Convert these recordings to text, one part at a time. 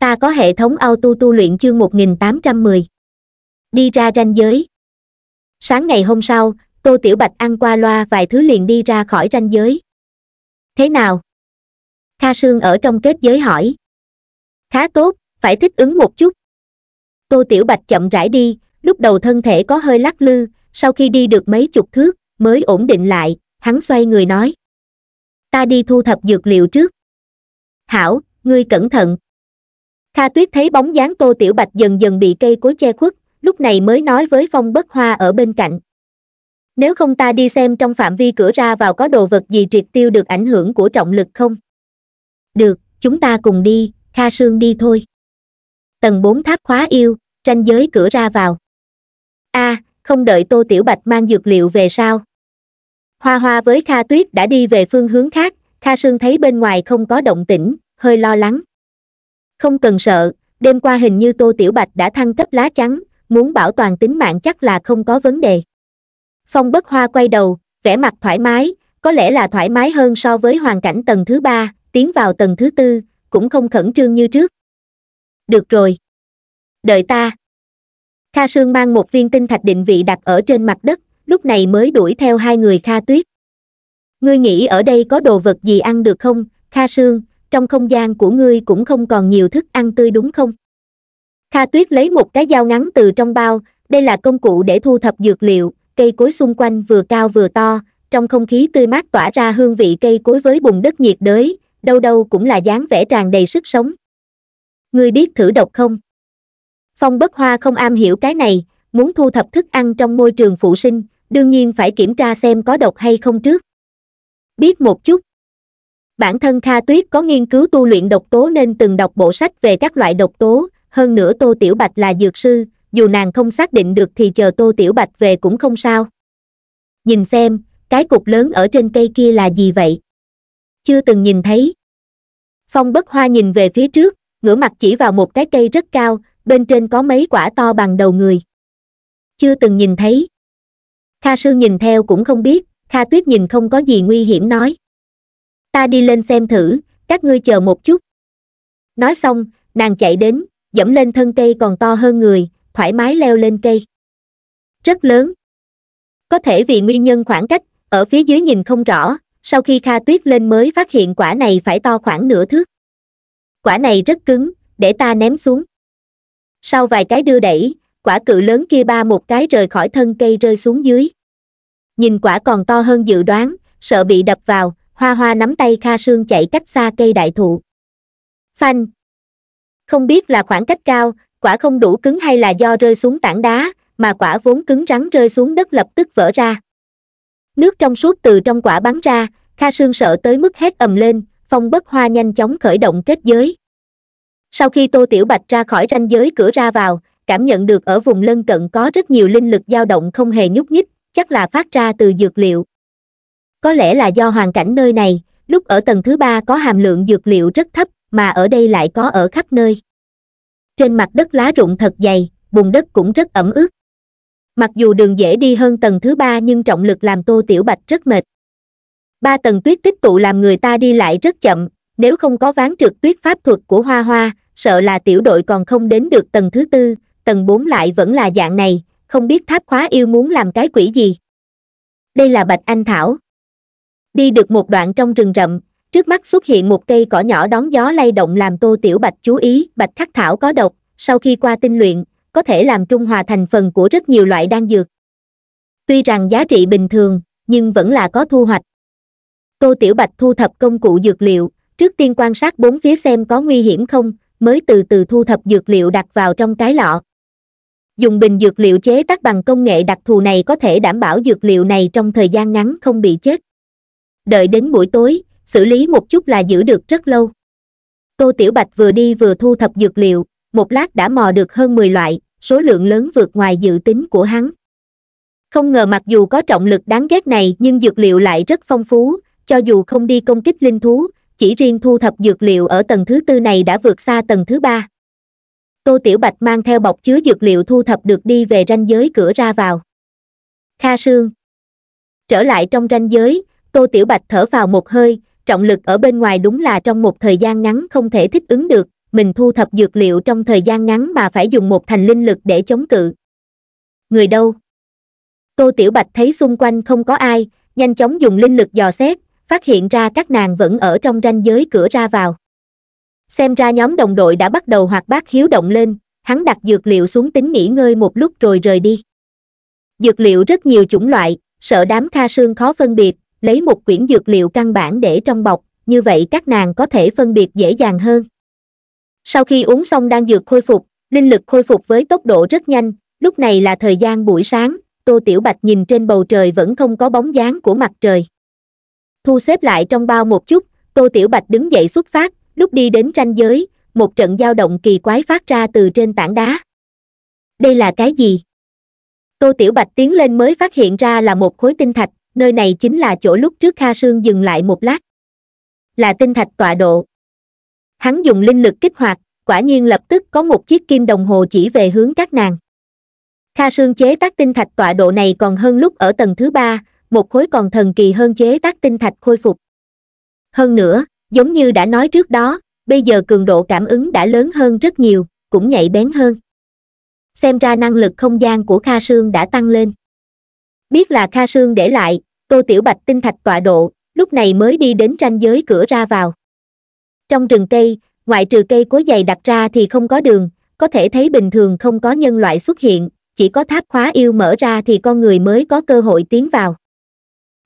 ta có hệ thống auto tu luyện chương 1810. Đi ra ranh giới. Sáng ngày hôm sau, Tô Tiểu Bạch ăn qua loa vài thứ liền đi ra khỏi ranh giới. Thế nào? Kha Sương ở trong kết giới hỏi. Khá tốt, phải thích ứng một chút. Tô Tiểu Bạch chậm rãi đi, lúc đầu thân thể có hơi lắc lư, sau khi đi được mấy chục thước, mới ổn định lại, hắn xoay người nói. Ta đi thu thập dược liệu trước. Hảo, ngươi cẩn thận, kha tuyết thấy bóng dáng tô tiểu bạch dần dần bị cây cối che khuất lúc này mới nói với phong bất hoa ở bên cạnh nếu không ta đi xem trong phạm vi cửa ra vào có đồ vật gì triệt tiêu được ảnh hưởng của trọng lực không được chúng ta cùng đi kha sương đi thôi tầng bốn tháp khóa yêu tranh giới cửa ra vào a à, không đợi tô tiểu bạch mang dược liệu về sao hoa hoa với kha tuyết đã đi về phương hướng khác kha sương thấy bên ngoài không có động tĩnh hơi lo lắng không cần sợ đêm qua hình như tô tiểu bạch đã thăng cấp lá trắng muốn bảo toàn tính mạng chắc là không có vấn đề phong bất hoa quay đầu vẻ mặt thoải mái có lẽ là thoải mái hơn so với hoàn cảnh tầng thứ ba tiến vào tầng thứ tư cũng không khẩn trương như trước được rồi đợi ta kha sương mang một viên tinh thạch định vị đặt ở trên mặt đất lúc này mới đuổi theo hai người kha tuyết ngươi nghĩ ở đây có đồ vật gì ăn được không kha sương trong không gian của ngươi cũng không còn nhiều thức ăn tươi đúng không kha tuyết lấy một cái dao ngắn từ trong bao đây là công cụ để thu thập dược liệu cây cối xung quanh vừa cao vừa to trong không khí tươi mát tỏa ra hương vị cây cối với bùn đất nhiệt đới đâu đâu cũng là dáng vẻ tràn đầy sức sống ngươi biết thử độc không phong bất hoa không am hiểu cái này muốn thu thập thức ăn trong môi trường phụ sinh đương nhiên phải kiểm tra xem có độc hay không trước biết một chút bản thân kha tuyết có nghiên cứu tu luyện độc tố nên từng đọc bộ sách về các loại độc tố hơn nữa tô tiểu bạch là dược sư dù nàng không xác định được thì chờ tô tiểu bạch về cũng không sao nhìn xem cái cục lớn ở trên cây kia là gì vậy chưa từng nhìn thấy phong bất hoa nhìn về phía trước ngửa mặt chỉ vào một cái cây rất cao bên trên có mấy quả to bằng đầu người chưa từng nhìn thấy kha sư nhìn theo cũng không biết kha tuyết nhìn không có gì nguy hiểm nói ta đi lên xem thử các ngươi chờ một chút nói xong nàng chạy đến dẫm lên thân cây còn to hơn người thoải mái leo lên cây rất lớn có thể vì nguyên nhân khoảng cách ở phía dưới nhìn không rõ sau khi kha tuyết lên mới phát hiện quả này phải to khoảng nửa thước quả này rất cứng để ta ném xuống sau vài cái đưa đẩy quả cự lớn kia ba một cái rời khỏi thân cây rơi xuống dưới nhìn quả còn to hơn dự đoán sợ bị đập vào Hoa hoa nắm tay Kha Sương chạy cách xa cây đại thụ. Phanh! Không biết là khoảng cách cao, quả không đủ cứng hay là do rơi xuống tảng đá, mà quả vốn cứng rắn rơi xuống đất lập tức vỡ ra. Nước trong suốt từ trong quả bắn ra, Kha Sương sợ tới mức hét ầm lên, phong bất hoa nhanh chóng khởi động kết giới. Sau khi Tô Tiểu Bạch ra khỏi ranh giới cửa ra vào, cảm nhận được ở vùng lân cận có rất nhiều linh lực dao động không hề nhúc nhích, chắc là phát ra từ dược liệu có lẽ là do hoàn cảnh nơi này lúc ở tầng thứ ba có hàm lượng dược liệu rất thấp mà ở đây lại có ở khắp nơi trên mặt đất lá rụng thật dày bùn đất cũng rất ẩm ướt mặc dù đường dễ đi hơn tầng thứ ba nhưng trọng lực làm tô tiểu bạch rất mệt ba tầng tuyết tích tụ làm người ta đi lại rất chậm nếu không có ván trượt tuyết pháp thuật của hoa hoa sợ là tiểu đội còn không đến được tầng thứ tư tầng bốn lại vẫn là dạng này không biết tháp khóa yêu muốn làm cái quỷ gì đây là bạch anh thảo Đi được một đoạn trong rừng rậm, trước mắt xuất hiện một cây cỏ nhỏ đón gió lay động làm Tô Tiểu Bạch chú ý, bạch khắc thảo có độc, sau khi qua tinh luyện, có thể làm trung hòa thành phần của rất nhiều loại đan dược. Tuy rằng giá trị bình thường, nhưng vẫn là có thu hoạch. Tô Tiểu Bạch thu thập công cụ dược liệu, trước tiên quan sát bốn phía xem có nguy hiểm không, mới từ từ thu thập dược liệu đặt vào trong cái lọ. Dùng bình dược liệu chế tác bằng công nghệ đặc thù này có thể đảm bảo dược liệu này trong thời gian ngắn không bị chết đợi đến buổi tối xử lý một chút là giữ được rất lâu tô tiểu bạch vừa đi vừa thu thập dược liệu một lát đã mò được hơn mười loại số lượng lớn vượt ngoài dự tính của hắn không ngờ mặc dù có trọng lực đáng ghét này nhưng dược liệu lại rất phong phú cho dù không đi công kích linh thú chỉ riêng thu thập dược liệu ở tầng thứ tư này đã vượt xa tầng thứ ba tô tiểu bạch mang theo bọc chứa dược liệu thu thập được đi về ranh giới cửa ra vào kha sương trở lại trong ranh giới Tô Tiểu Bạch thở vào một hơi, trọng lực ở bên ngoài đúng là trong một thời gian ngắn không thể thích ứng được, mình thu thập dược liệu trong thời gian ngắn mà phải dùng một thành linh lực để chống cự. Người đâu? Tô Tiểu Bạch thấy xung quanh không có ai, nhanh chóng dùng linh lực dò xét, phát hiện ra các nàng vẫn ở trong ranh giới cửa ra vào. Xem ra nhóm đồng đội đã bắt đầu hoạt bát hiếu động lên, hắn đặt dược liệu xuống tính nghỉ ngơi một lúc rồi rời đi. Dược liệu rất nhiều chủng loại, sợ đám kha sương khó phân biệt, lấy một quyển dược liệu căn bản để trong bọc như vậy các nàng có thể phân biệt dễ dàng hơn sau khi uống xong đang dược khôi phục linh lực khôi phục với tốc độ rất nhanh lúc này là thời gian buổi sáng tô tiểu bạch nhìn trên bầu trời vẫn không có bóng dáng của mặt trời thu xếp lại trong bao một chút tô tiểu bạch đứng dậy xuất phát lúc đi đến ranh giới một trận dao động kỳ quái phát ra từ trên tảng đá đây là cái gì tô tiểu bạch tiến lên mới phát hiện ra là một khối tinh thạch nơi này chính là chỗ lúc trước Kha Sương dừng lại một lát. Là tinh thạch tọa độ. Hắn dùng linh lực kích hoạt, quả nhiên lập tức có một chiếc kim đồng hồ chỉ về hướng các nàng. Kha Sương chế tác tinh thạch tọa độ này còn hơn lúc ở tầng thứ ba, một khối còn thần kỳ hơn chế tác tinh thạch khôi phục. Hơn nữa, giống như đã nói trước đó, bây giờ cường độ cảm ứng đã lớn hơn rất nhiều, cũng nhạy bén hơn. Xem ra năng lực không gian của Kha Sương đã tăng lên biết là kha sương để lại tô tiểu bạch tinh thạch tọa độ lúc này mới đi đến ranh giới cửa ra vào trong rừng cây ngoại trừ cây cối dày đặt ra thì không có đường có thể thấy bình thường không có nhân loại xuất hiện chỉ có tháp khóa yêu mở ra thì con người mới có cơ hội tiến vào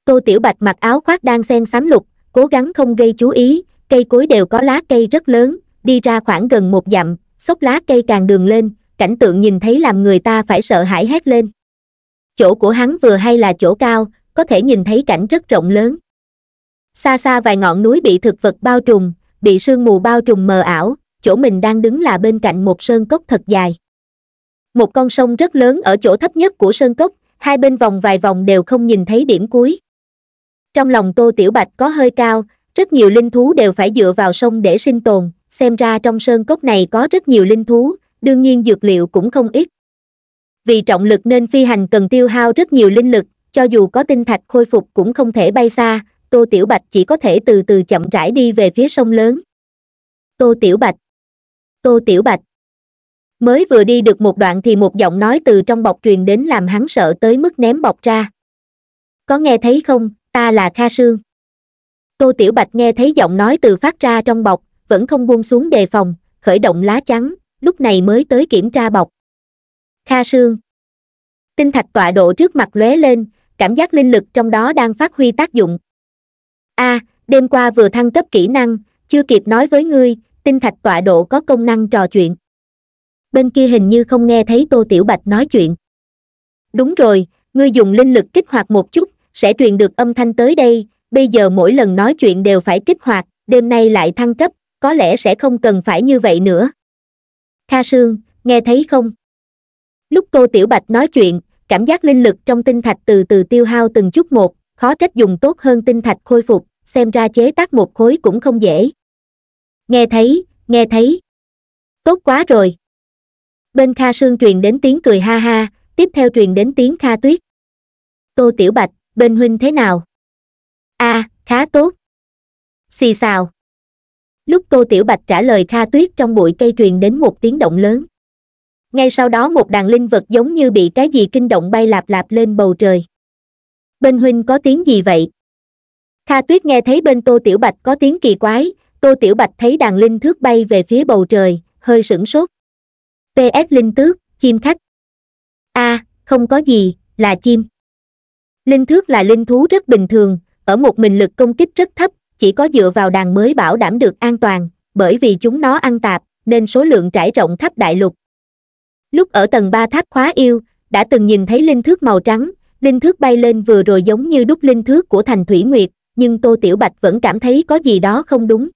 tô tiểu bạch mặc áo khoác đang xen xám lục cố gắng không gây chú ý cây cối đều có lá cây rất lớn đi ra khoảng gần một dặm xốc lá cây càng đường lên cảnh tượng nhìn thấy làm người ta phải sợ hãi hét lên chỗ của hắn vừa hay là chỗ cao có thể nhìn thấy cảnh rất rộng lớn xa xa vài ngọn núi bị thực vật bao trùm bị sương mù bao trùm mờ ảo chỗ mình đang đứng là bên cạnh một sơn cốc thật dài một con sông rất lớn ở chỗ thấp nhất của sơn cốc hai bên vòng vài vòng đều không nhìn thấy điểm cuối trong lòng tô tiểu bạch có hơi cao rất nhiều linh thú đều phải dựa vào sông để sinh tồn xem ra trong sơn cốc này có rất nhiều linh thú đương nhiên dược liệu cũng không ít vì trọng lực nên phi hành cần tiêu hao rất nhiều linh lực cho dù có tinh thạch khôi phục cũng không thể bay xa tô tiểu bạch chỉ có thể từ từ chậm rãi đi về phía sông lớn tô tiểu bạch tô tiểu bạch mới vừa đi được một đoạn thì một giọng nói từ trong bọc truyền đến làm hắn sợ tới mức ném bọc ra có nghe thấy không ta là kha sương tô tiểu bạch nghe thấy giọng nói từ phát ra trong bọc vẫn không buông xuống đề phòng khởi động lá chắn lúc này mới tới kiểm tra bọc Kha Sương. Tinh thạch tọa độ trước mặt lóe lên, cảm giác linh lực trong đó đang phát huy tác dụng. A, à, đêm qua vừa thăng cấp kỹ năng, chưa kịp nói với ngươi, tinh thạch tọa độ có công năng trò chuyện. Bên kia hình như không nghe thấy Tô Tiểu Bạch nói chuyện. Đúng rồi, ngươi dùng linh lực kích hoạt một chút, sẽ truyền được âm thanh tới đây, bây giờ mỗi lần nói chuyện đều phải kích hoạt, đêm nay lại thăng cấp, có lẽ sẽ không cần phải như vậy nữa. Kha Sương, nghe thấy không? lúc cô tiểu bạch nói chuyện cảm giác linh lực trong tinh thạch từ từ tiêu hao từng chút một khó trách dùng tốt hơn tinh thạch khôi phục xem ra chế tác một khối cũng không dễ nghe thấy nghe thấy tốt quá rồi bên kha sương truyền đến tiếng cười ha ha tiếp theo truyền đến tiếng kha tuyết tô tiểu bạch bên huynh thế nào a à, khá tốt xì xào lúc tô tiểu bạch trả lời kha tuyết trong bụi cây truyền đến một tiếng động lớn ngay sau đó một đàn linh vật giống như bị cái gì kinh động bay lạp lạp lên bầu trời bên huynh có tiếng gì vậy kha tuyết nghe thấy bên tô tiểu bạch có tiếng kỳ quái tô tiểu bạch thấy đàn linh thước bay về phía bầu trời hơi sửng sốt ps linh tước chim khách a à, không có gì là chim linh thước là linh thú rất bình thường ở một mình lực công kích rất thấp chỉ có dựa vào đàn mới bảo đảm được an toàn bởi vì chúng nó ăn tạp nên số lượng trải rộng khắp đại lục lúc ở tầng ba tháp khóa yêu đã từng nhìn thấy linh thước màu trắng linh thước bay lên vừa rồi giống như đúc linh thước của thành thủy nguyệt nhưng tô tiểu bạch vẫn cảm thấy có gì đó không đúng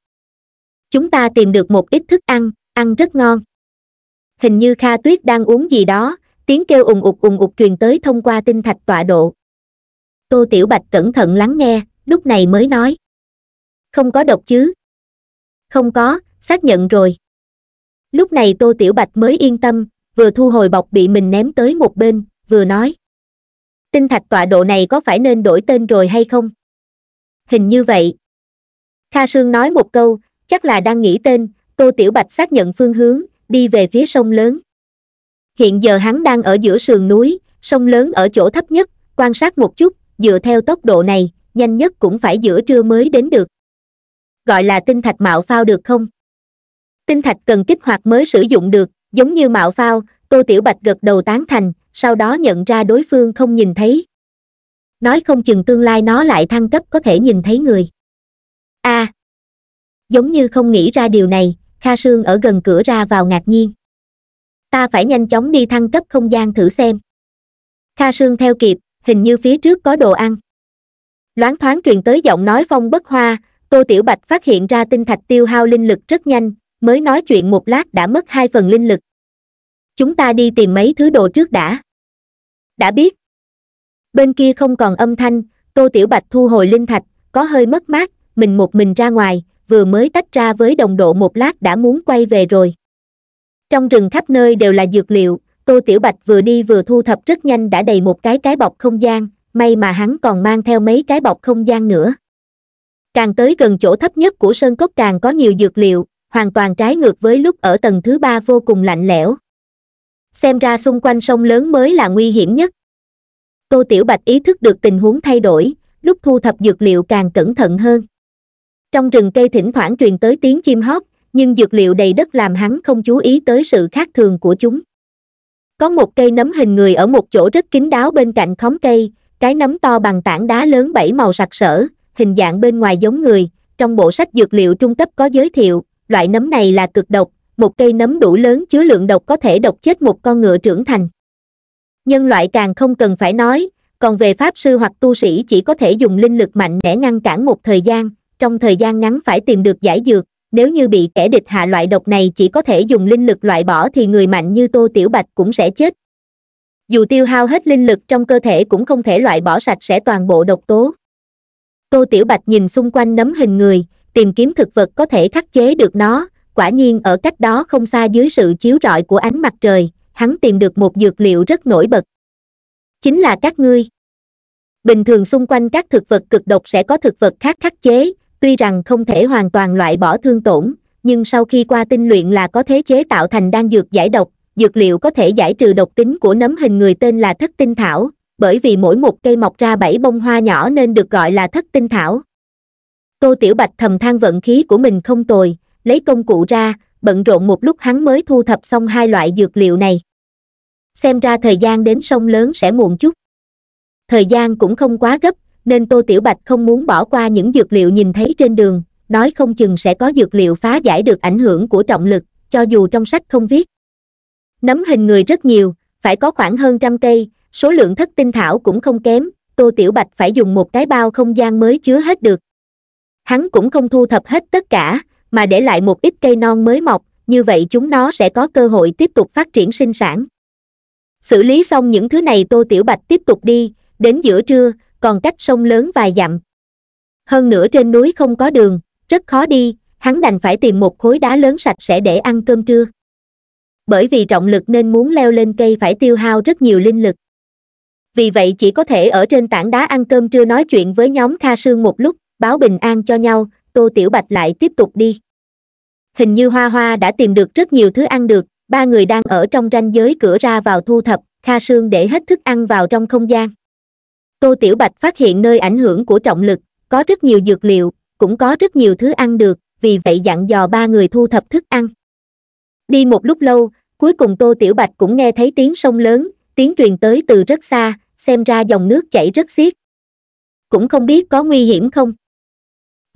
chúng ta tìm được một ít thức ăn ăn rất ngon hình như kha tuyết đang uống gì đó tiếng kêu ùng ục ùng ục truyền tới thông qua tinh thạch tọa độ tô tiểu bạch cẩn thận lắng nghe lúc này mới nói không có độc chứ không có xác nhận rồi lúc này tô tiểu bạch mới yên tâm vừa thu hồi bọc bị mình ném tới một bên vừa nói tinh thạch tọa độ này có phải nên đổi tên rồi hay không hình như vậy kha sương nói một câu chắc là đang nghĩ tên Cô tiểu bạch xác nhận phương hướng đi về phía sông lớn hiện giờ hắn đang ở giữa sườn núi sông lớn ở chỗ thấp nhất quan sát một chút dựa theo tốc độ này nhanh nhất cũng phải giữa trưa mới đến được gọi là tinh thạch mạo phao được không tinh thạch cần kích hoạt mới sử dụng được giống như mạo phao tô tiểu bạch gật đầu tán thành sau đó nhận ra đối phương không nhìn thấy nói không chừng tương lai nó lại thăng cấp có thể nhìn thấy người a à, giống như không nghĩ ra điều này kha sương ở gần cửa ra vào ngạc nhiên ta phải nhanh chóng đi thăng cấp không gian thử xem kha sương theo kịp hình như phía trước có đồ ăn loáng thoáng truyền tới giọng nói phong bất hoa tô tiểu bạch phát hiện ra tinh thạch tiêu hao linh lực rất nhanh mới nói chuyện một lát đã mất hai phần linh lực chúng ta đi tìm mấy thứ đồ trước đã đã biết bên kia không còn âm thanh tô tiểu bạch thu hồi linh thạch có hơi mất mát mình một mình ra ngoài vừa mới tách ra với đồng độ một lát đã muốn quay về rồi trong rừng khắp nơi đều là dược liệu tô tiểu bạch vừa đi vừa thu thập rất nhanh đã đầy một cái cái bọc không gian may mà hắn còn mang theo mấy cái bọc không gian nữa càng tới gần chỗ thấp nhất của sơn cốc càng có nhiều dược liệu hoàn toàn trái ngược với lúc ở tầng thứ ba vô cùng lạnh lẽo xem ra xung quanh sông lớn mới là nguy hiểm nhất tô tiểu bạch ý thức được tình huống thay đổi lúc thu thập dược liệu càng cẩn thận hơn trong rừng cây thỉnh thoảng truyền tới tiếng chim hót nhưng dược liệu đầy đất làm hắn không chú ý tới sự khác thường của chúng có một cây nấm hình người ở một chỗ rất kín đáo bên cạnh khóm cây cái nấm to bằng tảng đá lớn bảy màu sặc sỡ hình dạng bên ngoài giống người trong bộ sách dược liệu trung cấp có giới thiệu loại nấm này là cực độc một cây nấm đủ lớn chứa lượng độc có thể độc chết một con ngựa trưởng thành nhân loại càng không cần phải nói còn về pháp sư hoặc tu sĩ chỉ có thể dùng linh lực mạnh để ngăn cản một thời gian trong thời gian ngắn phải tìm được giải dược nếu như bị kẻ địch hạ loại độc này chỉ có thể dùng linh lực loại bỏ thì người mạnh như tô tiểu bạch cũng sẽ chết dù tiêu hao hết linh lực trong cơ thể cũng không thể loại bỏ sạch sẽ toàn bộ độc tố tô tiểu bạch nhìn xung quanh nấm hình người tìm kiếm thực vật có thể khắc chế được nó quả nhiên ở cách đó không xa dưới sự chiếu rọi của ánh mặt trời hắn tìm được một dược liệu rất nổi bật chính là các ngươi bình thường xung quanh các thực vật cực độc sẽ có thực vật khác khắc chế tuy rằng không thể hoàn toàn loại bỏ thương tổn nhưng sau khi qua tinh luyện là có thế chế tạo thành đan dược giải độc dược liệu có thể giải trừ độc tính của nấm hình người tên là thất tinh thảo bởi vì mỗi một cây mọc ra bảy bông hoa nhỏ nên được gọi là thất tinh thảo Tô Tiểu Bạch thầm than vận khí của mình không tồi, lấy công cụ ra, bận rộn một lúc hắn mới thu thập xong hai loại dược liệu này. Xem ra thời gian đến sông lớn sẽ muộn chút. Thời gian cũng không quá gấp, nên Tô Tiểu Bạch không muốn bỏ qua những dược liệu nhìn thấy trên đường, nói không chừng sẽ có dược liệu phá giải được ảnh hưởng của trọng lực, cho dù trong sách không viết. Nấm hình người rất nhiều, phải có khoảng hơn trăm cây, số lượng thất tinh thảo cũng không kém, Tô Tiểu Bạch phải dùng một cái bao không gian mới chứa hết được hắn cũng không thu thập hết tất cả mà để lại một ít cây non mới mọc như vậy chúng nó sẽ có cơ hội tiếp tục phát triển sinh sản xử lý xong những thứ này tô tiểu bạch tiếp tục đi đến giữa trưa còn cách sông lớn vài dặm hơn nữa trên núi không có đường rất khó đi hắn đành phải tìm một khối đá lớn sạch sẽ để ăn cơm trưa bởi vì trọng lực nên muốn leo lên cây phải tiêu hao rất nhiều linh lực vì vậy chỉ có thể ở trên tảng đá ăn cơm trưa nói chuyện với nhóm kha sương một lúc báo bình an cho nhau tô tiểu bạch lại tiếp tục đi hình như hoa hoa đã tìm được rất nhiều thứ ăn được ba người đang ở trong ranh giới cửa ra vào thu thập kha sương để hết thức ăn vào trong không gian tô tiểu bạch phát hiện nơi ảnh hưởng của trọng lực có rất nhiều dược liệu cũng có rất nhiều thứ ăn được vì vậy dặn dò ba người thu thập thức ăn đi một lúc lâu cuối cùng tô tiểu bạch cũng nghe thấy tiếng sông lớn tiếng truyền tới từ rất xa xem ra dòng nước chảy rất xiết cũng không biết có nguy hiểm không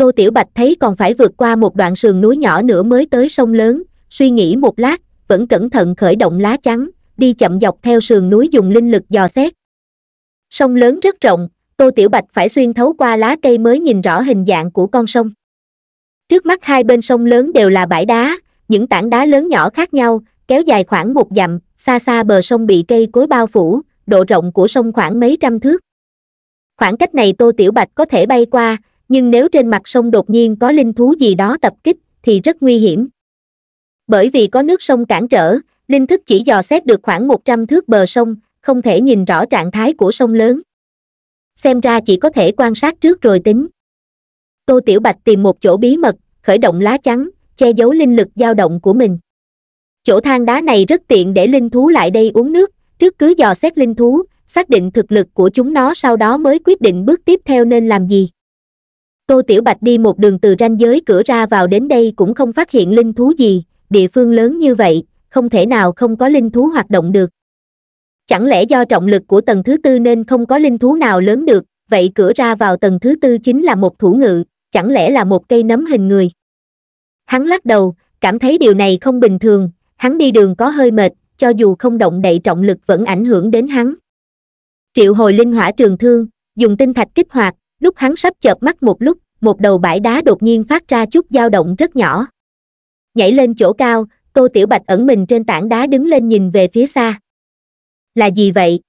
tô tiểu bạch thấy còn phải vượt qua một đoạn sườn núi nhỏ nữa mới tới sông lớn suy nghĩ một lát vẫn cẩn thận khởi động lá chắn đi chậm dọc theo sườn núi dùng linh lực dò xét sông lớn rất rộng tô tiểu bạch phải xuyên thấu qua lá cây mới nhìn rõ hình dạng của con sông trước mắt hai bên sông lớn đều là bãi đá những tảng đá lớn nhỏ khác nhau kéo dài khoảng một dặm xa xa bờ sông bị cây cối bao phủ độ rộng của sông khoảng mấy trăm thước khoảng cách này tô tiểu bạch có thể bay qua nhưng nếu trên mặt sông đột nhiên có linh thú gì đó tập kích, thì rất nguy hiểm. Bởi vì có nước sông cản trở, linh thức chỉ dò xét được khoảng 100 thước bờ sông, không thể nhìn rõ trạng thái của sông lớn. Xem ra chỉ có thể quan sát trước rồi tính. Tô Tiểu Bạch tìm một chỗ bí mật, khởi động lá chắn, che giấu linh lực dao động của mình. Chỗ thang đá này rất tiện để linh thú lại đây uống nước, trước cứ dò xét linh thú, xác định thực lực của chúng nó sau đó mới quyết định bước tiếp theo nên làm gì tô tiểu bạch đi một đường từ ranh giới cửa ra vào đến đây cũng không phát hiện linh thú gì địa phương lớn như vậy không thể nào không có linh thú hoạt động được chẳng lẽ do trọng lực của tầng thứ tư nên không có linh thú nào lớn được vậy cửa ra vào tầng thứ tư chính là một thủ ngự chẳng lẽ là một cây nấm hình người hắn lắc đầu cảm thấy điều này không bình thường hắn đi đường có hơi mệt cho dù không động đậy trọng lực vẫn ảnh hưởng đến hắn triệu hồi linh hỏa trường thương dùng tinh thạch kích hoạt lúc hắn sắp chợp mắt một lúc một đầu bãi đá đột nhiên phát ra chút dao động rất nhỏ. Nhảy lên chỗ cao, Tô Tiểu Bạch ẩn mình trên tảng đá đứng lên nhìn về phía xa. Là gì vậy?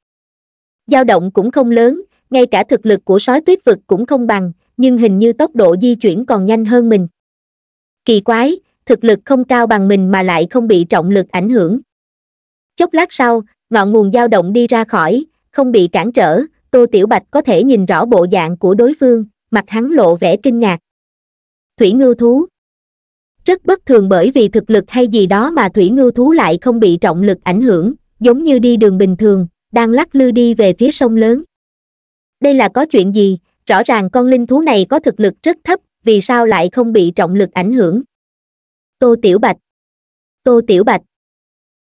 Dao động cũng không lớn, ngay cả thực lực của sói tuyết vực cũng không bằng, nhưng hình như tốc độ di chuyển còn nhanh hơn mình. Kỳ quái, thực lực không cao bằng mình mà lại không bị trọng lực ảnh hưởng. Chốc lát sau, ngọn nguồn dao động đi ra khỏi, không bị cản trở, Tô Tiểu Bạch có thể nhìn rõ bộ dạng của đối phương, mặt hắn lộ vẻ kinh ngạc thủy ngưu thú rất bất thường bởi vì thực lực hay gì đó mà thủy ngưu thú lại không bị trọng lực ảnh hưởng giống như đi đường bình thường đang lắc lư đi về phía sông lớn đây là có chuyện gì rõ ràng con linh thú này có thực lực rất thấp vì sao lại không bị trọng lực ảnh hưởng tô tiểu bạch tô tiểu bạch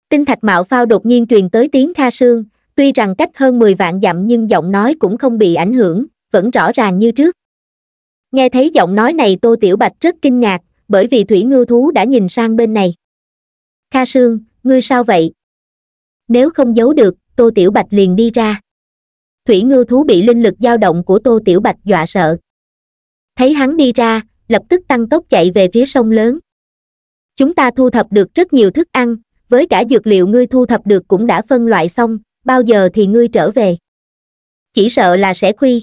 tinh thạch mạo phao đột nhiên truyền tới tiếng kha sương tuy rằng cách hơn mười vạn dặm nhưng giọng nói cũng không bị ảnh hưởng vẫn rõ ràng như trước nghe thấy giọng nói này tô tiểu bạch rất kinh ngạc bởi vì thủy ngư thú đã nhìn sang bên này kha sương ngươi sao vậy nếu không giấu được tô tiểu bạch liền đi ra thủy ngư thú bị linh lực dao động của tô tiểu bạch dọa sợ thấy hắn đi ra lập tức tăng tốc chạy về phía sông lớn chúng ta thu thập được rất nhiều thức ăn với cả dược liệu ngươi thu thập được cũng đã phân loại xong bao giờ thì ngươi trở về chỉ sợ là sẽ khuya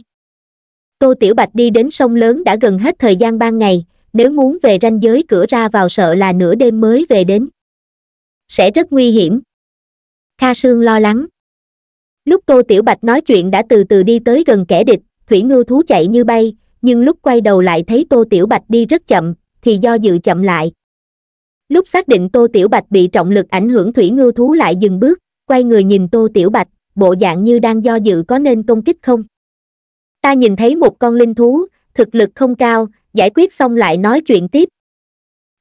tô tiểu bạch đi đến sông lớn đã gần hết thời gian ban ngày nếu muốn về ranh giới cửa ra vào sợ là nửa đêm mới về đến sẽ rất nguy hiểm kha sương lo lắng lúc tô tiểu bạch nói chuyện đã từ từ đi tới gần kẻ địch thủy ngư thú chạy như bay nhưng lúc quay đầu lại thấy tô tiểu bạch đi rất chậm thì do dự chậm lại lúc xác định tô tiểu bạch bị trọng lực ảnh hưởng thủy ngư thú lại dừng bước quay người nhìn tô tiểu bạch bộ dạng như đang do dự có nên công kích không Ta nhìn thấy một con linh thú, thực lực không cao, giải quyết xong lại nói chuyện tiếp.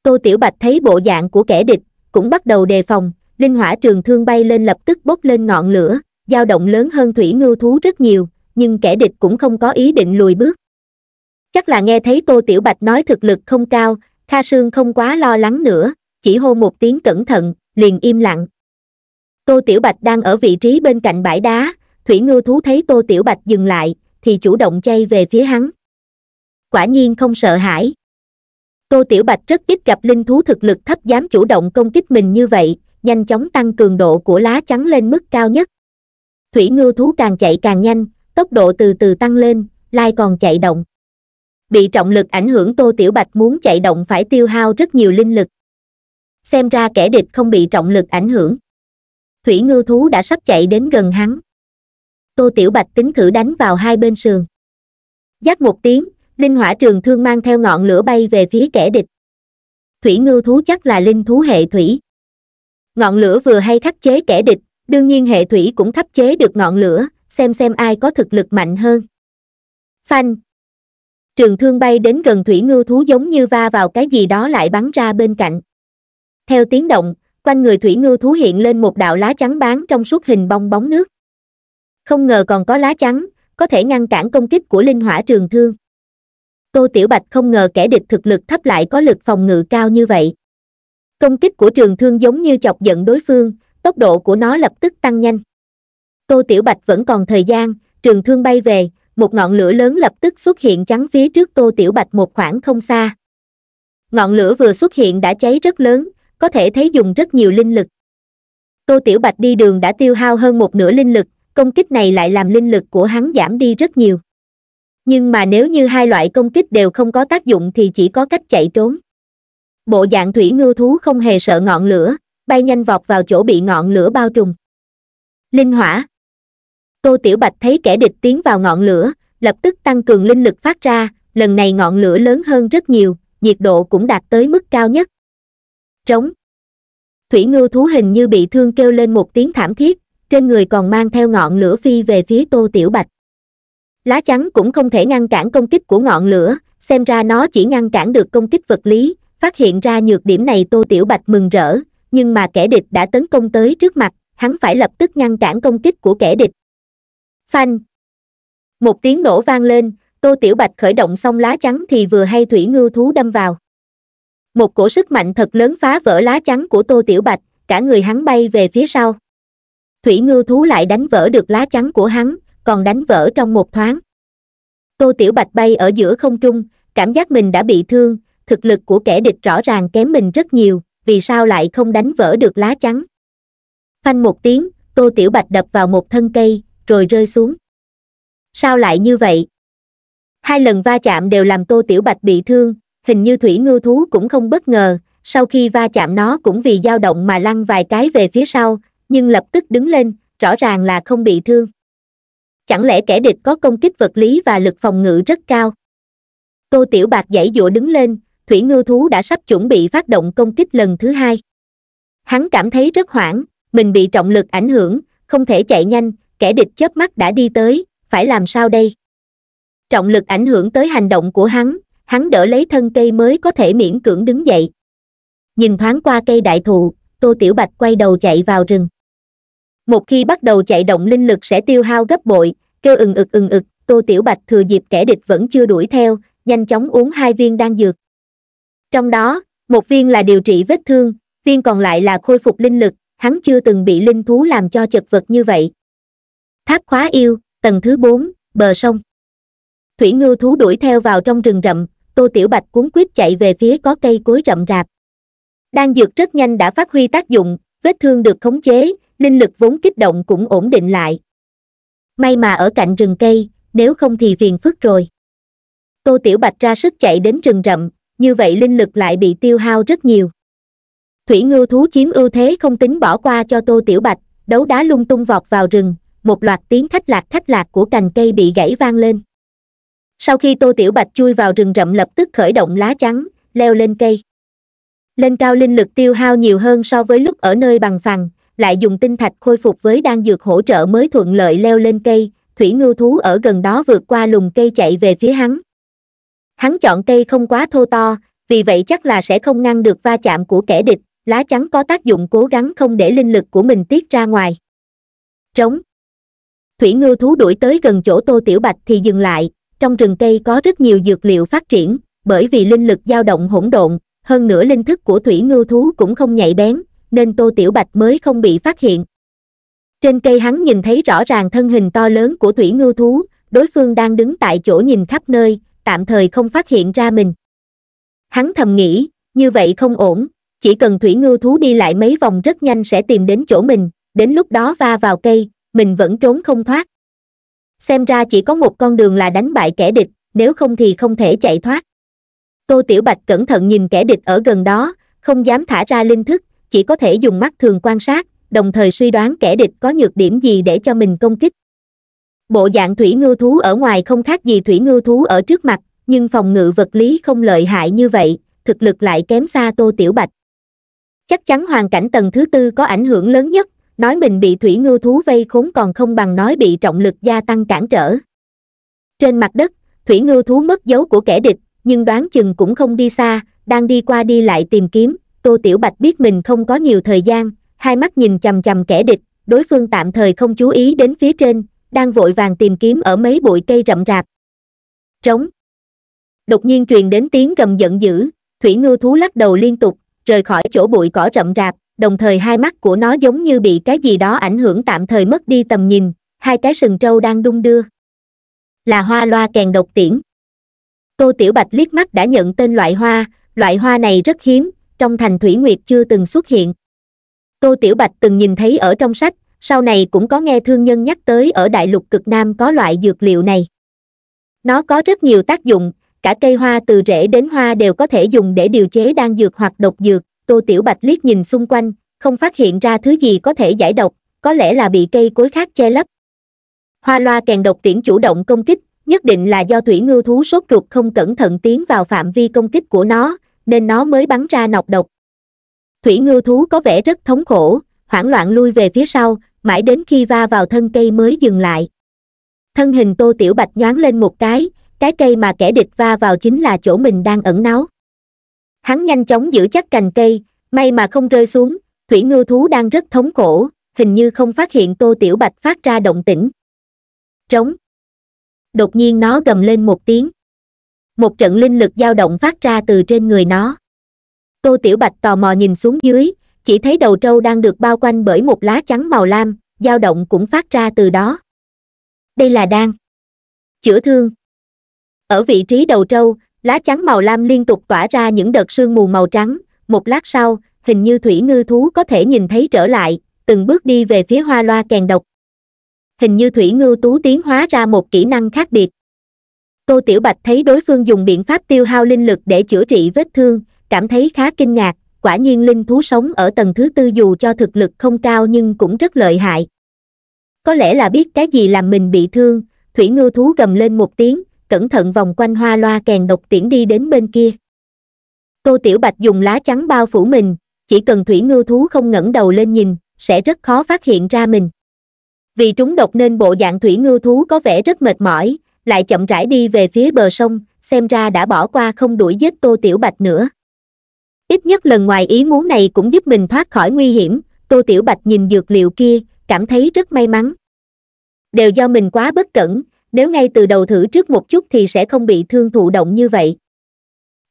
Tô Tiểu Bạch thấy bộ dạng của kẻ địch, cũng bắt đầu đề phòng, linh hỏa trường thương bay lên lập tức bốc lên ngọn lửa, dao động lớn hơn thủy ngư thú rất nhiều, nhưng kẻ địch cũng không có ý định lùi bước. Chắc là nghe thấy Tô Tiểu Bạch nói thực lực không cao, Kha Sương không quá lo lắng nữa, chỉ hô một tiếng cẩn thận, liền im lặng. Tô Tiểu Bạch đang ở vị trí bên cạnh bãi đá, Thủy Ngư Thú thấy Tô Tiểu Bạch dừng lại, thì chủ động chay về phía hắn. Quả nhiên không sợ hãi. Tô Tiểu Bạch rất ít gặp linh thú thực lực thấp dám chủ động công kích mình như vậy, nhanh chóng tăng cường độ của lá trắng lên mức cao nhất. Thủy ngư thú càng chạy càng nhanh, tốc độ từ từ tăng lên, lai còn chạy động. Bị trọng lực ảnh hưởng Tô Tiểu Bạch muốn chạy động phải tiêu hao rất nhiều linh lực. Xem ra kẻ địch không bị trọng lực ảnh hưởng. Thủy ngư thú đã sắp chạy đến gần hắn tô tiểu bạch tính thử đánh vào hai bên sườn giác một tiếng linh hỏa trường thương mang theo ngọn lửa bay về phía kẻ địch thủy Ngư thú chắc là linh thú hệ thủy ngọn lửa vừa hay khắc chế kẻ địch đương nhiên hệ thủy cũng khắc chế được ngọn lửa xem xem ai có thực lực mạnh hơn phanh trường thương bay đến gần thủy Ngư thú giống như va vào cái gì đó lại bắn ra bên cạnh theo tiếng động quanh người thủy Ngư thú hiện lên một đạo lá trắng bán trong suốt hình bong bóng nước không ngờ còn có lá chắn có thể ngăn cản công kích của linh hỏa trường thương tô tiểu bạch không ngờ kẻ địch thực lực thấp lại có lực phòng ngự cao như vậy công kích của trường thương giống như chọc giận đối phương tốc độ của nó lập tức tăng nhanh tô tiểu bạch vẫn còn thời gian trường thương bay về một ngọn lửa lớn lập tức xuất hiện chắn phía trước tô tiểu bạch một khoảng không xa ngọn lửa vừa xuất hiện đã cháy rất lớn có thể thấy dùng rất nhiều linh lực tô tiểu bạch đi đường đã tiêu hao hơn một nửa linh lực công kích này lại làm linh lực của hắn giảm đi rất nhiều nhưng mà nếu như hai loại công kích đều không có tác dụng thì chỉ có cách chạy trốn bộ dạng thủy ngư thú không hề sợ ngọn lửa bay nhanh vọt vào chỗ bị ngọn lửa bao trùm linh hỏa tô tiểu bạch thấy kẻ địch tiến vào ngọn lửa lập tức tăng cường linh lực phát ra lần này ngọn lửa lớn hơn rất nhiều nhiệt độ cũng đạt tới mức cao nhất trống thủy ngư thú hình như bị thương kêu lên một tiếng thảm thiết trên người còn mang theo ngọn lửa phi về phía tô tiểu bạch lá chắn cũng không thể ngăn cản công kích của ngọn lửa xem ra nó chỉ ngăn cản được công kích vật lý phát hiện ra nhược điểm này tô tiểu bạch mừng rỡ nhưng mà kẻ địch đã tấn công tới trước mặt hắn phải lập tức ngăn cản công kích của kẻ địch phanh một tiếng nổ vang lên tô tiểu bạch khởi động xong lá chắn thì vừa hay thủy ngư thú đâm vào một cổ sức mạnh thật lớn phá vỡ lá chắn của tô tiểu bạch cả người hắn bay về phía sau thủy Ngư thú lại đánh vỡ được lá chắn của hắn còn đánh vỡ trong một thoáng tô tiểu bạch bay ở giữa không trung cảm giác mình đã bị thương thực lực của kẻ địch rõ ràng kém mình rất nhiều vì sao lại không đánh vỡ được lá chắn phanh một tiếng tô tiểu bạch đập vào một thân cây rồi rơi xuống sao lại như vậy hai lần va chạm đều làm tô tiểu bạch bị thương hình như thủy Ngư thú cũng không bất ngờ sau khi va chạm nó cũng vì dao động mà lăn vài cái về phía sau nhưng lập tức đứng lên rõ ràng là không bị thương chẳng lẽ kẻ địch có công kích vật lý và lực phòng ngự rất cao tô tiểu bạc dãy dụa đứng lên thủy ngư thú đã sắp chuẩn bị phát động công kích lần thứ hai hắn cảm thấy rất hoảng mình bị trọng lực ảnh hưởng không thể chạy nhanh kẻ địch chớp mắt đã đi tới phải làm sao đây trọng lực ảnh hưởng tới hành động của hắn hắn đỡ lấy thân cây mới có thể miễn cưỡng đứng dậy nhìn thoáng qua cây đại thụ tô tiểu bạch quay đầu chạy vào rừng một khi bắt đầu chạy động linh lực sẽ tiêu hao gấp bội kêu ừng ực ừng ực tô tiểu bạch thừa dịp kẻ địch vẫn chưa đuổi theo nhanh chóng uống hai viên đan dược trong đó một viên là điều trị vết thương viên còn lại là khôi phục linh lực hắn chưa từng bị linh thú làm cho chật vật như vậy tháp khóa yêu tầng thứ bốn bờ sông thủy ngư thú đuổi theo vào trong rừng rậm tô tiểu bạch cuốn quýt chạy về phía có cây cối rậm rạp đan dược rất nhanh đã phát huy tác dụng vết thương được khống chế linh lực vốn kích động cũng ổn định lại may mà ở cạnh rừng cây nếu không thì phiền phức rồi tô tiểu bạch ra sức chạy đến rừng rậm như vậy linh lực lại bị tiêu hao rất nhiều thủy Ngư thú chiếm ưu thế không tính bỏ qua cho tô tiểu bạch đấu đá lung tung vọt vào rừng một loạt tiếng khách lạc khách lạc của cành cây bị gãy vang lên sau khi tô tiểu bạch chui vào rừng rậm lập tức khởi động lá chắn, leo lên cây lên cao linh lực tiêu hao nhiều hơn so với lúc ở nơi bằng phẳng lại dùng tinh thạch khôi phục với đan dược hỗ trợ mới thuận lợi leo lên cây thủy ngưu thú ở gần đó vượt qua lùm cây chạy về phía hắn hắn chọn cây không quá thô to vì vậy chắc là sẽ không ngăn được va chạm của kẻ địch lá chắn có tác dụng cố gắng không để linh lực của mình tiết ra ngoài trống thủy ngư thú đuổi tới gần chỗ tô tiểu bạch thì dừng lại trong rừng cây có rất nhiều dược liệu phát triển bởi vì linh lực dao động hỗn độn hơn nữa linh thức của thủy ngư thú cũng không nhạy bén nên tô tiểu bạch mới không bị phát hiện trên cây hắn nhìn thấy rõ ràng thân hình to lớn của thủy ngưu thú đối phương đang đứng tại chỗ nhìn khắp nơi tạm thời không phát hiện ra mình hắn thầm nghĩ như vậy không ổn chỉ cần thủy ngưu thú đi lại mấy vòng rất nhanh sẽ tìm đến chỗ mình đến lúc đó va vào cây mình vẫn trốn không thoát xem ra chỉ có một con đường là đánh bại kẻ địch nếu không thì không thể chạy thoát tô tiểu bạch cẩn thận nhìn kẻ địch ở gần đó không dám thả ra linh thức chỉ có thể dùng mắt thường quan sát đồng thời suy đoán kẻ địch có nhược điểm gì để cho mình công kích bộ dạng thủy ngư thú ở ngoài không khác gì thủy ngư thú ở trước mặt nhưng phòng ngự vật lý không lợi hại như vậy thực lực lại kém xa tô tiểu bạch chắc chắn hoàn cảnh tầng thứ tư có ảnh hưởng lớn nhất nói mình bị thủy ngư thú vây khốn còn không bằng nói bị trọng lực gia tăng cản trở trên mặt đất thủy ngư thú mất dấu của kẻ địch nhưng đoán chừng cũng không đi xa đang đi qua đi lại tìm kiếm tô tiểu bạch biết mình không có nhiều thời gian hai mắt nhìn chầm chầm kẻ địch đối phương tạm thời không chú ý đến phía trên đang vội vàng tìm kiếm ở mấy bụi cây rậm rạp trống đột nhiên truyền đến tiếng gầm giận dữ thủy ngư thú lắc đầu liên tục rời khỏi chỗ bụi cỏ rậm rạp đồng thời hai mắt của nó giống như bị cái gì đó ảnh hưởng tạm thời mất đi tầm nhìn hai cái sừng trâu đang đung đưa là hoa loa kèn độc tiễn tô tiểu bạch liếc mắt đã nhận tên loại hoa loại hoa này rất hiếm trong thành Thủy Nguyệt chưa từng xuất hiện. Tô Tiểu Bạch từng nhìn thấy ở trong sách, sau này cũng có nghe thương nhân nhắc tới ở đại lục cực Nam có loại dược liệu này. Nó có rất nhiều tác dụng, cả cây hoa từ rễ đến hoa đều có thể dùng để điều chế đan dược hoặc độc dược. Tô Tiểu Bạch liếc nhìn xung quanh, không phát hiện ra thứ gì có thể giải độc, có lẽ là bị cây cối khác che lấp. Hoa loa kèn độc tiễn chủ động công kích, nhất định là do thủy ngư thú sốt ruột không cẩn thận tiến vào phạm vi công kích của nó, nên nó mới bắn ra nọc độc thủy ngưu thú có vẻ rất thống khổ hoảng loạn lui về phía sau mãi đến khi va vào thân cây mới dừng lại thân hình tô tiểu bạch nhoáng lên một cái cái cây mà kẻ địch va vào chính là chỗ mình đang ẩn náu hắn nhanh chóng giữ chắc cành cây may mà không rơi xuống thủy ngưu thú đang rất thống khổ hình như không phát hiện tô tiểu bạch phát ra động tĩnh trống đột nhiên nó gầm lên một tiếng một trận linh lực dao động phát ra từ trên người nó tô tiểu bạch tò mò nhìn xuống dưới chỉ thấy đầu trâu đang được bao quanh bởi một lá trắng màu lam dao động cũng phát ra từ đó đây là đan chữa thương ở vị trí đầu trâu lá trắng màu lam liên tục tỏa ra những đợt sương mù màu trắng một lát sau hình như thủy ngư thú có thể nhìn thấy trở lại từng bước đi về phía hoa loa kèn độc hình như thủy ngư tú tiến hóa ra một kỹ năng khác biệt tô tiểu bạch thấy đối phương dùng biện pháp tiêu hao linh lực để chữa trị vết thương cảm thấy khá kinh ngạc quả nhiên linh thú sống ở tầng thứ tư dù cho thực lực không cao nhưng cũng rất lợi hại có lẽ là biết cái gì làm mình bị thương thủy ngư thú gầm lên một tiếng cẩn thận vòng quanh hoa loa kèn độc tiễn đi đến bên kia tô tiểu bạch dùng lá trắng bao phủ mình chỉ cần thủy ngư thú không ngẩng đầu lên nhìn sẽ rất khó phát hiện ra mình vì trúng độc nên bộ dạng thủy ngư thú có vẻ rất mệt mỏi lại chậm rãi đi về phía bờ sông xem ra đã bỏ qua không đuổi giết tô tiểu bạch nữa ít nhất lần ngoài ý muốn này cũng giúp mình thoát khỏi nguy hiểm tô tiểu bạch nhìn dược liệu kia cảm thấy rất may mắn đều do mình quá bất cẩn nếu ngay từ đầu thử trước một chút thì sẽ không bị thương thụ động như vậy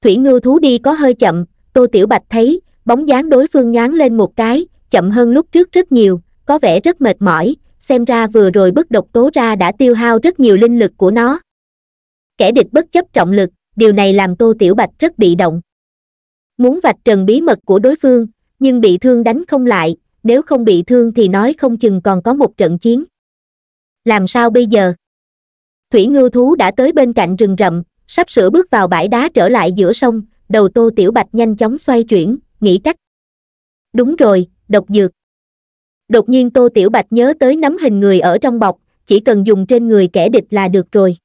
thủy ngư thú đi có hơi chậm tô tiểu bạch thấy bóng dáng đối phương nhán lên một cái chậm hơn lúc trước rất nhiều có vẻ rất mệt mỏi xem ra vừa rồi bức độc tố ra đã tiêu hao rất nhiều linh lực của nó kẻ địch bất chấp trọng lực điều này làm tô tiểu bạch rất bị động muốn vạch trần bí mật của đối phương nhưng bị thương đánh không lại nếu không bị thương thì nói không chừng còn có một trận chiến làm sao bây giờ thủy ngư thú đã tới bên cạnh rừng rậm sắp sửa bước vào bãi đá trở lại giữa sông đầu tô tiểu bạch nhanh chóng xoay chuyển nghĩ cách đúng rồi độc dược đột nhiên tô tiểu bạch nhớ tới nắm hình người ở trong bọc chỉ cần dùng trên người kẻ địch là được rồi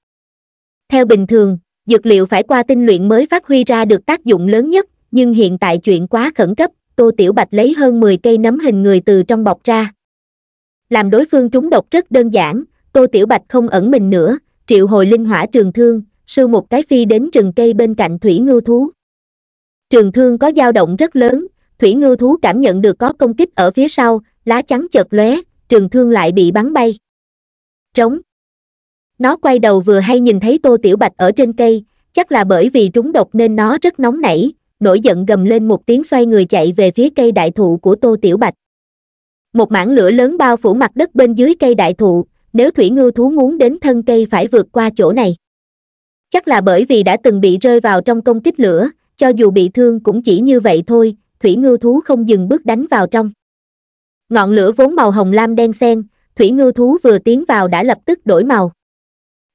theo bình thường dược liệu phải qua tinh luyện mới phát huy ra được tác dụng lớn nhất nhưng hiện tại chuyện quá khẩn cấp tô tiểu bạch lấy hơn mười cây nấm hình người từ trong bọc ra làm đối phương trúng độc rất đơn giản tô tiểu bạch không ẩn mình nữa triệu hồi linh hỏa trường thương sư một cái phi đến rừng cây bên cạnh thủy ngưu thú trường thương có dao động rất lớn thủy ngưu thú cảm nhận được có công kích ở phía sau lá trắng chợt lóe trường thương lại bị bắn bay trống nó quay đầu vừa hay nhìn thấy tô tiểu bạch ở trên cây chắc là bởi vì trúng độc nên nó rất nóng nảy nổi giận gầm lên một tiếng xoay người chạy về phía cây đại thụ của tô tiểu bạch một mảng lửa lớn bao phủ mặt đất bên dưới cây đại thụ nếu thủy ngư thú muốn đến thân cây phải vượt qua chỗ này chắc là bởi vì đã từng bị rơi vào trong công kích lửa cho dù bị thương cũng chỉ như vậy thôi thủy ngư thú không dừng bước đánh vào trong Ngọn lửa vốn màu hồng lam đen xen, thủy ngư thú vừa tiến vào đã lập tức đổi màu.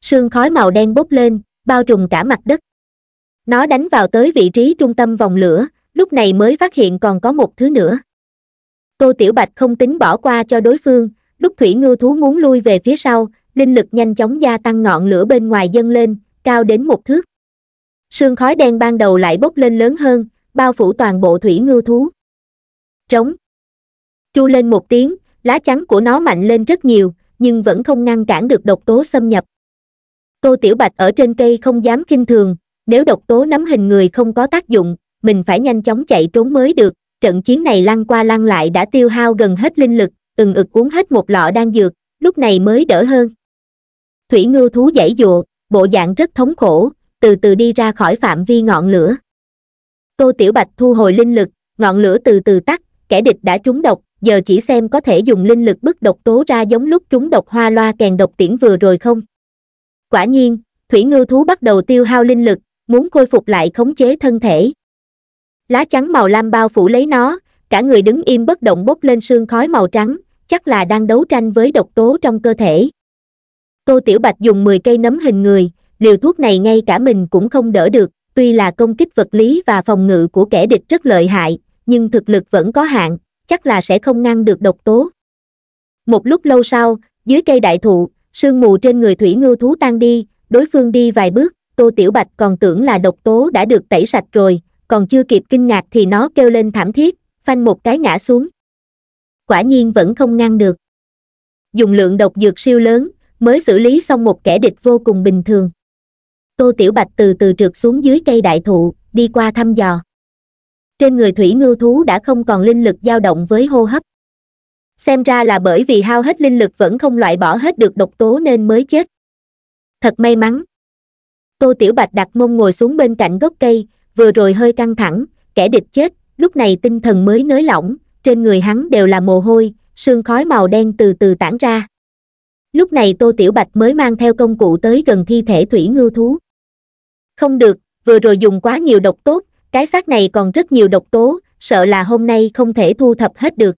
Sương khói màu đen bốc lên, bao trùm cả mặt đất. Nó đánh vào tới vị trí trung tâm vòng lửa, lúc này mới phát hiện còn có một thứ nữa. Tô Tiểu Bạch không tính bỏ qua cho đối phương, lúc thủy ngư thú muốn lui về phía sau, linh lực nhanh chóng gia tăng ngọn lửa bên ngoài dâng lên, cao đến một thước. Sương khói đen ban đầu lại bốc lên lớn hơn, bao phủ toàn bộ thủy ngư thú. Trống, Chu lên một tiếng lá trắng của nó mạnh lên rất nhiều nhưng vẫn không ngăn cản được độc tố xâm nhập tô tiểu bạch ở trên cây không dám kinh thường nếu độc tố nắm hình người không có tác dụng mình phải nhanh chóng chạy trốn mới được trận chiến này lăn qua lăn lại đã tiêu hao gần hết linh lực ừng ực uống hết một lọ đan dược lúc này mới đỡ hơn thủy Ngư thú dãy dụa bộ dạng rất thống khổ từ từ đi ra khỏi phạm vi ngọn lửa tô tiểu bạch thu hồi linh lực ngọn lửa từ từ tắt kẻ địch đã trúng độc giờ chỉ xem có thể dùng linh lực bức độc tố ra giống lúc chúng độc hoa loa kèn độc tiễn vừa rồi không. Quả nhiên, thủy ngư thú bắt đầu tiêu hao linh lực, muốn khôi phục lại khống chế thân thể. Lá trắng màu lam bao phủ lấy nó, cả người đứng im bất động bốc lên sương khói màu trắng, chắc là đang đấu tranh với độc tố trong cơ thể. Tô Tiểu Bạch dùng 10 cây nấm hình người, liều thuốc này ngay cả mình cũng không đỡ được, tuy là công kích vật lý và phòng ngự của kẻ địch rất lợi hại, nhưng thực lực vẫn có hạn, chắc là sẽ không ngăn được độc tố. Một lúc lâu sau, dưới cây đại thụ, sương mù trên người thủy ngư thú tan đi, đối phương đi vài bước, Tô Tiểu Bạch còn tưởng là độc tố đã được tẩy sạch rồi, còn chưa kịp kinh ngạc thì nó kêu lên thảm thiết, phanh một cái ngã xuống. Quả nhiên vẫn không ngăn được. Dùng lượng độc dược siêu lớn, mới xử lý xong một kẻ địch vô cùng bình thường. Tô Tiểu Bạch từ từ trượt xuống dưới cây đại thụ, đi qua thăm dò trên người thủy ngưu thú đã không còn linh lực dao động với hô hấp xem ra là bởi vì hao hết linh lực vẫn không loại bỏ hết được độc tố nên mới chết thật may mắn tô tiểu bạch đặt mông ngồi xuống bên cạnh gốc cây vừa rồi hơi căng thẳng kẻ địch chết lúc này tinh thần mới nới lỏng trên người hắn đều là mồ hôi sương khói màu đen từ từ tản ra lúc này tô tiểu bạch mới mang theo công cụ tới gần thi thể thủy ngưu thú không được vừa rồi dùng quá nhiều độc tốt cái xác này còn rất nhiều độc tố sợ là hôm nay không thể thu thập hết được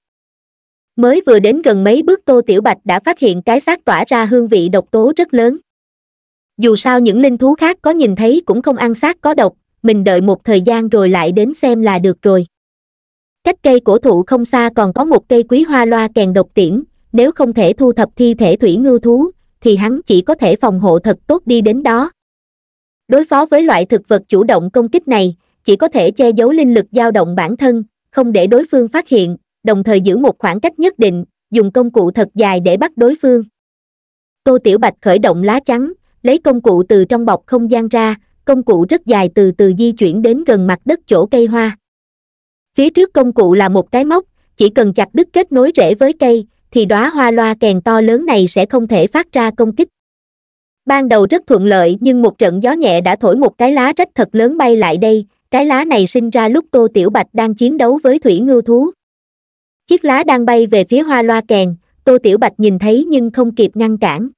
mới vừa đến gần mấy bước tô tiểu bạch đã phát hiện cái xác tỏa ra hương vị độc tố rất lớn dù sao những linh thú khác có nhìn thấy cũng không ăn xác có độc mình đợi một thời gian rồi lại đến xem là được rồi cách cây cổ thụ không xa còn có một cây quý hoa loa kèn độc tiễn nếu không thể thu thập thi thể thủy ngư thú thì hắn chỉ có thể phòng hộ thật tốt đi đến đó đối phó với loại thực vật chủ động công kích này chỉ có thể che giấu linh lực dao động bản thân không để đối phương phát hiện đồng thời giữ một khoảng cách nhất định dùng công cụ thật dài để bắt đối phương tô tiểu bạch khởi động lá chắn lấy công cụ từ trong bọc không gian ra công cụ rất dài từ từ di chuyển đến gần mặt đất chỗ cây hoa phía trước công cụ là một cái móc chỉ cần chặt đứt kết nối rễ với cây thì đóa hoa loa kèn to lớn này sẽ không thể phát ra công kích ban đầu rất thuận lợi nhưng một trận gió nhẹ đã thổi một cái lá rách thật lớn bay lại đây cái lá này sinh ra lúc Tô Tiểu Bạch đang chiến đấu với thủy ngưu thú. Chiếc lá đang bay về phía hoa loa kèn, Tô Tiểu Bạch nhìn thấy nhưng không kịp ngăn cản.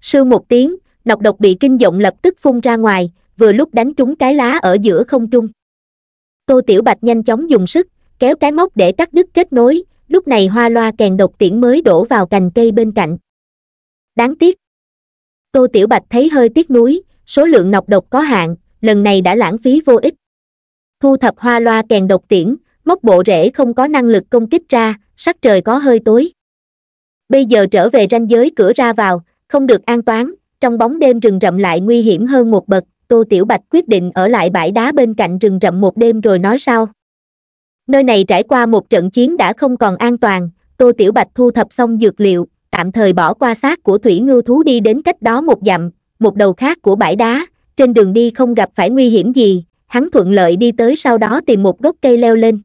Sư một tiếng, nọc độc bị kinh động lập tức phun ra ngoài, vừa lúc đánh trúng cái lá ở giữa không trung. Tô Tiểu Bạch nhanh chóng dùng sức, kéo cái móc để cắt đứt kết nối, lúc này hoa loa kèn độc tiễn mới đổ vào cành cây bên cạnh. Đáng tiếc. Tô Tiểu Bạch thấy hơi tiếc nuối, số lượng nọc độc có hạn, lần này đã lãng phí vô ích thu thập hoa loa kèn độc tiễn, móc bộ rễ không có năng lực công kích ra, sắc trời có hơi tối. Bây giờ trở về ranh giới cửa ra vào, không được an toán, trong bóng đêm rừng rậm lại nguy hiểm hơn một bậc, Tô Tiểu Bạch quyết định ở lại bãi đá bên cạnh rừng rậm một đêm rồi nói sau. Nơi này trải qua một trận chiến đã không còn an toàn, Tô Tiểu Bạch thu thập xong dược liệu, tạm thời bỏ qua xác của thủy Ngư thú đi đến cách đó một dặm, một đầu khác của bãi đá, trên đường đi không gặp phải nguy hiểm gì, hắn thuận lợi đi tới sau đó tìm một gốc cây leo lên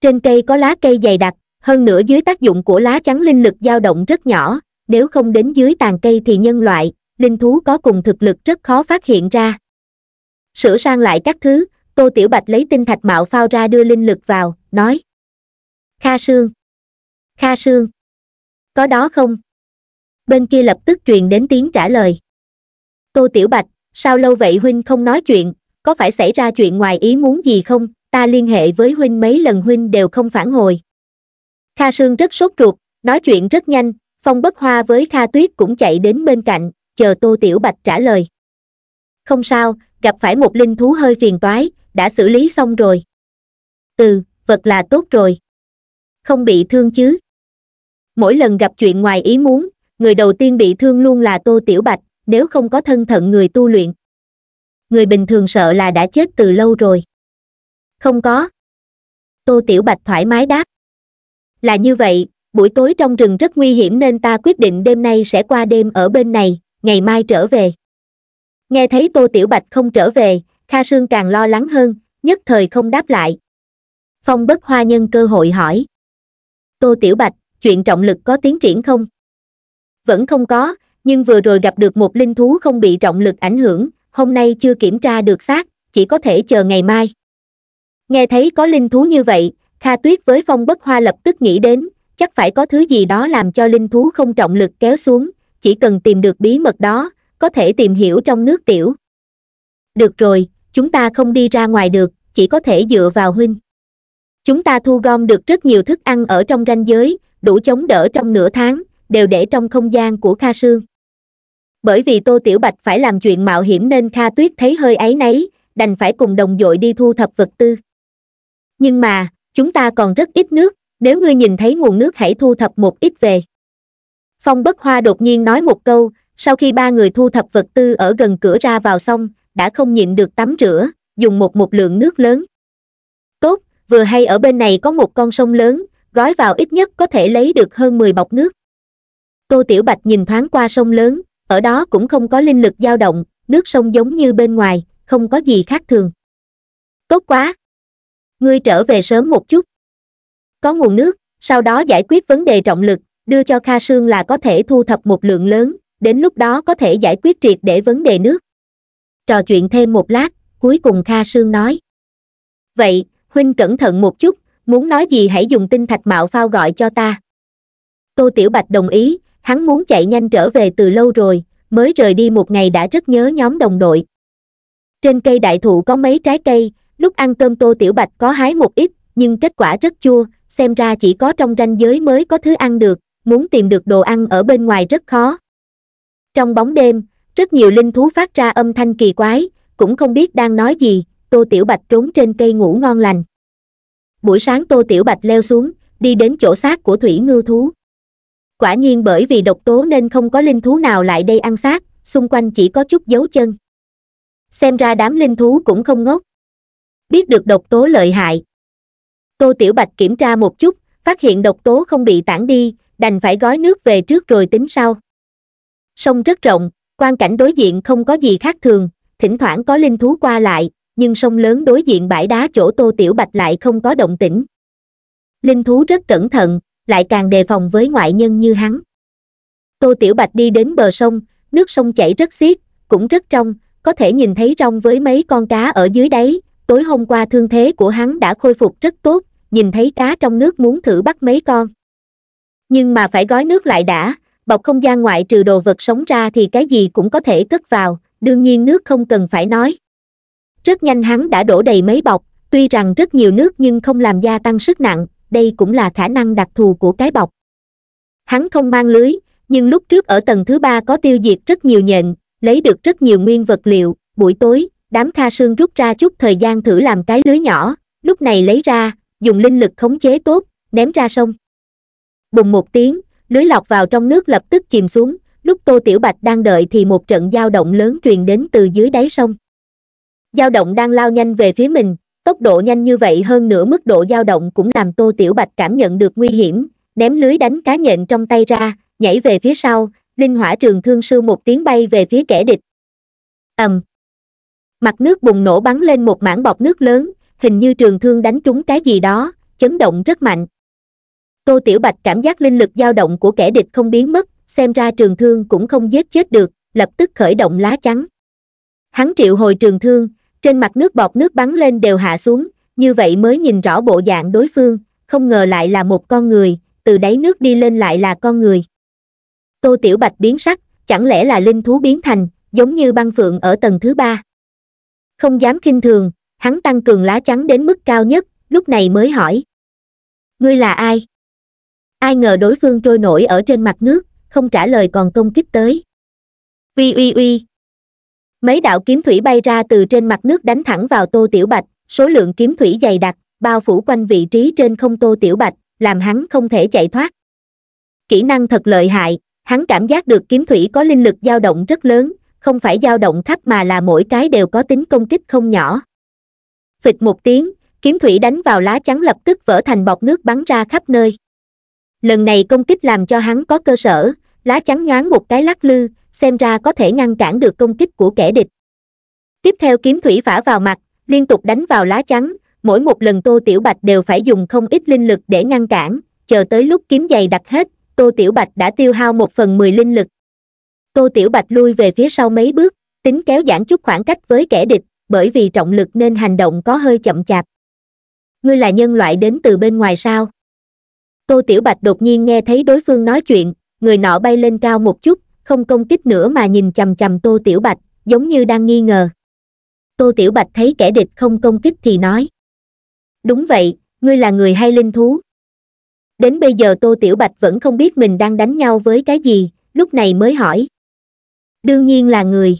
trên cây có lá cây dày đặc hơn nữa dưới tác dụng của lá chắn linh lực dao động rất nhỏ nếu không đến dưới tàn cây thì nhân loại linh thú có cùng thực lực rất khó phát hiện ra sửa sang lại các thứ tô tiểu bạch lấy tinh thạch mạo phao ra đưa linh lực vào nói kha sương kha sương có đó không bên kia lập tức truyền đến tiếng trả lời tô tiểu bạch sao lâu vậy huynh không nói chuyện có phải xảy ra chuyện ngoài ý muốn gì không, ta liên hệ với huynh mấy lần huynh đều không phản hồi. Kha Sương rất sốt ruột, nói chuyện rất nhanh, Phong Bất Hoa với Kha Tuyết cũng chạy đến bên cạnh, chờ Tô Tiểu Bạch trả lời. Không sao, gặp phải một linh thú hơi phiền toái, đã xử lý xong rồi. Ừ, vật là tốt rồi. Không bị thương chứ. Mỗi lần gặp chuyện ngoài ý muốn, người đầu tiên bị thương luôn là Tô Tiểu Bạch, nếu không có thân thận người tu luyện, người bình thường sợ là đã chết từ lâu rồi không có tô tiểu bạch thoải mái đáp là như vậy buổi tối trong rừng rất nguy hiểm nên ta quyết định đêm nay sẽ qua đêm ở bên này ngày mai trở về nghe thấy tô tiểu bạch không trở về kha sương càng lo lắng hơn nhất thời không đáp lại phong bất hoa nhân cơ hội hỏi tô tiểu bạch chuyện trọng lực có tiến triển không vẫn không có nhưng vừa rồi gặp được một linh thú không bị trọng lực ảnh hưởng hôm nay chưa kiểm tra được xác chỉ có thể chờ ngày mai nghe thấy có linh thú như vậy kha tuyết với phong bất hoa lập tức nghĩ đến chắc phải có thứ gì đó làm cho linh thú không trọng lực kéo xuống chỉ cần tìm được bí mật đó có thể tìm hiểu trong nước tiểu được rồi chúng ta không đi ra ngoài được chỉ có thể dựa vào huynh chúng ta thu gom được rất nhiều thức ăn ở trong ranh giới đủ chống đỡ trong nửa tháng đều để trong không gian của kha sương bởi vì tô tiểu bạch phải làm chuyện mạo hiểm nên kha tuyết thấy hơi ấy nấy đành phải cùng đồng dội đi thu thập vật tư nhưng mà chúng ta còn rất ít nước nếu ngươi nhìn thấy nguồn nước hãy thu thập một ít về phong bất hoa đột nhiên nói một câu sau khi ba người thu thập vật tư ở gần cửa ra vào xong đã không nhịn được tắm rửa dùng một một lượng nước lớn tốt vừa hay ở bên này có một con sông lớn gói vào ít nhất có thể lấy được hơn mười bọc nước tô tiểu bạch nhìn thoáng qua sông lớn ở đó cũng không có linh lực dao động, nước sông giống như bên ngoài, không có gì khác thường. Tốt quá! Ngươi trở về sớm một chút. Có nguồn nước, sau đó giải quyết vấn đề trọng lực, đưa cho Kha Sương là có thể thu thập một lượng lớn, đến lúc đó có thể giải quyết triệt để vấn đề nước. Trò chuyện thêm một lát, cuối cùng Kha Sương nói. Vậy, huynh cẩn thận một chút, muốn nói gì hãy dùng tinh thạch mạo phao gọi cho ta. Tô Tiểu Bạch đồng ý, hắn muốn chạy nhanh trở về từ lâu rồi mới rời đi một ngày đã rất nhớ nhóm đồng đội trên cây đại thụ có mấy trái cây lúc ăn cơm tô tiểu bạch có hái một ít nhưng kết quả rất chua xem ra chỉ có trong ranh giới mới có thứ ăn được muốn tìm được đồ ăn ở bên ngoài rất khó trong bóng đêm rất nhiều linh thú phát ra âm thanh kỳ quái cũng không biết đang nói gì tô tiểu bạch trốn trên cây ngủ ngon lành buổi sáng tô tiểu bạch leo xuống đi đến chỗ xác của thủy ngư thú quả nhiên bởi vì độc tố nên không có linh thú nào lại đây ăn xác xung quanh chỉ có chút dấu chân xem ra đám linh thú cũng không ngốc biết được độc tố lợi hại tô tiểu bạch kiểm tra một chút phát hiện độc tố không bị tản đi đành phải gói nước về trước rồi tính sau sông rất rộng quan cảnh đối diện không có gì khác thường thỉnh thoảng có linh thú qua lại nhưng sông lớn đối diện bãi đá chỗ tô tiểu bạch lại không có động tĩnh linh thú rất cẩn thận lại càng đề phòng với ngoại nhân như hắn tô tiểu bạch đi đến bờ sông nước sông chảy rất xiết cũng rất trong có thể nhìn thấy rong với mấy con cá ở dưới đáy tối hôm qua thương thế của hắn đã khôi phục rất tốt nhìn thấy cá trong nước muốn thử bắt mấy con nhưng mà phải gói nước lại đã bọc không gian ngoại trừ đồ vật sống ra thì cái gì cũng có thể cất vào đương nhiên nước không cần phải nói rất nhanh hắn đã đổ đầy mấy bọc tuy rằng rất nhiều nước nhưng không làm gia tăng sức nặng đây cũng là khả năng đặc thù của cái bọc. Hắn không mang lưới, nhưng lúc trước ở tầng thứ ba có tiêu diệt rất nhiều nhện, lấy được rất nhiều nguyên vật liệu, buổi tối, đám kha sương rút ra chút thời gian thử làm cái lưới nhỏ, lúc này lấy ra, dùng linh lực khống chế tốt, ném ra sông. Bùng một tiếng, lưới lọc vào trong nước lập tức chìm xuống, lúc Tô Tiểu Bạch đang đợi thì một trận dao động lớn truyền đến từ dưới đáy sông. Dao động đang lao nhanh về phía mình, tốc độ nhanh như vậy hơn nữa mức độ dao động cũng làm tô tiểu bạch cảm nhận được nguy hiểm ném lưới đánh cá nhện trong tay ra nhảy về phía sau linh hỏa trường thương sư một tiếng bay về phía kẻ địch ầm mặt nước bùng nổ bắn lên một mảng bọt nước lớn hình như trường thương đánh trúng cái gì đó chấn động rất mạnh tô tiểu bạch cảm giác linh lực dao động của kẻ địch không biến mất xem ra trường thương cũng không giết chết được lập tức khởi động lá chắn hắn triệu hồi trường thương trên mặt nước bọt nước bắn lên đều hạ xuống như vậy mới nhìn rõ bộ dạng đối phương không ngờ lại là một con người từ đáy nước đi lên lại là con người tô tiểu bạch biến sắc chẳng lẽ là linh thú biến thành giống như băng phượng ở tầng thứ ba không dám kinh thường hắn tăng cường lá chắn đến mức cao nhất lúc này mới hỏi ngươi là ai ai ngờ đối phương trôi nổi ở trên mặt nước không trả lời còn công kích tới uy uy uy mấy đạo kiếm thủy bay ra từ trên mặt nước đánh thẳng vào tô tiểu bạch số lượng kiếm thủy dày đặc bao phủ quanh vị trí trên không tô tiểu bạch làm hắn không thể chạy thoát kỹ năng thật lợi hại hắn cảm giác được kiếm thủy có linh lực dao động rất lớn không phải dao động thấp mà là mỗi cái đều có tính công kích không nhỏ phịch một tiếng kiếm thủy đánh vào lá chắn lập tức vỡ thành bọt nước bắn ra khắp nơi lần này công kích làm cho hắn có cơ sở lá chắn nhoáng một cái lắc lư xem ra có thể ngăn cản được công kích của kẻ địch tiếp theo kiếm thủy phả vào mặt liên tục đánh vào lá chắn mỗi một lần tô tiểu bạch đều phải dùng không ít linh lực để ngăn cản chờ tới lúc kiếm dày đặt hết tô tiểu bạch đã tiêu hao một phần mười linh lực tô tiểu bạch lui về phía sau mấy bước tính kéo giãn chút khoảng cách với kẻ địch bởi vì trọng lực nên hành động có hơi chậm chạp ngươi là nhân loại đến từ bên ngoài sao tô tiểu bạch đột nhiên nghe thấy đối phương nói chuyện người nọ bay lên cao một chút không công kích nữa mà nhìn chằm chằm tô tiểu bạch giống như đang nghi ngờ tô tiểu bạch thấy kẻ địch không công kích thì nói đúng vậy ngươi là người hay linh thú đến bây giờ tô tiểu bạch vẫn không biết mình đang đánh nhau với cái gì lúc này mới hỏi đương nhiên là người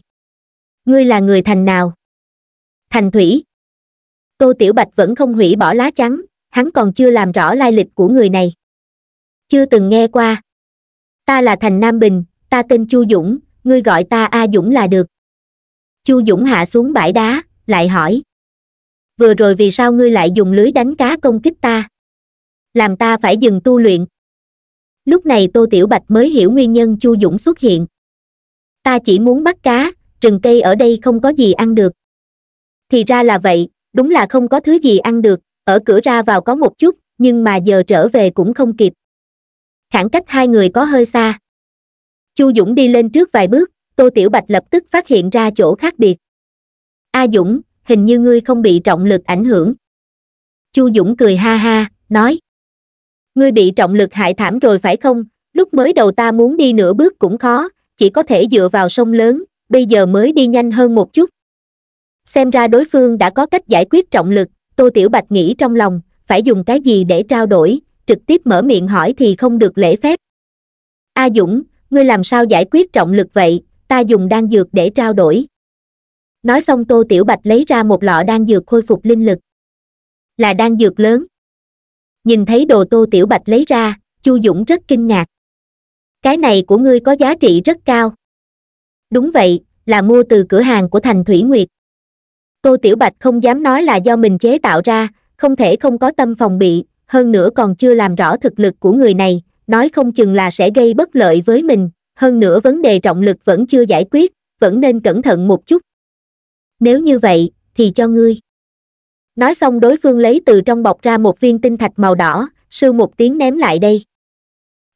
ngươi là người thành nào thành thủy tô tiểu bạch vẫn không hủy bỏ lá chắn hắn còn chưa làm rõ lai lịch của người này chưa từng nghe qua ta là thành nam bình ta tên chu dũng ngươi gọi ta a dũng là được chu dũng hạ xuống bãi đá lại hỏi vừa rồi vì sao ngươi lại dùng lưới đánh cá công kích ta làm ta phải dừng tu luyện lúc này tô tiểu bạch mới hiểu nguyên nhân chu dũng xuất hiện ta chỉ muốn bắt cá rừng cây ở đây không có gì ăn được thì ra là vậy đúng là không có thứ gì ăn được ở cửa ra vào có một chút nhưng mà giờ trở về cũng không kịp khoảng cách hai người có hơi xa chu dũng đi lên trước vài bước tô tiểu bạch lập tức phát hiện ra chỗ khác biệt a dũng hình như ngươi không bị trọng lực ảnh hưởng chu dũng cười ha ha nói ngươi bị trọng lực hại thảm rồi phải không lúc mới đầu ta muốn đi nửa bước cũng khó chỉ có thể dựa vào sông lớn bây giờ mới đi nhanh hơn một chút xem ra đối phương đã có cách giải quyết trọng lực tô tiểu bạch nghĩ trong lòng phải dùng cái gì để trao đổi trực tiếp mở miệng hỏi thì không được lễ phép a dũng ngươi làm sao giải quyết trọng lực vậy ta dùng đan dược để trao đổi nói xong tô tiểu bạch lấy ra một lọ đan dược khôi phục linh lực là đan dược lớn nhìn thấy đồ tô tiểu bạch lấy ra chu dũng rất kinh ngạc cái này của ngươi có giá trị rất cao đúng vậy là mua từ cửa hàng của thành thủy nguyệt tô tiểu bạch không dám nói là do mình chế tạo ra không thể không có tâm phòng bị hơn nữa còn chưa làm rõ thực lực của người này nói không chừng là sẽ gây bất lợi với mình, hơn nữa vấn đề trọng lực vẫn chưa giải quyết, vẫn nên cẩn thận một chút. Nếu như vậy, thì cho ngươi. Nói xong đối phương lấy từ trong bọc ra một viên tinh thạch màu đỏ, sư một tiếng ném lại đây.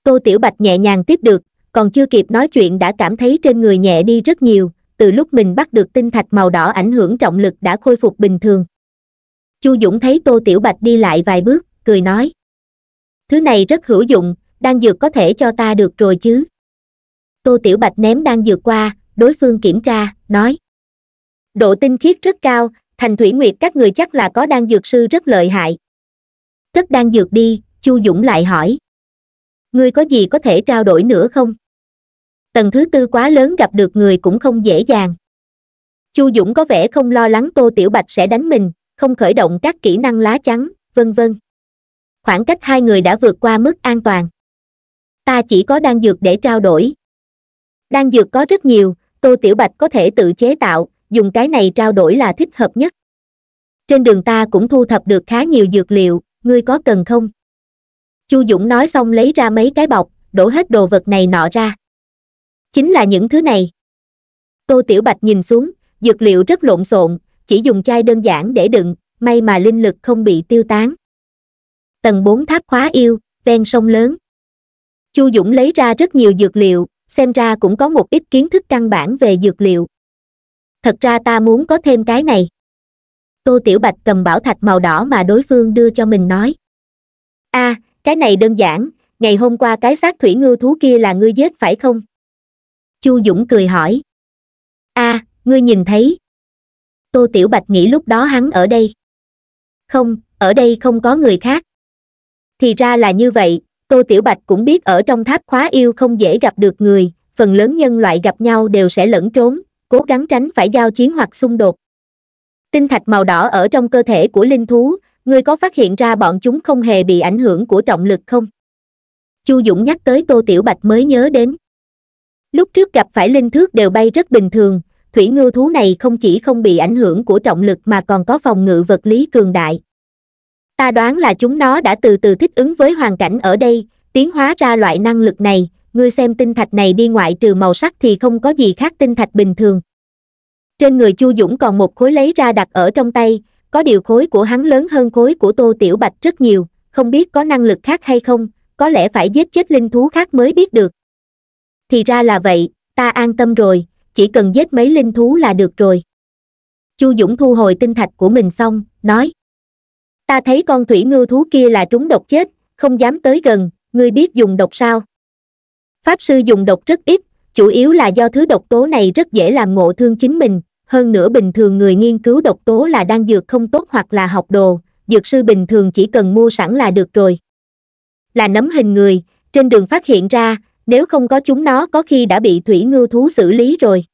Tô Tiểu Bạch nhẹ nhàng tiếp được, còn chưa kịp nói chuyện đã cảm thấy trên người nhẹ đi rất nhiều, từ lúc mình bắt được tinh thạch màu đỏ ảnh hưởng trọng lực đã khôi phục bình thường. Chu Dũng thấy Tô Tiểu Bạch đi lại vài bước, cười nói. Thứ này rất hữu dụng, đan dược có thể cho ta được rồi chứ tô tiểu bạch ném đan dược qua đối phương kiểm tra nói độ tinh khiết rất cao thành thủy nguyệt các người chắc là có đan dược sư rất lợi hại cất đan dược đi chu dũng lại hỏi ngươi có gì có thể trao đổi nữa không tầng thứ tư quá lớn gặp được người cũng không dễ dàng chu dũng có vẻ không lo lắng tô tiểu bạch sẽ đánh mình không khởi động các kỹ năng lá chắn vân vân khoảng cách hai người đã vượt qua mức an toàn ta chỉ có đan dược để trao đổi đan dược có rất nhiều tô tiểu bạch có thể tự chế tạo dùng cái này trao đổi là thích hợp nhất trên đường ta cũng thu thập được khá nhiều dược liệu ngươi có cần không chu dũng nói xong lấy ra mấy cái bọc đổ hết đồ vật này nọ ra chính là những thứ này tô tiểu bạch nhìn xuống dược liệu rất lộn xộn chỉ dùng chai đơn giản để đựng may mà linh lực không bị tiêu tán tầng bốn tháp khóa yêu ven sông lớn chu dũng lấy ra rất nhiều dược liệu xem ra cũng có một ít kiến thức căn bản về dược liệu thật ra ta muốn có thêm cái này tô tiểu bạch cầm bảo thạch màu đỏ mà đối phương đưa cho mình nói a à, cái này đơn giản ngày hôm qua cái xác thủy ngư thú kia là ngươi giết phải không chu dũng cười hỏi a à, ngươi nhìn thấy tô tiểu bạch nghĩ lúc đó hắn ở đây không ở đây không có người khác thì ra là như vậy tô tiểu bạch cũng biết ở trong tháp khóa yêu không dễ gặp được người phần lớn nhân loại gặp nhau đều sẽ lẫn trốn cố gắng tránh phải giao chiến hoặc xung đột tinh thạch màu đỏ ở trong cơ thể của linh thú người có phát hiện ra bọn chúng không hề bị ảnh hưởng của trọng lực không chu dũng nhắc tới tô tiểu bạch mới nhớ đến lúc trước gặp phải linh thước đều bay rất bình thường thủy ngư thú này không chỉ không bị ảnh hưởng của trọng lực mà còn có phòng ngự vật lý cường đại ta đoán là chúng nó đã từ từ thích ứng với hoàn cảnh ở đây tiến hóa ra loại năng lực này ngươi xem tinh thạch này đi ngoại trừ màu sắc thì không có gì khác tinh thạch bình thường trên người chu dũng còn một khối lấy ra đặt ở trong tay có điều khối của hắn lớn hơn khối của tô tiểu bạch rất nhiều không biết có năng lực khác hay không có lẽ phải giết chết linh thú khác mới biết được thì ra là vậy ta an tâm rồi chỉ cần giết mấy linh thú là được rồi chu dũng thu hồi tinh thạch của mình xong nói ta thấy con thủy ngư thú kia là trúng độc chết không dám tới gần ngươi biết dùng độc sao pháp sư dùng độc rất ít chủ yếu là do thứ độc tố này rất dễ làm ngộ thương chính mình hơn nữa bình thường người nghiên cứu độc tố là đang dược không tốt hoặc là học đồ dược sư bình thường chỉ cần mua sẵn là được rồi là nấm hình người trên đường phát hiện ra nếu không có chúng nó có khi đã bị thủy ngư thú xử lý rồi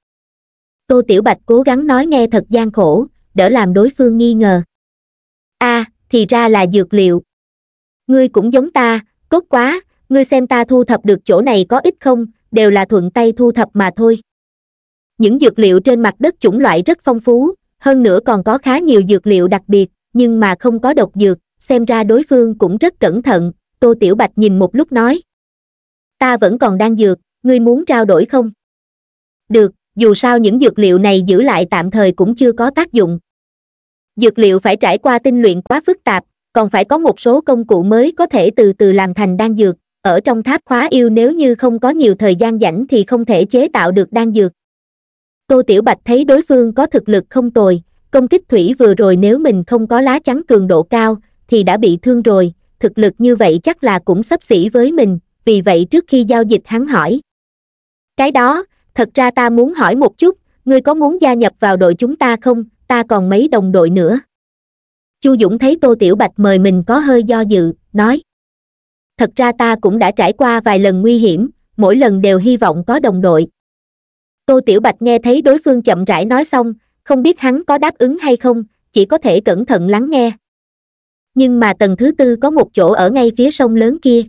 tô tiểu bạch cố gắng nói nghe thật gian khổ đỡ làm đối phương nghi ngờ a à, thì ra là dược liệu ngươi cũng giống ta cốt quá ngươi xem ta thu thập được chỗ này có ít không đều là thuận tay thu thập mà thôi những dược liệu trên mặt đất chủng loại rất phong phú hơn nữa còn có khá nhiều dược liệu đặc biệt nhưng mà không có độc dược xem ra đối phương cũng rất cẩn thận tô tiểu bạch nhìn một lúc nói ta vẫn còn đang dược ngươi muốn trao đổi không được dù sao những dược liệu này giữ lại tạm thời cũng chưa có tác dụng dược liệu phải trải qua tinh luyện quá phức tạp còn phải có một số công cụ mới có thể từ từ làm thành đan dược ở trong tháp khóa yêu nếu như không có nhiều thời gian rảnh thì không thể chế tạo được đan dược tô tiểu bạch thấy đối phương có thực lực không tồi công kích thủy vừa rồi nếu mình không có lá chắn cường độ cao thì đã bị thương rồi thực lực như vậy chắc là cũng sắp xỉ với mình vì vậy trước khi giao dịch hắn hỏi cái đó thật ra ta muốn hỏi một chút ngươi có muốn gia nhập vào đội chúng ta không ta còn mấy đồng đội nữa chu dũng thấy tô tiểu bạch mời mình có hơi do dự nói thật ra ta cũng đã trải qua vài lần nguy hiểm mỗi lần đều hy vọng có đồng đội tô tiểu bạch nghe thấy đối phương chậm rãi nói xong không biết hắn có đáp ứng hay không chỉ có thể cẩn thận lắng nghe nhưng mà tầng thứ tư có một chỗ ở ngay phía sông lớn kia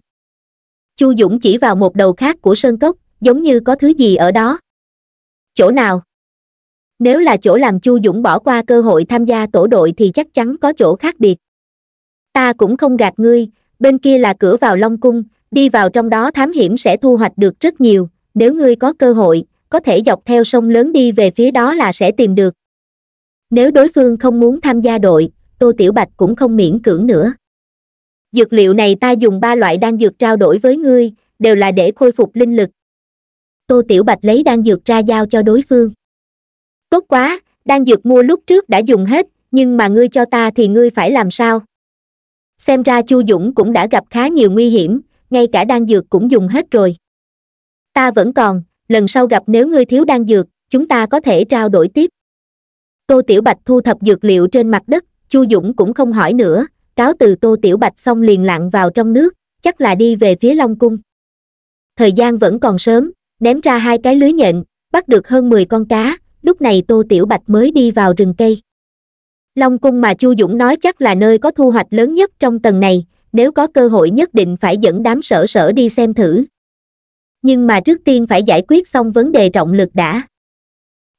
chu dũng chỉ vào một đầu khác của sơn cốc giống như có thứ gì ở đó chỗ nào nếu là chỗ làm chu dũng bỏ qua cơ hội tham gia tổ đội thì chắc chắn có chỗ khác biệt ta cũng không gạt ngươi bên kia là cửa vào long cung đi vào trong đó thám hiểm sẽ thu hoạch được rất nhiều nếu ngươi có cơ hội có thể dọc theo sông lớn đi về phía đó là sẽ tìm được nếu đối phương không muốn tham gia đội tô tiểu bạch cũng không miễn cưỡng nữa dược liệu này ta dùng ba loại đan dược trao đổi với ngươi đều là để khôi phục linh lực tô tiểu bạch lấy đan dược ra giao cho đối phương tốt quá đang dược mua lúc trước đã dùng hết nhưng mà ngươi cho ta thì ngươi phải làm sao xem ra chu dũng cũng đã gặp khá nhiều nguy hiểm ngay cả đan dược cũng dùng hết rồi ta vẫn còn lần sau gặp nếu ngươi thiếu đan dược chúng ta có thể trao đổi tiếp tô tiểu bạch thu thập dược liệu trên mặt đất chu dũng cũng không hỏi nữa cáo từ tô tiểu bạch xong liền lặn vào trong nước chắc là đi về phía long cung thời gian vẫn còn sớm ném ra hai cái lưới nhện bắt được hơn mười con cá lúc này tô tiểu bạch mới đi vào rừng cây long cung mà chu dũng nói chắc là nơi có thu hoạch lớn nhất trong tầng này nếu có cơ hội nhất định phải dẫn đám sở sở đi xem thử nhưng mà trước tiên phải giải quyết xong vấn đề trọng lực đã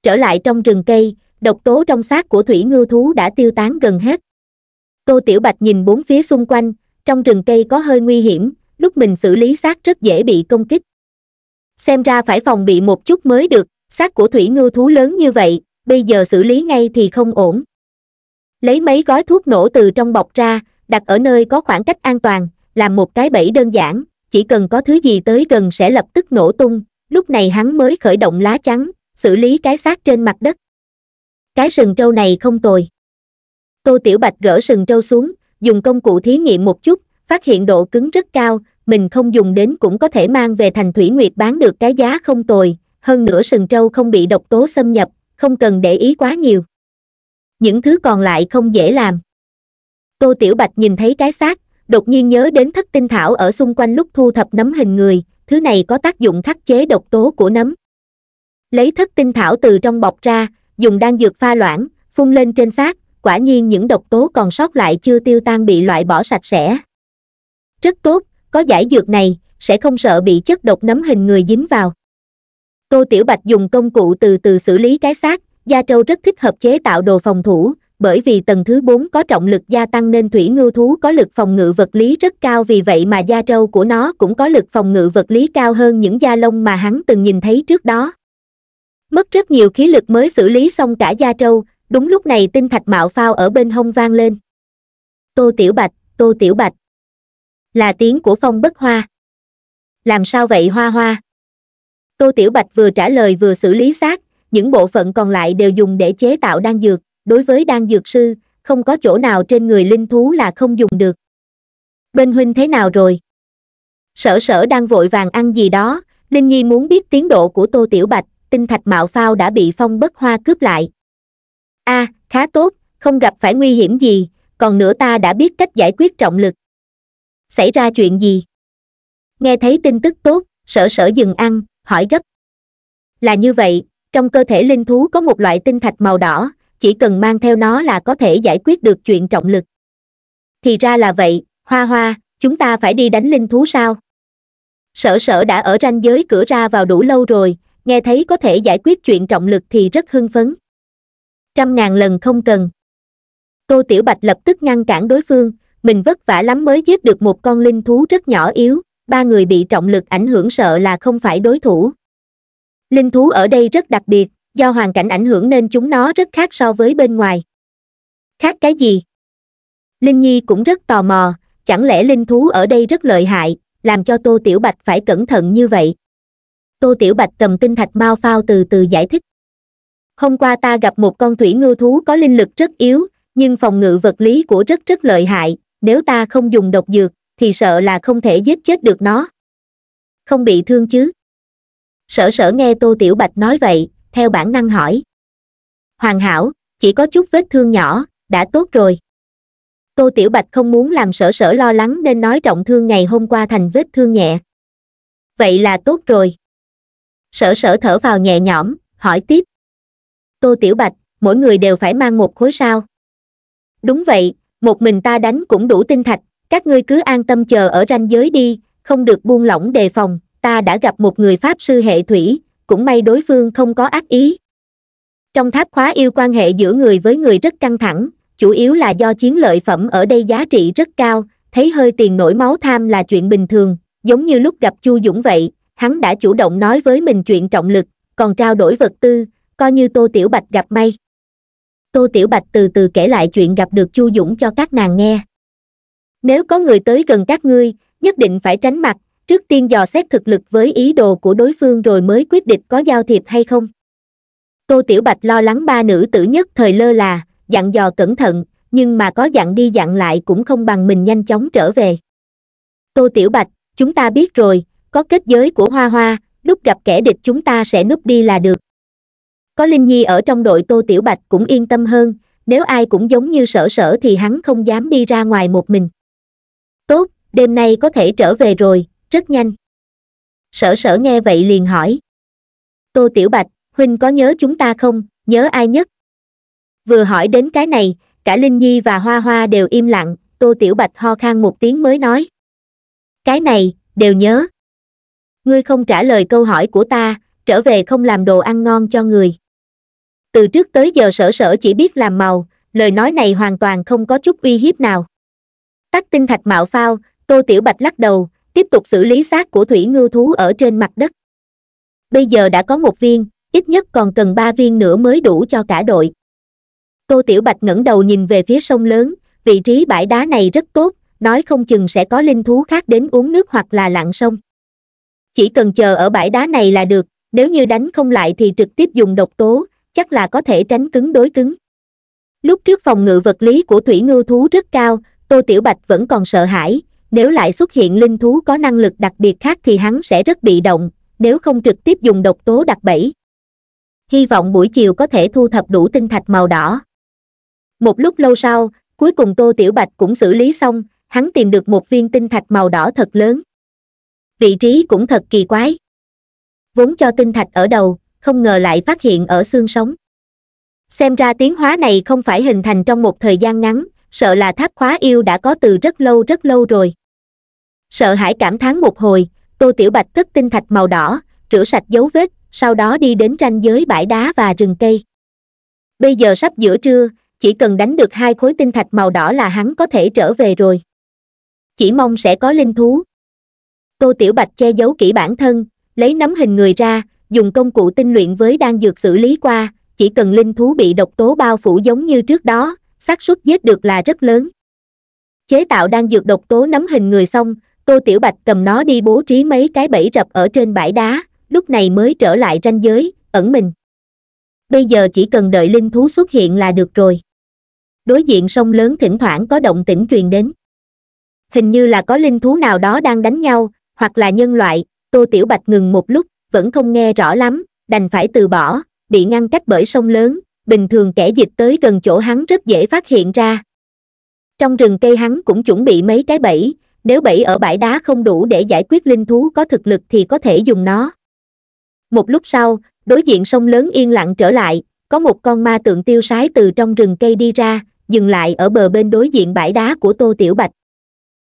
trở lại trong rừng cây độc tố trong xác của thủy ngư thú đã tiêu tán gần hết tô tiểu bạch nhìn bốn phía xung quanh trong rừng cây có hơi nguy hiểm lúc mình xử lý xác rất dễ bị công kích xem ra phải phòng bị một chút mới được xác của thủy ngư thú lớn như vậy bây giờ xử lý ngay thì không ổn lấy mấy gói thuốc nổ từ trong bọc ra đặt ở nơi có khoảng cách an toàn làm một cái bẫy đơn giản chỉ cần có thứ gì tới gần sẽ lập tức nổ tung lúc này hắn mới khởi động lá chắn xử lý cái xác trên mặt đất cái sừng trâu này không tồi tô tiểu bạch gỡ sừng trâu xuống dùng công cụ thí nghiệm một chút phát hiện độ cứng rất cao mình không dùng đến cũng có thể mang về thành thủy nguyệt bán được cái giá không tồi hơn nữa sừng trâu không bị độc tố xâm nhập không cần để ý quá nhiều những thứ còn lại không dễ làm tô tiểu bạch nhìn thấy cái xác đột nhiên nhớ đến thất tinh thảo ở xung quanh lúc thu thập nấm hình người thứ này có tác dụng khắc chế độc tố của nấm lấy thất tinh thảo từ trong bọc ra dùng đan dược pha loãng phun lên trên xác quả nhiên những độc tố còn sót lại chưa tiêu tan bị loại bỏ sạch sẽ rất tốt có giải dược này sẽ không sợ bị chất độc nấm hình người dính vào tô tiểu bạch dùng công cụ từ từ xử lý cái xác gia trâu rất thích hợp chế tạo đồ phòng thủ bởi vì tầng thứ 4 có trọng lực gia tăng nên thủy ngưu thú có lực phòng ngự vật lý rất cao vì vậy mà gia trâu của nó cũng có lực phòng ngự vật lý cao hơn những da lông mà hắn từng nhìn thấy trước đó. Mất rất nhiều khí lực mới xử lý xong cả gia trâu, đúng lúc này tinh thạch mạo phao ở bên hông vang lên. Tô Tiểu Bạch, Tô Tiểu Bạch. Là tiếng của phong bất hoa. Làm sao vậy hoa hoa? tô tiểu bạch vừa trả lời vừa xử lý xác những bộ phận còn lại đều dùng để chế tạo đan dược đối với đan dược sư không có chỗ nào trên người linh thú là không dùng được bên huynh thế nào rồi sở sở đang vội vàng ăn gì đó linh nhi muốn biết tiến độ của tô tiểu bạch tinh thạch mạo phao đã bị phong bất hoa cướp lại a à, khá tốt không gặp phải nguy hiểm gì còn nữa ta đã biết cách giải quyết trọng lực xảy ra chuyện gì nghe thấy tin tức tốt sở sở dừng ăn hỏi gấp là như vậy trong cơ thể linh thú có một loại tinh thạch màu đỏ chỉ cần mang theo nó là có thể giải quyết được chuyện trọng lực thì ra là vậy hoa hoa chúng ta phải đi đánh linh thú sao sở sở đã ở ranh giới cửa ra vào đủ lâu rồi nghe thấy có thể giải quyết chuyện trọng lực thì rất hưng phấn trăm ngàn lần không cần tô tiểu bạch lập tức ngăn cản đối phương mình vất vả lắm mới giết được một con linh thú rất nhỏ yếu ba người bị trọng lực ảnh hưởng sợ là không phải đối thủ. Linh thú ở đây rất đặc biệt, do hoàn cảnh ảnh hưởng nên chúng nó rất khác so với bên ngoài. Khác cái gì? Linh Nhi cũng rất tò mò, chẳng lẽ linh thú ở đây rất lợi hại, làm cho Tô Tiểu Bạch phải cẩn thận như vậy. Tô Tiểu Bạch cầm tinh thạch mau phao từ từ giải thích. Hôm qua ta gặp một con thủy ngư thú có linh lực rất yếu, nhưng phòng ngự vật lý của rất rất lợi hại, nếu ta không dùng độc dược, thì sợ là không thể giết chết được nó không bị thương chứ sở sở nghe tô tiểu bạch nói vậy theo bản năng hỏi hoàn hảo chỉ có chút vết thương nhỏ đã tốt rồi tô tiểu bạch không muốn làm sở sở lo lắng nên nói trọng thương ngày hôm qua thành vết thương nhẹ vậy là tốt rồi sở sở thở vào nhẹ nhõm hỏi tiếp tô tiểu bạch mỗi người đều phải mang một khối sao đúng vậy một mình ta đánh cũng đủ tinh thạch các ngươi cứ an tâm chờ ở ranh giới đi không được buông lỏng đề phòng ta đã gặp một người pháp sư hệ thủy cũng may đối phương không có ác ý trong tháp khóa yêu quan hệ giữa người với người rất căng thẳng chủ yếu là do chiến lợi phẩm ở đây giá trị rất cao thấy hơi tiền nổi máu tham là chuyện bình thường giống như lúc gặp chu dũng vậy hắn đã chủ động nói với mình chuyện trọng lực còn trao đổi vật tư coi như tô tiểu bạch gặp may tô tiểu bạch từ từ kể lại chuyện gặp được chu dũng cho các nàng nghe nếu có người tới gần các ngươi nhất định phải tránh mặt trước tiên dò xét thực lực với ý đồ của đối phương rồi mới quyết định có giao thiệp hay không tô tiểu bạch lo lắng ba nữ tử nhất thời lơ là dặn dò cẩn thận nhưng mà có dặn đi dặn lại cũng không bằng mình nhanh chóng trở về tô tiểu bạch chúng ta biết rồi có kết giới của hoa hoa lúc gặp kẻ địch chúng ta sẽ núp đi là được có linh nhi ở trong đội tô tiểu bạch cũng yên tâm hơn nếu ai cũng giống như sở sở thì hắn không dám đi ra ngoài một mình tốt đêm nay có thể trở về rồi rất nhanh sở sở nghe vậy liền hỏi tô tiểu bạch huynh có nhớ chúng ta không nhớ ai nhất vừa hỏi đến cái này cả linh nhi và hoa hoa đều im lặng tô tiểu bạch ho khan một tiếng mới nói cái này đều nhớ ngươi không trả lời câu hỏi của ta trở về không làm đồ ăn ngon cho người từ trước tới giờ sở sở chỉ biết làm màu lời nói này hoàn toàn không có chút uy hiếp nào Khắc tinh thạch mạo phao, Tô Tiểu Bạch lắc đầu, tiếp tục xử lý xác của thủy ngư thú ở trên mặt đất. Bây giờ đã có một viên, ít nhất còn cần ba viên nữa mới đủ cho cả đội. Tô Tiểu Bạch ngẩng đầu nhìn về phía sông lớn, vị trí bãi đá này rất tốt, nói không chừng sẽ có linh thú khác đến uống nước hoặc là lặn sông. Chỉ cần chờ ở bãi đá này là được, nếu như đánh không lại thì trực tiếp dùng độc tố, chắc là có thể tránh cứng đối cứng. Lúc trước phòng ngự vật lý của thủy ngư thú rất cao, tô tiểu bạch vẫn còn sợ hãi nếu lại xuất hiện linh thú có năng lực đặc biệt khác thì hắn sẽ rất bị động nếu không trực tiếp dùng độc tố đặc bẫy hy vọng buổi chiều có thể thu thập đủ tinh thạch màu đỏ một lúc lâu sau cuối cùng tô tiểu bạch cũng xử lý xong hắn tìm được một viên tinh thạch màu đỏ thật lớn vị trí cũng thật kỳ quái vốn cho tinh thạch ở đầu không ngờ lại phát hiện ở xương sống xem ra tiến hóa này không phải hình thành trong một thời gian ngắn sợ là tháp khóa yêu đã có từ rất lâu rất lâu rồi. Sợ hãi cảm thán một hồi, Tô Tiểu Bạch cất tinh thạch màu đỏ, rửa sạch dấu vết, sau đó đi đến ranh giới bãi đá và rừng cây. Bây giờ sắp giữa trưa, chỉ cần đánh được hai khối tinh thạch màu đỏ là hắn có thể trở về rồi. Chỉ mong sẽ có linh thú. Tô Tiểu Bạch che giấu kỹ bản thân, lấy nắm hình người ra, dùng công cụ tinh luyện với đang dược xử lý qua, chỉ cần linh thú bị độc tố bao phủ giống như trước đó, xác suất giết được là rất lớn chế tạo đang dược độc tố nắm hình người xong tô tiểu bạch cầm nó đi bố trí mấy cái bẫy rập ở trên bãi đá lúc này mới trở lại ranh giới ẩn mình bây giờ chỉ cần đợi linh thú xuất hiện là được rồi đối diện sông lớn thỉnh thoảng có động tĩnh truyền đến hình như là có linh thú nào đó đang đánh nhau hoặc là nhân loại tô tiểu bạch ngừng một lúc vẫn không nghe rõ lắm đành phải từ bỏ bị ngăn cách bởi sông lớn bình thường kẻ dịch tới gần chỗ hắn rất dễ phát hiện ra trong rừng cây hắn cũng chuẩn bị mấy cái bẫy nếu bẫy ở bãi đá không đủ để giải quyết linh thú có thực lực thì có thể dùng nó một lúc sau đối diện sông lớn yên lặng trở lại có một con ma tượng tiêu sái từ trong rừng cây đi ra dừng lại ở bờ bên đối diện bãi đá của tô tiểu bạch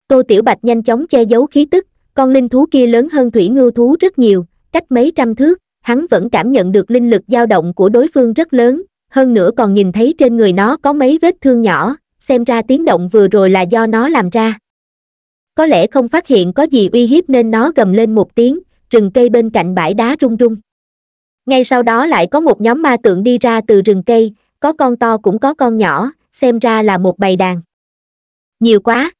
tô tiểu bạch nhanh chóng che giấu khí tức con linh thú kia lớn hơn thủy ngưu thú rất nhiều cách mấy trăm thước hắn vẫn cảm nhận được linh lực dao động của đối phương rất lớn hơn nữa còn nhìn thấy trên người nó có mấy vết thương nhỏ, xem ra tiếng động vừa rồi là do nó làm ra. Có lẽ không phát hiện có gì uy hiếp nên nó gầm lên một tiếng, rừng cây bên cạnh bãi đá rung rung. Ngay sau đó lại có một nhóm ma tượng đi ra từ rừng cây, có con to cũng có con nhỏ, xem ra là một bầy đàn. Nhiều quá.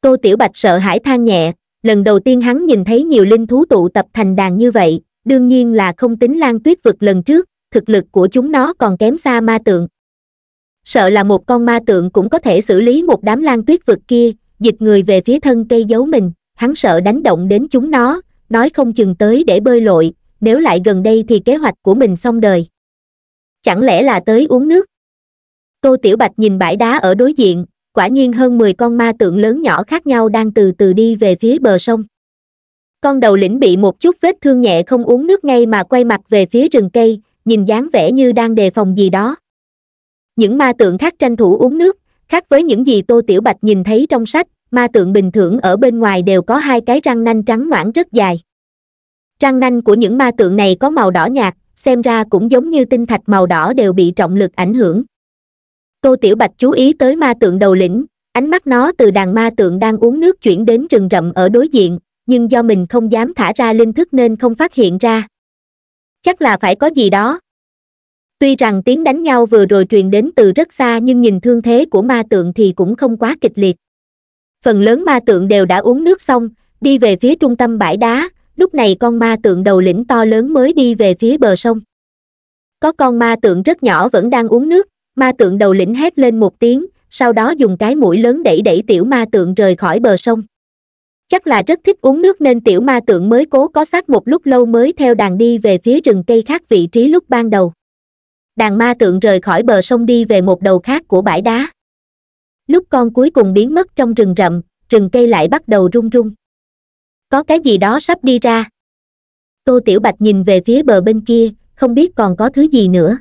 Tô Tiểu Bạch sợ hãi than nhẹ, lần đầu tiên hắn nhìn thấy nhiều linh thú tụ tập thành đàn như vậy, đương nhiên là không tính lan tuyết vực lần trước, thực lực của chúng nó còn kém xa ma tượng sợ là một con ma tượng cũng có thể xử lý một đám lan tuyết vực kia dịch người về phía thân cây giấu mình hắn sợ đánh động đến chúng nó nói không chừng tới để bơi lội nếu lại gần đây thì kế hoạch của mình xong đời chẳng lẽ là tới uống nước tô tiểu bạch nhìn bãi đá ở đối diện quả nhiên hơn mười con ma tượng lớn nhỏ khác nhau đang từ từ đi về phía bờ sông con đầu lĩnh bị một chút vết thương nhẹ không uống nước ngay mà quay mặt về phía rừng cây nhìn dáng vẻ như đang đề phòng gì đó những ma tượng khác tranh thủ uống nước khác với những gì tô tiểu bạch nhìn thấy trong sách ma tượng bình thường ở bên ngoài đều có hai cái răng nanh trắng ngoãn rất dài răng nanh của những ma tượng này có màu đỏ nhạt xem ra cũng giống như tinh thạch màu đỏ đều bị trọng lực ảnh hưởng tô tiểu bạch chú ý tới ma tượng đầu lĩnh ánh mắt nó từ đàn ma tượng đang uống nước chuyển đến rừng rậm ở đối diện nhưng do mình không dám thả ra linh thức nên không phát hiện ra chắc là phải có gì đó tuy rằng tiếng đánh nhau vừa rồi truyền đến từ rất xa nhưng nhìn thương thế của ma tượng thì cũng không quá kịch liệt phần lớn ma tượng đều đã uống nước xong đi về phía trung tâm bãi đá lúc này con ma tượng đầu lĩnh to lớn mới đi về phía bờ sông có con ma tượng rất nhỏ vẫn đang uống nước ma tượng đầu lĩnh hét lên một tiếng sau đó dùng cái mũi lớn đẩy đẩy tiểu ma tượng rời khỏi bờ sông chắc là rất thích uống nước nên tiểu ma tượng mới cố có xác một lúc lâu mới theo đàn đi về phía rừng cây khác vị trí lúc ban đầu đàn ma tượng rời khỏi bờ sông đi về một đầu khác của bãi đá lúc con cuối cùng biến mất trong rừng rậm rừng cây lại bắt đầu rung rung có cái gì đó sắp đi ra tô tiểu bạch nhìn về phía bờ bên kia không biết còn có thứ gì nữa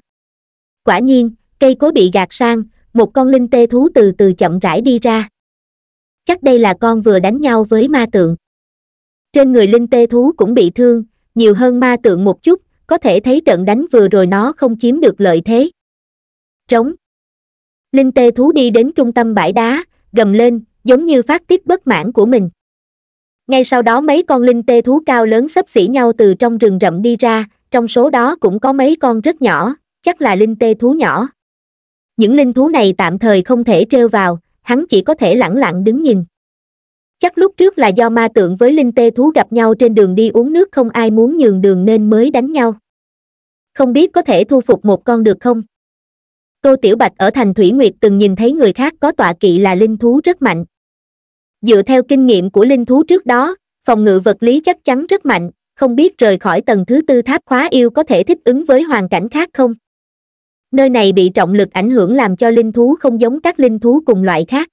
quả nhiên cây cối bị gạt sang một con linh tê thú từ từ chậm rãi đi ra chắc đây là con vừa đánh nhau với ma tượng trên người linh tê thú cũng bị thương nhiều hơn ma tượng một chút có thể thấy trận đánh vừa rồi nó không chiếm được lợi thế trống linh tê thú đi đến trung tâm bãi đá gầm lên giống như phát tiết bất mãn của mình ngay sau đó mấy con linh tê thú cao lớn sấp xỉ nhau từ trong rừng rậm đi ra trong số đó cũng có mấy con rất nhỏ chắc là linh tê thú nhỏ những linh thú này tạm thời không thể trêu vào hắn chỉ có thể lẳng lặng đứng nhìn chắc lúc trước là do ma tượng với linh tê thú gặp nhau trên đường đi uống nước không ai muốn nhường đường nên mới đánh nhau không biết có thể thu phục một con được không cô tiểu bạch ở thành thủy nguyệt từng nhìn thấy người khác có tọa kỵ là linh thú rất mạnh dựa theo kinh nghiệm của linh thú trước đó phòng ngự vật lý chắc chắn rất mạnh không biết rời khỏi tầng thứ tư tháp khóa yêu có thể thích ứng với hoàn cảnh khác không nơi này bị trọng lực ảnh hưởng làm cho linh thú không giống các linh thú cùng loại khác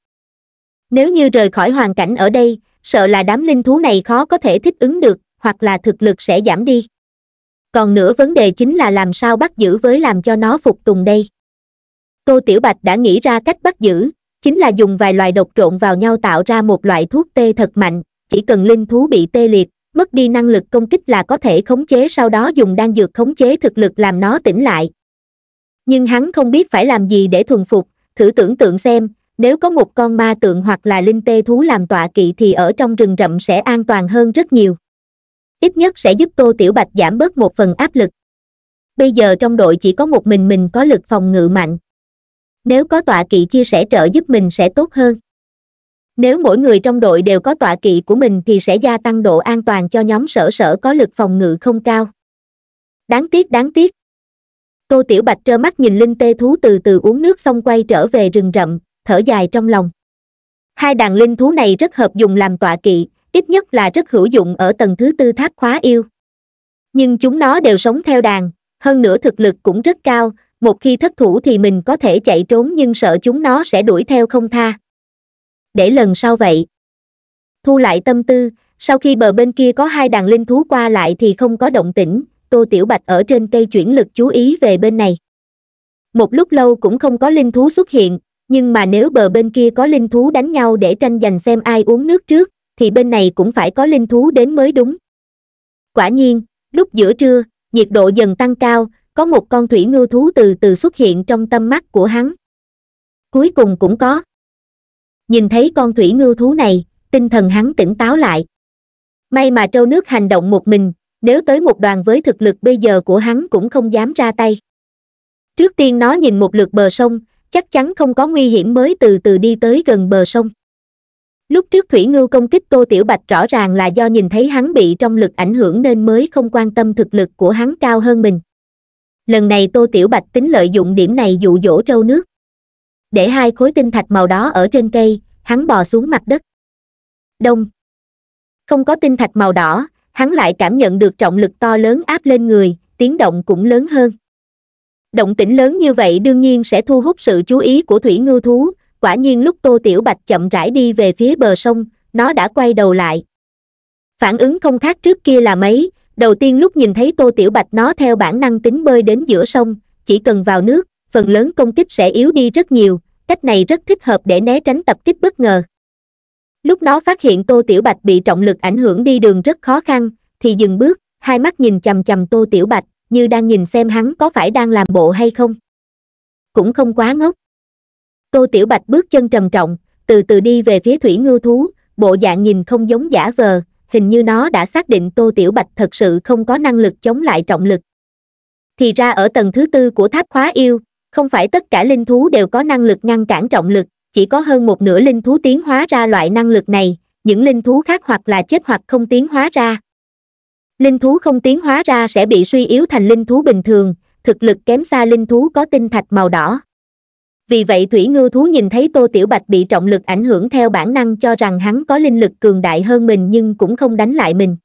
nếu như rời khỏi hoàn cảnh ở đây sợ là đám linh thú này khó có thể thích ứng được hoặc là thực lực sẽ giảm đi còn nữa vấn đề chính là làm sao bắt giữ với làm cho nó phục tùng đây cô tiểu bạch đã nghĩ ra cách bắt giữ chính là dùng vài loài độc trộn vào nhau tạo ra một loại thuốc tê thật mạnh chỉ cần linh thú bị tê liệt mất đi năng lực công kích là có thể khống chế sau đó dùng đan dược khống chế thực lực làm nó tỉnh lại nhưng hắn không biết phải làm gì để thuần phục thử tưởng tượng xem nếu có một con ma tượng hoặc là linh tê thú làm tọa kỵ thì ở trong rừng rậm sẽ an toàn hơn rất nhiều ít nhất sẽ giúp tô tiểu bạch giảm bớt một phần áp lực bây giờ trong đội chỉ có một mình mình có lực phòng ngự mạnh nếu có tọa kỵ chia sẻ trợ giúp mình sẽ tốt hơn nếu mỗi người trong đội đều có tọa kỵ của mình thì sẽ gia tăng độ an toàn cho nhóm sở sở có lực phòng ngự không cao đáng tiếc đáng tiếc tô tiểu bạch trơ mắt nhìn linh tê thú từ từ uống nước xong quay trở về rừng rậm thở dài trong lòng hai đàn linh thú này rất hợp dùng làm tọa kỵ ít nhất là rất hữu dụng ở tầng thứ tư thác khóa yêu nhưng chúng nó đều sống theo đàn hơn nữa thực lực cũng rất cao một khi thất thủ thì mình có thể chạy trốn nhưng sợ chúng nó sẽ đuổi theo không tha để lần sau vậy thu lại tâm tư sau khi bờ bên kia có hai đàn linh thú qua lại thì không có động tĩnh tô tiểu bạch ở trên cây chuyển lực chú ý về bên này một lúc lâu cũng không có linh thú xuất hiện nhưng mà nếu bờ bên kia có linh thú đánh nhau để tranh giành xem ai uống nước trước thì bên này cũng phải có linh thú đến mới đúng quả nhiên lúc giữa trưa nhiệt độ dần tăng cao có một con thủy ngư thú từ từ xuất hiện trong tâm mắt của hắn cuối cùng cũng có nhìn thấy con thủy ngư thú này tinh thần hắn tỉnh táo lại may mà trâu nước hành động một mình nếu tới một đoàn với thực lực bây giờ của hắn cũng không dám ra tay trước tiên nó nhìn một lượt bờ sông chắc chắn không có nguy hiểm mới từ từ đi tới gần bờ sông lúc trước thủy ngưu công kích tô tiểu bạch rõ ràng là do nhìn thấy hắn bị trong lực ảnh hưởng nên mới không quan tâm thực lực của hắn cao hơn mình lần này tô tiểu bạch tính lợi dụng điểm này dụ dỗ trâu nước để hai khối tinh thạch màu đó ở trên cây hắn bò xuống mặt đất đông không có tinh thạch màu đỏ hắn lại cảm nhận được trọng lực to lớn áp lên người tiếng động cũng lớn hơn động tĩnh lớn như vậy đương nhiên sẽ thu hút sự chú ý của thủy ngư thú quả nhiên lúc tô tiểu bạch chậm rãi đi về phía bờ sông nó đã quay đầu lại phản ứng không khác trước kia là mấy đầu tiên lúc nhìn thấy tô tiểu bạch nó theo bản năng tính bơi đến giữa sông chỉ cần vào nước phần lớn công kích sẽ yếu đi rất nhiều cách này rất thích hợp để né tránh tập kích bất ngờ Lúc nó phát hiện Tô Tiểu Bạch bị trọng lực ảnh hưởng đi đường rất khó khăn, thì dừng bước, hai mắt nhìn chầm chầm Tô Tiểu Bạch, như đang nhìn xem hắn có phải đang làm bộ hay không. Cũng không quá ngốc. Tô Tiểu Bạch bước chân trầm trọng, từ từ đi về phía thủy ngưu thú, bộ dạng nhìn không giống giả vờ, hình như nó đã xác định Tô Tiểu Bạch thật sự không có năng lực chống lại trọng lực. Thì ra ở tầng thứ tư của tháp khóa yêu, không phải tất cả linh thú đều có năng lực ngăn cản trọng lực, chỉ có hơn một nửa linh thú tiến hóa ra loại năng lực này những linh thú khác hoặc là chết hoặc không tiến hóa ra linh thú không tiến hóa ra sẽ bị suy yếu thành linh thú bình thường thực lực kém xa linh thú có tinh thạch màu đỏ vì vậy thủy ngư thú nhìn thấy tô tiểu bạch bị trọng lực ảnh hưởng theo bản năng cho rằng hắn có linh lực cường đại hơn mình nhưng cũng không đánh lại mình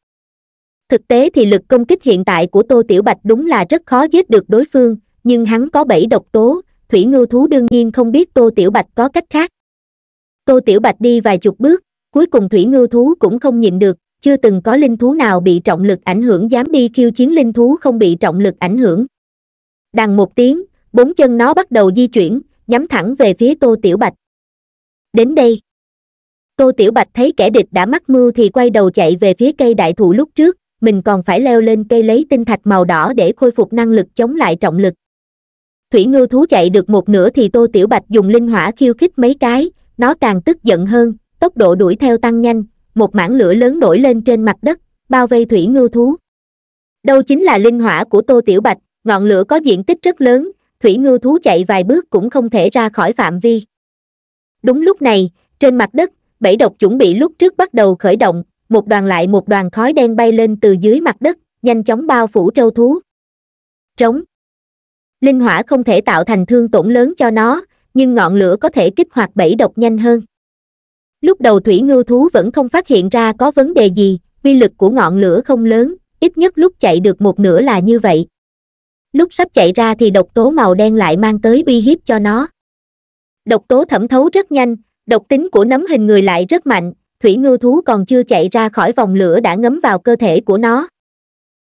thực tế thì lực công kích hiện tại của tô tiểu bạch đúng là rất khó giết được đối phương nhưng hắn có bảy độc tố thủy ngưu thú đương nhiên không biết tô tiểu bạch có cách khác tô tiểu bạch đi vài chục bước cuối cùng thủy ngưu thú cũng không nhịn được chưa từng có linh thú nào bị trọng lực ảnh hưởng dám đi khiêu chiến linh thú không bị trọng lực ảnh hưởng đằng một tiếng bốn chân nó bắt đầu di chuyển nhắm thẳng về phía tô tiểu bạch đến đây tô tiểu bạch thấy kẻ địch đã mắc mưu thì quay đầu chạy về phía cây đại thụ lúc trước mình còn phải leo lên cây lấy tinh thạch màu đỏ để khôi phục năng lực chống lại trọng lực thủy ngư thú chạy được một nửa thì tô tiểu bạch dùng linh hỏa khiêu khích mấy cái nó càng tức giận hơn tốc độ đuổi theo tăng nhanh một mảng lửa lớn nổi lên trên mặt đất bao vây thủy ngư thú đâu chính là linh hỏa của tô tiểu bạch ngọn lửa có diện tích rất lớn thủy ngư thú chạy vài bước cũng không thể ra khỏi phạm vi đúng lúc này trên mặt đất bảy độc chuẩn bị lúc trước bắt đầu khởi động một đoàn lại một đoàn khói đen bay lên từ dưới mặt đất nhanh chóng bao phủ trâu thú trống linh hỏa không thể tạo thành thương tổn lớn cho nó nhưng ngọn lửa có thể kích hoạt bẫy độc nhanh hơn lúc đầu thủy ngư thú vẫn không phát hiện ra có vấn đề gì uy lực của ngọn lửa không lớn ít nhất lúc chạy được một nửa là như vậy lúc sắp chạy ra thì độc tố màu đen lại mang tới uy hiếp cho nó độc tố thẩm thấu rất nhanh độc tính của nấm hình người lại rất mạnh thủy ngư thú còn chưa chạy ra khỏi vòng lửa đã ngấm vào cơ thể của nó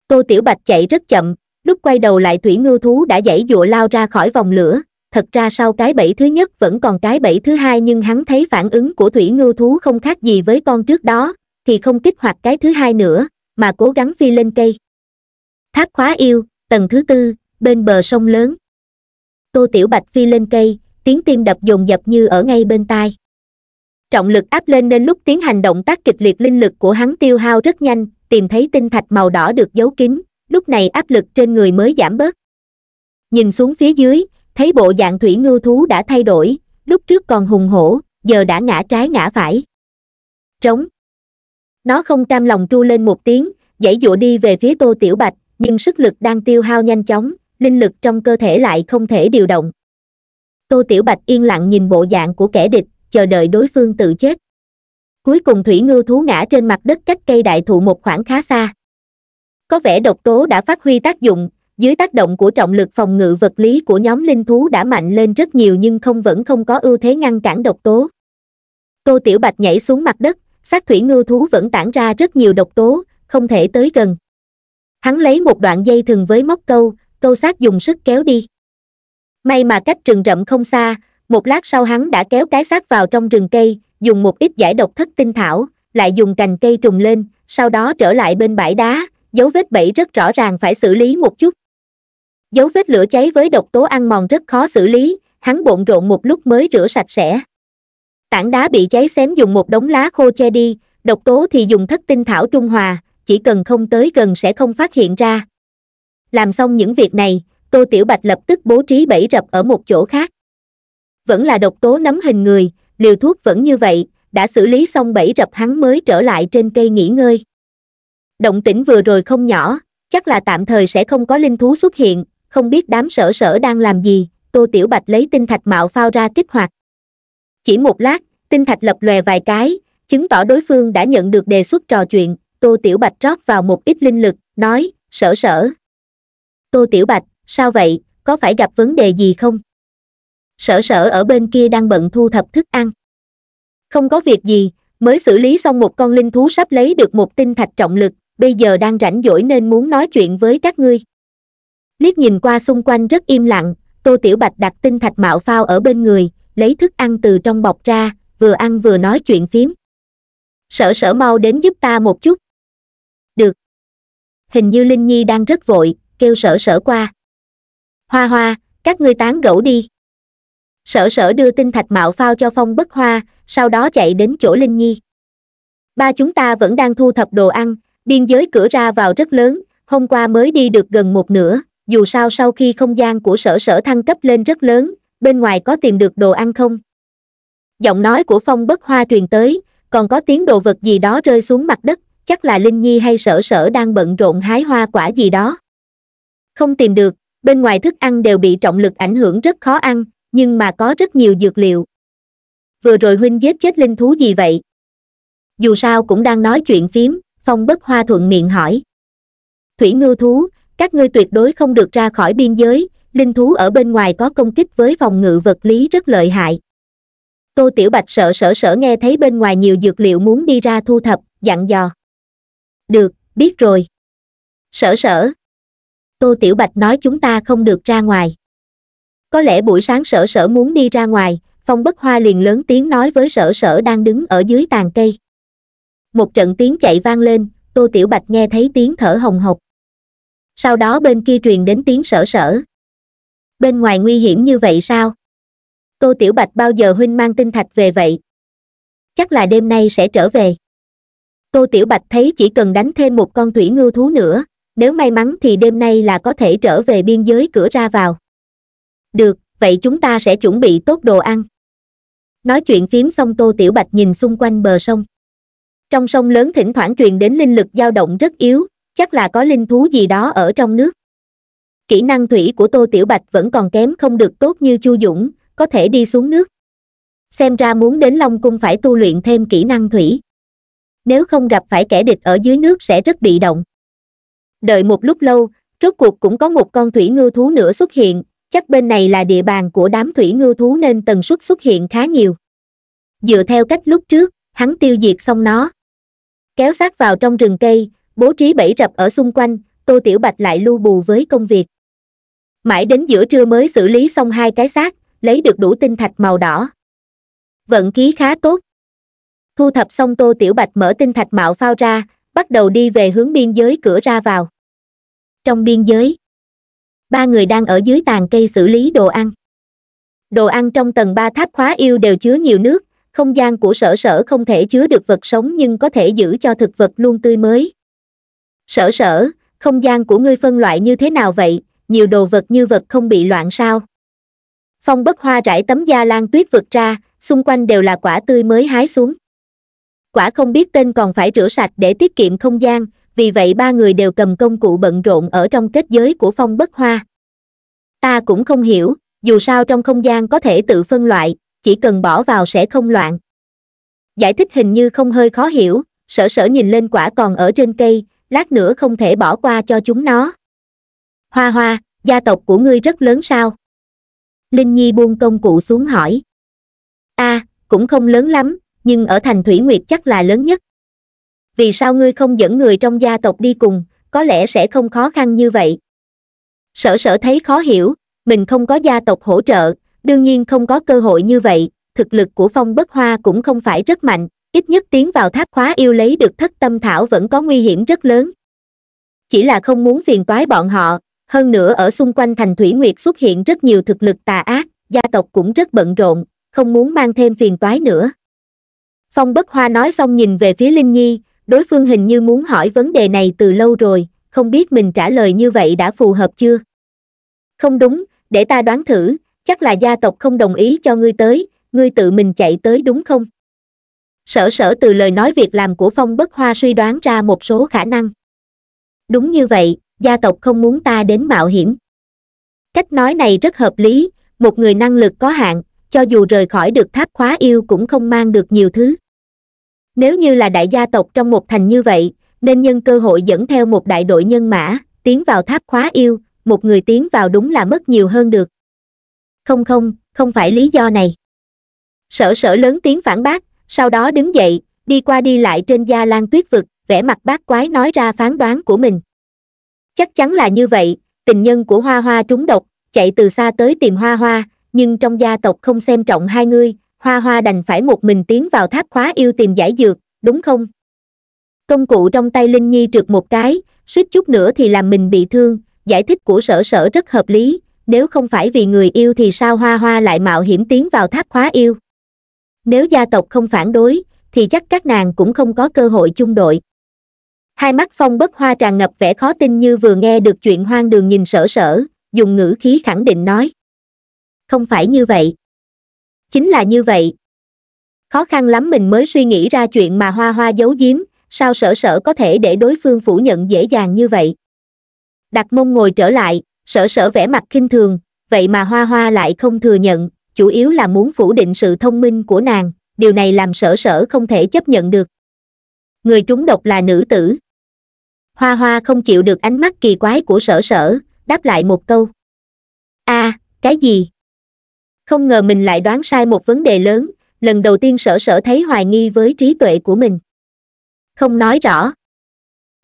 Cô tiểu bạch chạy rất chậm lúc quay đầu lại thủy ngư thú đã dãy dụa lao ra khỏi vòng lửa thật ra sau cái bẫy thứ nhất vẫn còn cái bẫy thứ hai nhưng hắn thấy phản ứng của thủy ngư thú không khác gì với con trước đó thì không kích hoạt cái thứ hai nữa mà cố gắng phi lên cây tháp khóa yêu tầng thứ tư bên bờ sông lớn tô tiểu bạch phi lên cây tiếng tim đập dồn dập như ở ngay bên tai trọng lực áp lên nên lúc tiến hành động tác kịch liệt linh lực của hắn tiêu hao rất nhanh tìm thấy tinh thạch màu đỏ được giấu kín lúc này áp lực trên người mới giảm bớt nhìn xuống phía dưới thấy bộ dạng thủy ngư thú đã thay đổi lúc trước còn hùng hổ giờ đã ngã trái ngã phải trống nó không cam lòng tru lên một tiếng dãy dụa đi về phía tô tiểu bạch nhưng sức lực đang tiêu hao nhanh chóng linh lực trong cơ thể lại không thể điều động tô tiểu bạch yên lặng nhìn bộ dạng của kẻ địch chờ đợi đối phương tự chết cuối cùng thủy ngư thú ngã trên mặt đất cách cây đại thụ một khoảng khá xa có vẻ độc tố đã phát huy tác dụng dưới tác động của trọng lực phòng ngự vật lý của nhóm linh thú đã mạnh lên rất nhiều nhưng không vẫn không có ưu thế ngăn cản độc tố tô tiểu bạch nhảy xuống mặt đất xác thủy ngư thú vẫn tản ra rất nhiều độc tố không thể tới gần hắn lấy một đoạn dây thừng với móc câu câu sát dùng sức kéo đi may mà cách rừng rậm không xa một lát sau hắn đã kéo cái xác vào trong rừng cây dùng một ít giải độc thất tinh thảo lại dùng cành cây trùng lên sau đó trở lại bên bãi đá dấu vết bẫy rất rõ ràng phải xử lý một chút dấu vết lửa cháy với độc tố ăn mòn rất khó xử lý hắn bộn rộn một lúc mới rửa sạch sẽ tảng đá bị cháy xém dùng một đống lá khô che đi độc tố thì dùng thất tinh thảo trung hòa chỉ cần không tới gần sẽ không phát hiện ra làm xong những việc này tô tiểu bạch lập tức bố trí bẫy rập ở một chỗ khác vẫn là độc tố nắm hình người liều thuốc vẫn như vậy đã xử lý xong bẫy rập hắn mới trở lại trên cây nghỉ ngơi động tĩnh vừa rồi không nhỏ, chắc là tạm thời sẽ không có linh thú xuất hiện, không biết đám sở sở đang làm gì, Tô Tiểu Bạch lấy tinh thạch mạo phao ra kích hoạt. Chỉ một lát, tinh thạch lập lòe vài cái, chứng tỏ đối phương đã nhận được đề xuất trò chuyện, Tô Tiểu Bạch rót vào một ít linh lực, nói, sở sở. Tô Tiểu Bạch, sao vậy, có phải gặp vấn đề gì không? Sở sở ở bên kia đang bận thu thập thức ăn. Không có việc gì, mới xử lý xong một con linh thú sắp lấy được một tinh thạch trọng lực, bây giờ đang rảnh rỗi nên muốn nói chuyện với các ngươi liếc nhìn qua xung quanh rất im lặng tô tiểu bạch đặt tinh thạch mạo phao ở bên người lấy thức ăn từ trong bọc ra vừa ăn vừa nói chuyện phím sở sở mau đến giúp ta một chút được hình như linh nhi đang rất vội kêu sở sở qua hoa hoa các ngươi tán gẫu đi sở sở đưa tinh thạch mạo phao cho phong bất hoa sau đó chạy đến chỗ linh nhi ba chúng ta vẫn đang thu thập đồ ăn biên giới cửa ra vào rất lớn hôm qua mới đi được gần một nửa dù sao sau khi không gian của sở sở thăng cấp lên rất lớn bên ngoài có tìm được đồ ăn không giọng nói của phong bất hoa truyền tới còn có tiếng đồ vật gì đó rơi xuống mặt đất chắc là linh nhi hay sở sở đang bận rộn hái hoa quả gì đó không tìm được bên ngoài thức ăn đều bị trọng lực ảnh hưởng rất khó ăn nhưng mà có rất nhiều dược liệu vừa rồi huynh giết chết linh thú gì vậy dù sao cũng đang nói chuyện phím phong bất hoa thuận miệng hỏi thủy ngư thú các ngươi tuyệt đối không được ra khỏi biên giới linh thú ở bên ngoài có công kích với phòng ngự vật lý rất lợi hại tô tiểu bạch sợ sở sở nghe thấy bên ngoài nhiều dược liệu muốn đi ra thu thập dặn dò được biết rồi sở sở tô tiểu bạch nói chúng ta không được ra ngoài có lẽ buổi sáng sở sở muốn đi ra ngoài phong bất hoa liền lớn tiếng nói với sở sở đang đứng ở dưới tàn cây một trận tiếng chạy vang lên tô tiểu bạch nghe thấy tiếng thở hồng hộc sau đó bên kia truyền đến tiếng sở sở bên ngoài nguy hiểm như vậy sao tô tiểu bạch bao giờ huynh mang tinh thạch về vậy chắc là đêm nay sẽ trở về tô tiểu bạch thấy chỉ cần đánh thêm một con thủy ngưu thú nữa nếu may mắn thì đêm nay là có thể trở về biên giới cửa ra vào được vậy chúng ta sẽ chuẩn bị tốt đồ ăn nói chuyện phím xong tô tiểu bạch nhìn xung quanh bờ sông trong sông lớn thỉnh thoảng truyền đến linh lực dao động rất yếu chắc là có linh thú gì đó ở trong nước kỹ năng thủy của tô tiểu bạch vẫn còn kém không được tốt như chu dũng có thể đi xuống nước xem ra muốn đến long cung phải tu luyện thêm kỹ năng thủy nếu không gặp phải kẻ địch ở dưới nước sẽ rất bị động đợi một lúc lâu rốt cuộc cũng có một con thủy ngư thú nữa xuất hiện chắc bên này là địa bàn của đám thủy ngư thú nên tần suất xuất hiện khá nhiều dựa theo cách lúc trước hắn tiêu diệt xong nó kéo sát vào trong rừng cây, bố trí bẫy rập ở xung quanh, Tô Tiểu Bạch lại lưu bù với công việc. Mãi đến giữa trưa mới xử lý xong hai cái xác, lấy được đủ tinh thạch màu đỏ. Vận khí khá tốt. Thu thập xong Tô Tiểu Bạch mở tinh thạch mạo phao ra, bắt đầu đi về hướng biên giới cửa ra vào. Trong biên giới, ba người đang ở dưới tàn cây xử lý đồ ăn. Đồ ăn trong tầng ba tháp khóa yêu đều chứa nhiều nước, không gian của sở sở không thể chứa được vật sống nhưng có thể giữ cho thực vật luôn tươi mới. Sở sở, không gian của ngươi phân loại như thế nào vậy, nhiều đồ vật như vật không bị loạn sao? Phong bất hoa rải tấm da lan tuyết vực ra, xung quanh đều là quả tươi mới hái xuống. Quả không biết tên còn phải rửa sạch để tiết kiệm không gian, vì vậy ba người đều cầm công cụ bận rộn ở trong kết giới của phong bất hoa. Ta cũng không hiểu, dù sao trong không gian có thể tự phân loại, chỉ cần bỏ vào sẽ không loạn. Giải thích hình như không hơi khó hiểu, sở sở nhìn lên quả còn ở trên cây, lát nữa không thể bỏ qua cho chúng nó. Hoa hoa, gia tộc của ngươi rất lớn sao? Linh Nhi buông công cụ xuống hỏi. a à, cũng không lớn lắm, nhưng ở thành Thủy Nguyệt chắc là lớn nhất. Vì sao ngươi không dẫn người trong gia tộc đi cùng, có lẽ sẽ không khó khăn như vậy. Sở sở thấy khó hiểu, mình không có gia tộc hỗ trợ, đương nhiên không có cơ hội như vậy thực lực của phong bất hoa cũng không phải rất mạnh ít nhất tiến vào tháp khóa yêu lấy được thất tâm thảo vẫn có nguy hiểm rất lớn chỉ là không muốn phiền toái bọn họ hơn nữa ở xung quanh thành thủy nguyệt xuất hiện rất nhiều thực lực tà ác gia tộc cũng rất bận rộn không muốn mang thêm phiền toái nữa phong bất hoa nói xong nhìn về phía linh nhi đối phương hình như muốn hỏi vấn đề này từ lâu rồi không biết mình trả lời như vậy đã phù hợp chưa không đúng để ta đoán thử chắc là gia tộc không đồng ý cho ngươi tới ngươi tự mình chạy tới đúng không sở sở từ lời nói việc làm của phong bất hoa suy đoán ra một số khả năng đúng như vậy gia tộc không muốn ta đến mạo hiểm cách nói này rất hợp lý một người năng lực có hạn cho dù rời khỏi được tháp khóa yêu cũng không mang được nhiều thứ nếu như là đại gia tộc trong một thành như vậy nên nhân cơ hội dẫn theo một đại đội nhân mã tiến vào tháp khóa yêu một người tiến vào đúng là mất nhiều hơn được không không không phải lý do này sở sở lớn tiếng phản bác sau đó đứng dậy đi qua đi lại trên gia lan tuyết vực vẻ mặt bác quái nói ra phán đoán của mình chắc chắn là như vậy tình nhân của hoa hoa trúng độc chạy từ xa tới tìm hoa hoa nhưng trong gia tộc không xem trọng hai người, hoa hoa đành phải một mình tiến vào tháp khóa yêu tìm giải dược đúng không công cụ trong tay linh nhi trượt một cái suýt chút nữa thì làm mình bị thương giải thích của sở sở rất hợp lý nếu không phải vì người yêu thì sao hoa hoa lại mạo hiểm tiến vào tháp khóa yêu nếu gia tộc không phản đối thì chắc các nàng cũng không có cơ hội chung đội hai mắt phong bất hoa tràn ngập vẻ khó tin như vừa nghe được chuyện hoang đường nhìn sở sở dùng ngữ khí khẳng định nói không phải như vậy chính là như vậy khó khăn lắm mình mới suy nghĩ ra chuyện mà hoa hoa giấu giếm sao sở sở có thể để đối phương phủ nhận dễ dàng như vậy đặt mông ngồi trở lại Sở sở vẻ mặt kinh thường, vậy mà Hoa Hoa lại không thừa nhận, chủ yếu là muốn phủ định sự thông minh của nàng, điều này làm sở sở không thể chấp nhận được. Người trúng độc là nữ tử. Hoa Hoa không chịu được ánh mắt kỳ quái của sở sở, đáp lại một câu. a à, cái gì? Không ngờ mình lại đoán sai một vấn đề lớn, lần đầu tiên sở sở thấy hoài nghi với trí tuệ của mình. Không nói rõ.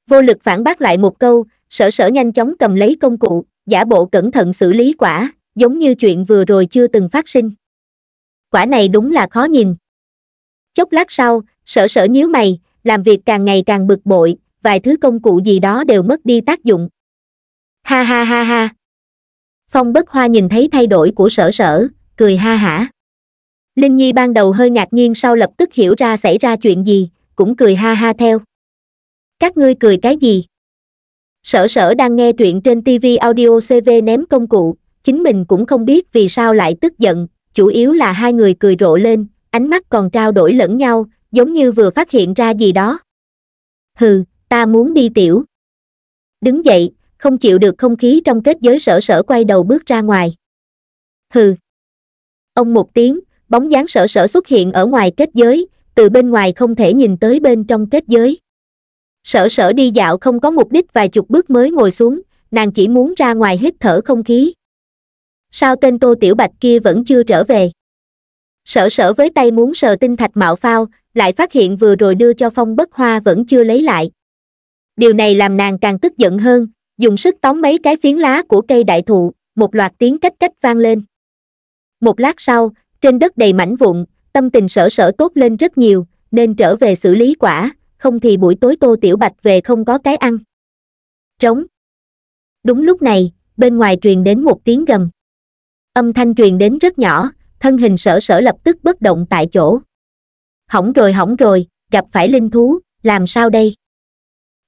Vô lực phản bác lại một câu, sở sở nhanh chóng cầm lấy công cụ, giả bộ cẩn thận xử lý quả, giống như chuyện vừa rồi chưa từng phát sinh. Quả này đúng là khó nhìn. Chốc lát sau, sở sở nhíu mày, làm việc càng ngày càng bực bội, vài thứ công cụ gì đó đều mất đi tác dụng. Ha ha ha ha. Phong bất hoa nhìn thấy thay đổi của sở sở, cười ha hả. Linh Nhi ban đầu hơi ngạc nhiên sau lập tức hiểu ra xảy ra chuyện gì, cũng cười ha ha theo. Các ngươi cười cái gì? Sở sở đang nghe truyện trên TV audio CV ném công cụ, chính mình cũng không biết vì sao lại tức giận, chủ yếu là hai người cười rộ lên, ánh mắt còn trao đổi lẫn nhau, giống như vừa phát hiện ra gì đó. Hừ, ta muốn đi tiểu. Đứng dậy, không chịu được không khí trong kết giới sở sở quay đầu bước ra ngoài. Hừ. Ông một tiếng, bóng dáng sở sở xuất hiện ở ngoài kết giới, từ bên ngoài không thể nhìn tới bên trong kết giới sở sở đi dạo không có mục đích vài chục bước mới ngồi xuống nàng chỉ muốn ra ngoài hít thở không khí sao tên tô tiểu bạch kia vẫn chưa trở về sở sở với tay muốn sờ tinh thạch mạo phao lại phát hiện vừa rồi đưa cho phong bất hoa vẫn chưa lấy lại điều này làm nàng càng tức giận hơn dùng sức tóm mấy cái phiến lá của cây đại thụ một loạt tiếng cách cách vang lên một lát sau trên đất đầy mảnh vụn tâm tình sở sở tốt lên rất nhiều nên trở về xử lý quả không thì buổi tối tô tiểu bạch về không có cái ăn trống đúng lúc này bên ngoài truyền đến một tiếng gầm âm thanh truyền đến rất nhỏ thân hình sở sở lập tức bất động tại chỗ hỏng rồi hỏng rồi gặp phải linh thú làm sao đây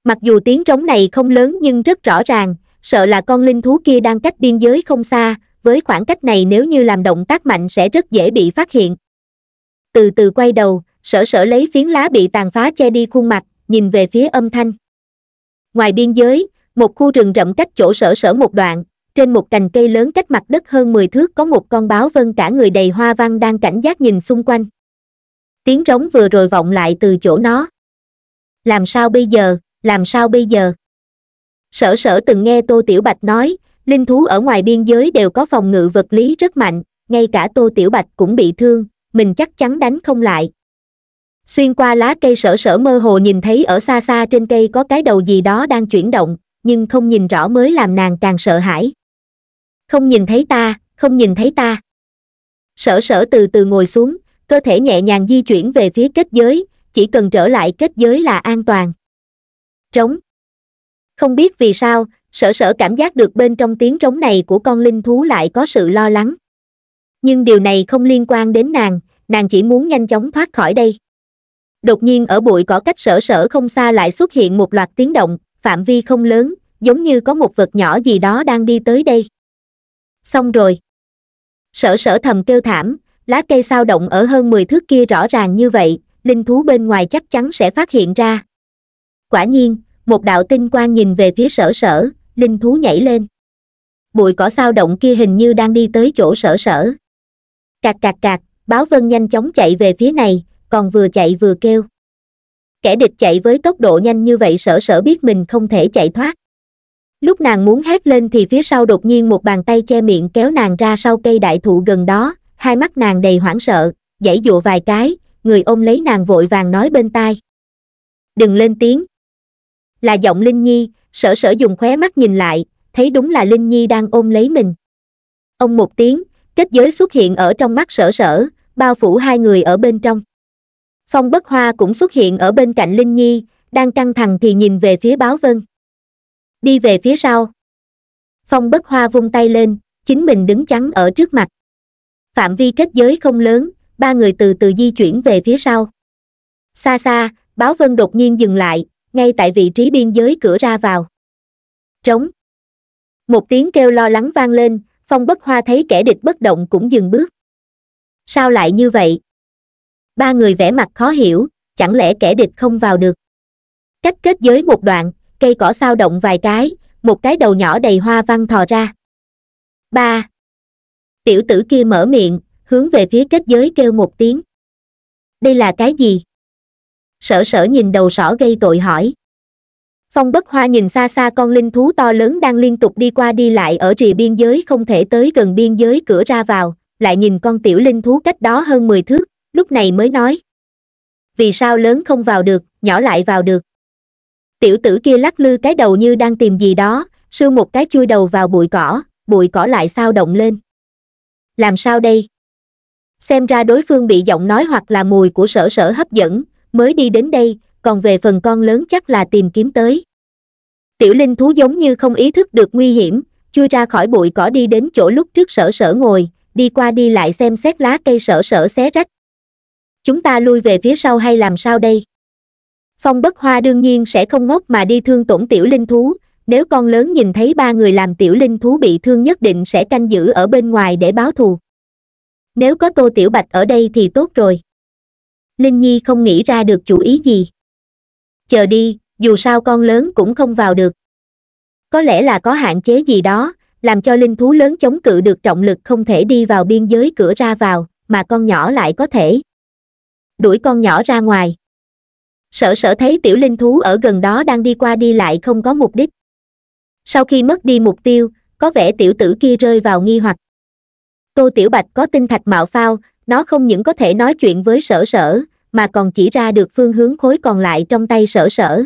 mặc dù tiếng trống này không lớn nhưng rất rõ ràng sợ là con linh thú kia đang cách biên giới không xa với khoảng cách này nếu như làm động tác mạnh sẽ rất dễ bị phát hiện từ từ quay đầu sở sở lấy phiến lá bị tàn phá che đi khuôn mặt nhìn về phía âm thanh ngoài biên giới một khu rừng rậm cách chỗ sở sở một đoạn trên một cành cây lớn cách mặt đất hơn mười thước có một con báo vân cả người đầy hoa văn đang cảnh giác nhìn xung quanh tiếng rống vừa rồi vọng lại từ chỗ nó làm sao bây giờ làm sao bây giờ sở sở từng nghe tô tiểu bạch nói linh thú ở ngoài biên giới đều có phòng ngự vật lý rất mạnh ngay cả tô tiểu bạch cũng bị thương mình chắc chắn đánh không lại Xuyên qua lá cây sở sở mơ hồ nhìn thấy ở xa xa trên cây có cái đầu gì đó đang chuyển động, nhưng không nhìn rõ mới làm nàng càng sợ hãi. Không nhìn thấy ta, không nhìn thấy ta. Sở sở từ từ ngồi xuống, cơ thể nhẹ nhàng di chuyển về phía kết giới, chỉ cần trở lại kết giới là an toàn. Trống. Không biết vì sao, sở sở cảm giác được bên trong tiếng trống này của con linh thú lại có sự lo lắng. Nhưng điều này không liên quan đến nàng, nàng chỉ muốn nhanh chóng thoát khỏi đây đột nhiên ở bụi cỏ cách sở sở không xa lại xuất hiện một loạt tiếng động phạm vi không lớn giống như có một vật nhỏ gì đó đang đi tới đây xong rồi sở sở thầm kêu thảm lá cây sao động ở hơn 10 thước kia rõ ràng như vậy linh thú bên ngoài chắc chắn sẽ phát hiện ra quả nhiên một đạo tinh quang nhìn về phía sở sở linh thú nhảy lên bụi cỏ sao động kia hình như đang đi tới chỗ sở sở cạc cạc cạc báo vân nhanh chóng chạy về phía này còn vừa chạy vừa kêu kẻ địch chạy với tốc độ nhanh như vậy sở sở biết mình không thể chạy thoát lúc nàng muốn hét lên thì phía sau đột nhiên một bàn tay che miệng kéo nàng ra sau cây đại thụ gần đó hai mắt nàng đầy hoảng sợ giãy dụa vài cái người ôm lấy nàng vội vàng nói bên tai đừng lên tiếng là giọng linh nhi sở sở dùng khóe mắt nhìn lại thấy đúng là linh nhi đang ôm lấy mình ông một tiếng kết giới xuất hiện ở trong mắt sở sở bao phủ hai người ở bên trong Phong Bất Hoa cũng xuất hiện ở bên cạnh Linh Nhi, đang căng thẳng thì nhìn về phía báo vân. Đi về phía sau. Phong Bất Hoa vung tay lên, chính mình đứng chắn ở trước mặt. Phạm vi kết giới không lớn, ba người từ từ di chuyển về phía sau. Xa xa, báo vân đột nhiên dừng lại, ngay tại vị trí biên giới cửa ra vào. Trống. Một tiếng kêu lo lắng vang lên, Phong Bất Hoa thấy kẻ địch bất động cũng dừng bước. Sao lại như vậy? ba người vẻ mặt khó hiểu chẳng lẽ kẻ địch không vào được cách kết giới một đoạn cây cỏ sao động vài cái một cái đầu nhỏ đầy hoa văn thò ra ba tiểu tử kia mở miệng hướng về phía kết giới kêu một tiếng đây là cái gì sở sở nhìn đầu sỏ gây tội hỏi phong bất hoa nhìn xa xa con linh thú to lớn đang liên tục đi qua đi lại ở rìa biên giới không thể tới gần biên giới cửa ra vào lại nhìn con tiểu linh thú cách đó hơn mười thước lúc này mới nói vì sao lớn không vào được nhỏ lại vào được tiểu tử kia lắc lư cái đầu như đang tìm gì đó sưu một cái chui đầu vào bụi cỏ bụi cỏ lại sao động lên làm sao đây xem ra đối phương bị giọng nói hoặc là mùi của sở sở hấp dẫn mới đi đến đây còn về phần con lớn chắc là tìm kiếm tới tiểu linh thú giống như không ý thức được nguy hiểm chui ra khỏi bụi cỏ đi đến chỗ lúc trước sở sở ngồi đi qua đi lại xem xét lá cây sở sở xé rách chúng ta lui về phía sau hay làm sao đây phong bất hoa đương nhiên sẽ không ngốc mà đi thương tổn tiểu linh thú nếu con lớn nhìn thấy ba người làm tiểu linh thú bị thương nhất định sẽ canh giữ ở bên ngoài để báo thù nếu có tô tiểu bạch ở đây thì tốt rồi linh nhi không nghĩ ra được chủ ý gì chờ đi dù sao con lớn cũng không vào được có lẽ là có hạn chế gì đó làm cho linh thú lớn chống cự được trọng lực không thể đi vào biên giới cửa ra vào mà con nhỏ lại có thể đuổi con nhỏ ra ngoài sở sở thấy tiểu linh thú ở gần đó đang đi qua đi lại không có mục đích sau khi mất đi mục tiêu có vẻ tiểu tử kia rơi vào nghi hoặc tô tiểu bạch có tinh thạch mạo phao nó không những có thể nói chuyện với sở sở mà còn chỉ ra được phương hướng khối còn lại trong tay sở sở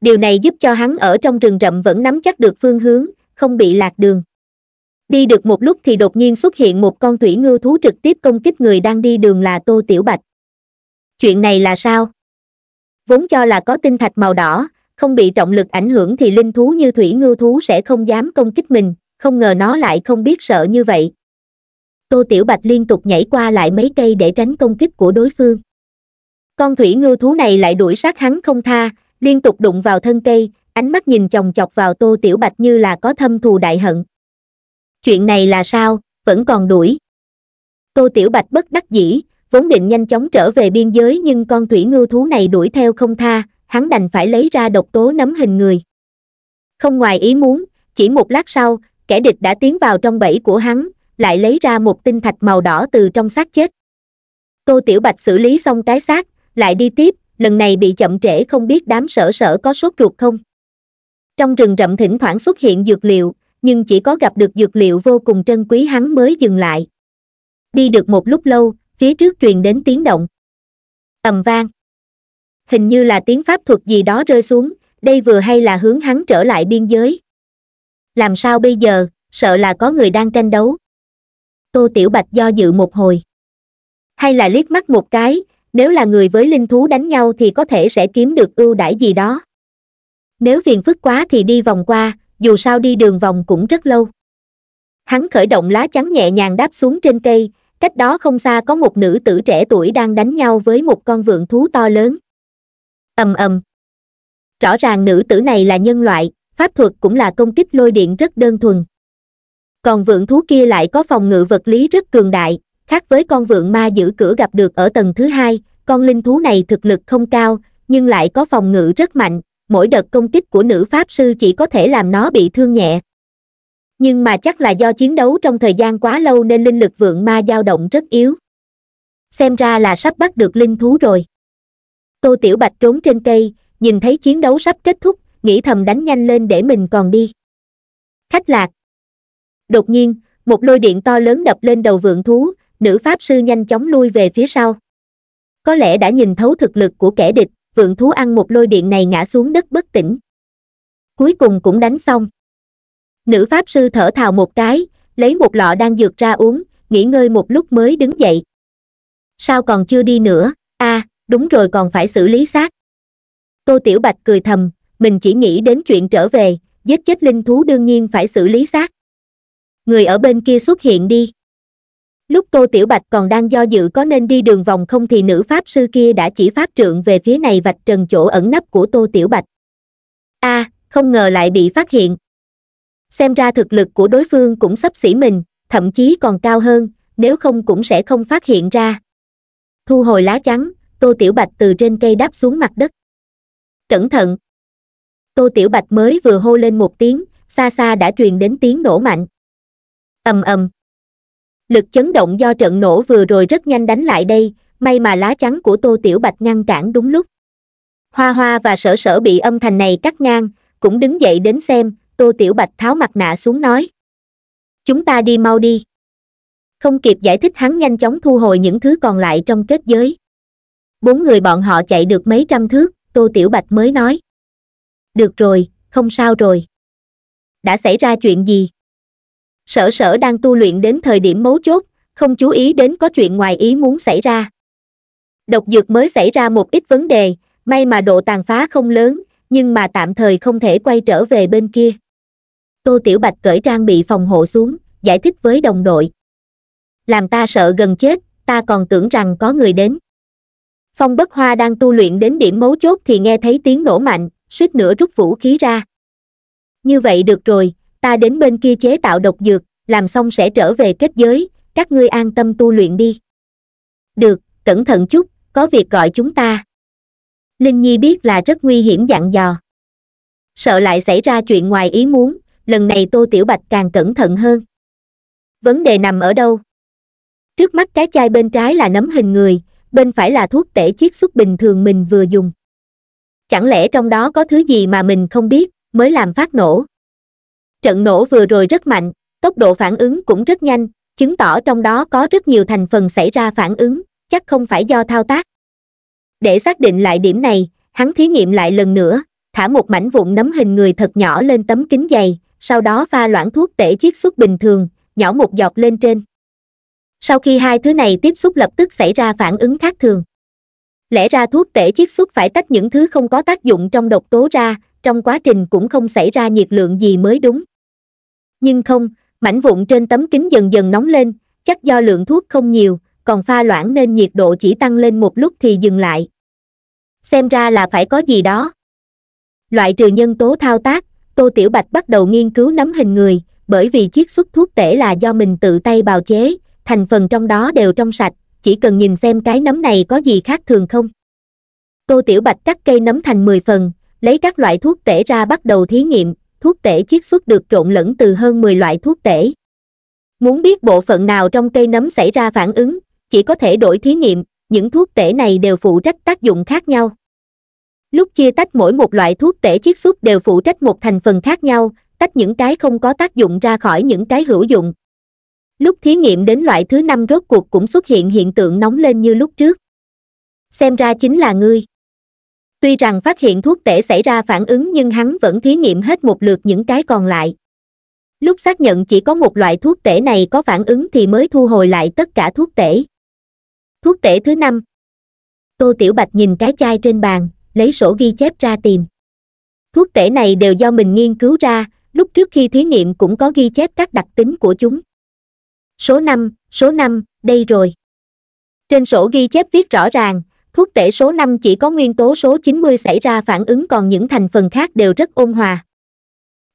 điều này giúp cho hắn ở trong rừng rậm vẫn nắm chắc được phương hướng không bị lạc đường đi được một lúc thì đột nhiên xuất hiện một con thủy ngư thú trực tiếp công kích người đang đi đường là tô tiểu bạch chuyện này là sao vốn cho là có tinh thạch màu đỏ không bị trọng lực ảnh hưởng thì linh thú như thủy ngưu thú sẽ không dám công kích mình không ngờ nó lại không biết sợ như vậy tô tiểu bạch liên tục nhảy qua lại mấy cây để tránh công kích của đối phương con thủy ngưu thú này lại đuổi sát hắn không tha liên tục đụng vào thân cây ánh mắt nhìn chòng chọc vào tô tiểu bạch như là có thâm thù đại hận chuyện này là sao vẫn còn đuổi tô tiểu bạch bất đắc dĩ vốn định nhanh chóng trở về biên giới nhưng con thủy ngư thú này đuổi theo không tha hắn đành phải lấy ra độc tố nấm hình người không ngoài ý muốn chỉ một lát sau kẻ địch đã tiến vào trong bẫy của hắn lại lấy ra một tinh thạch màu đỏ từ trong xác chết tô tiểu bạch xử lý xong cái xác lại đi tiếp lần này bị chậm trễ không biết đám sở sở có sốt ruột không trong rừng rậm thỉnh thoảng xuất hiện dược liệu nhưng chỉ có gặp được dược liệu vô cùng trân quý hắn mới dừng lại đi được một lúc lâu phía trước truyền đến tiếng động ầm vang hình như là tiếng pháp thuật gì đó rơi xuống đây vừa hay là hướng hắn trở lại biên giới làm sao bây giờ sợ là có người đang tranh đấu tô tiểu bạch do dự một hồi hay là liếc mắt một cái nếu là người với linh thú đánh nhau thì có thể sẽ kiếm được ưu đãi gì đó nếu phiền phức quá thì đi vòng qua dù sao đi đường vòng cũng rất lâu hắn khởi động lá chắn nhẹ nhàng đáp xuống trên cây cách đó không xa có một nữ tử trẻ tuổi đang đánh nhau với một con vượn thú to lớn ầm ầm rõ ràng nữ tử này là nhân loại pháp thuật cũng là công kích lôi điện rất đơn thuần còn vượn thú kia lại có phòng ngự vật lý rất cường đại khác với con vượn ma giữ cửa gặp được ở tầng thứ hai con linh thú này thực lực không cao nhưng lại có phòng ngự rất mạnh mỗi đợt công kích của nữ pháp sư chỉ có thể làm nó bị thương nhẹ nhưng mà chắc là do chiến đấu trong thời gian quá lâu nên linh lực vượng ma dao động rất yếu xem ra là sắp bắt được linh thú rồi tô tiểu bạch trốn trên cây nhìn thấy chiến đấu sắp kết thúc nghĩ thầm đánh nhanh lên để mình còn đi khách lạc đột nhiên một lôi điện to lớn đập lên đầu vượng thú nữ pháp sư nhanh chóng lui về phía sau có lẽ đã nhìn thấu thực lực của kẻ địch vượng thú ăn một lôi điện này ngã xuống đất bất tỉnh cuối cùng cũng đánh xong Nữ pháp sư thở thào một cái, lấy một lọ đang dược ra uống, nghỉ ngơi một lúc mới đứng dậy. Sao còn chưa đi nữa, a à, đúng rồi còn phải xử lý xác. Tô Tiểu Bạch cười thầm, mình chỉ nghĩ đến chuyện trở về, giết chết linh thú đương nhiên phải xử lý xác. Người ở bên kia xuất hiện đi. Lúc Tô Tiểu Bạch còn đang do dự có nên đi đường vòng không thì nữ pháp sư kia đã chỉ pháp trượng về phía này vạch trần chỗ ẩn nấp của Tô Tiểu Bạch. a à, không ngờ lại bị phát hiện xem ra thực lực của đối phương cũng sắp xỉ mình, thậm chí còn cao hơn, nếu không cũng sẽ không phát hiện ra. Thu hồi lá chắn, Tô Tiểu Bạch từ trên cây đáp xuống mặt đất. Cẩn thận! Tô Tiểu Bạch mới vừa hô lên một tiếng, xa xa đã truyền đến tiếng nổ mạnh. ầm ầm. Lực chấn động do trận nổ vừa rồi rất nhanh đánh lại đây, may mà lá chắn của Tô Tiểu Bạch ngăn cản đúng lúc. Hoa Hoa và Sở Sở bị âm thanh này cắt ngang, cũng đứng dậy đến xem, tô tiểu bạch tháo mặt nạ xuống nói chúng ta đi mau đi không kịp giải thích hắn nhanh chóng thu hồi những thứ còn lại trong kết giới bốn người bọn họ chạy được mấy trăm thước tô tiểu bạch mới nói được rồi không sao rồi đã xảy ra chuyện gì sở sở đang tu luyện đến thời điểm mấu chốt không chú ý đến có chuyện ngoài ý muốn xảy ra độc dược mới xảy ra một ít vấn đề may mà độ tàn phá không lớn nhưng mà tạm thời không thể quay trở về bên kia tô tiểu bạch cởi trang bị phòng hộ xuống giải thích với đồng đội làm ta sợ gần chết ta còn tưởng rằng có người đến phong bất hoa đang tu luyện đến điểm mấu chốt thì nghe thấy tiếng nổ mạnh suýt nữa rút vũ khí ra như vậy được rồi ta đến bên kia chế tạo độc dược làm xong sẽ trở về kết giới các ngươi an tâm tu luyện đi được cẩn thận chút có việc gọi chúng ta linh nhi biết là rất nguy hiểm dặn dò sợ lại xảy ra chuyện ngoài ý muốn lần này tô tiểu bạch càng cẩn thận hơn vấn đề nằm ở đâu trước mắt cái chai bên trái là nấm hình người bên phải là thuốc tể chiết xuất bình thường mình vừa dùng chẳng lẽ trong đó có thứ gì mà mình không biết mới làm phát nổ trận nổ vừa rồi rất mạnh tốc độ phản ứng cũng rất nhanh chứng tỏ trong đó có rất nhiều thành phần xảy ra phản ứng chắc không phải do thao tác để xác định lại điểm này hắn thí nghiệm lại lần nữa thả một mảnh vụn nấm hình người thật nhỏ lên tấm kính dày sau đó pha loãng thuốc tể chiết xuất bình thường, nhỏ một giọt lên trên. Sau khi hai thứ này tiếp xúc lập tức xảy ra phản ứng khác thường. Lẽ ra thuốc tể chiết xuất phải tách những thứ không có tác dụng trong độc tố ra, trong quá trình cũng không xảy ra nhiệt lượng gì mới đúng. Nhưng không, mảnh vụn trên tấm kính dần dần nóng lên, chắc do lượng thuốc không nhiều, còn pha loãng nên nhiệt độ chỉ tăng lên một lúc thì dừng lại. Xem ra là phải có gì đó. Loại trừ nhân tố thao tác, Tô Tiểu Bạch bắt đầu nghiên cứu nắm hình người, bởi vì chiếc xuất thuốc tể là do mình tự tay bào chế, thành phần trong đó đều trong sạch, chỉ cần nhìn xem cái nấm này có gì khác thường không. Tô Tiểu Bạch cắt cây nấm thành 10 phần, lấy các loại thuốc tể ra bắt đầu thí nghiệm, thuốc tể chiết xuất được trộn lẫn từ hơn 10 loại thuốc tể. Muốn biết bộ phận nào trong cây nấm xảy ra phản ứng, chỉ có thể đổi thí nghiệm, những thuốc tể này đều phụ trách tác dụng khác nhau lúc chia tách mỗi một loại thuốc tể chiết xuất đều phụ trách một thành phần khác nhau tách những cái không có tác dụng ra khỏi những cái hữu dụng lúc thí nghiệm đến loại thứ năm rốt cuộc cũng xuất hiện hiện tượng nóng lên như lúc trước xem ra chính là ngươi tuy rằng phát hiện thuốc tể xảy ra phản ứng nhưng hắn vẫn thí nghiệm hết một lượt những cái còn lại lúc xác nhận chỉ có một loại thuốc tể này có phản ứng thì mới thu hồi lại tất cả thuốc tể thuốc tể thứ năm tô tiểu bạch nhìn cái chai trên bàn lấy sổ ghi chép ra tìm. Thuốc tể này đều do mình nghiên cứu ra, lúc trước khi thí nghiệm cũng có ghi chép các đặc tính của chúng. Số 5, số 5, đây rồi. Trên sổ ghi chép viết rõ ràng, thuốc tể số 5 chỉ có nguyên tố số 90 xảy ra phản ứng còn những thành phần khác đều rất ôn hòa.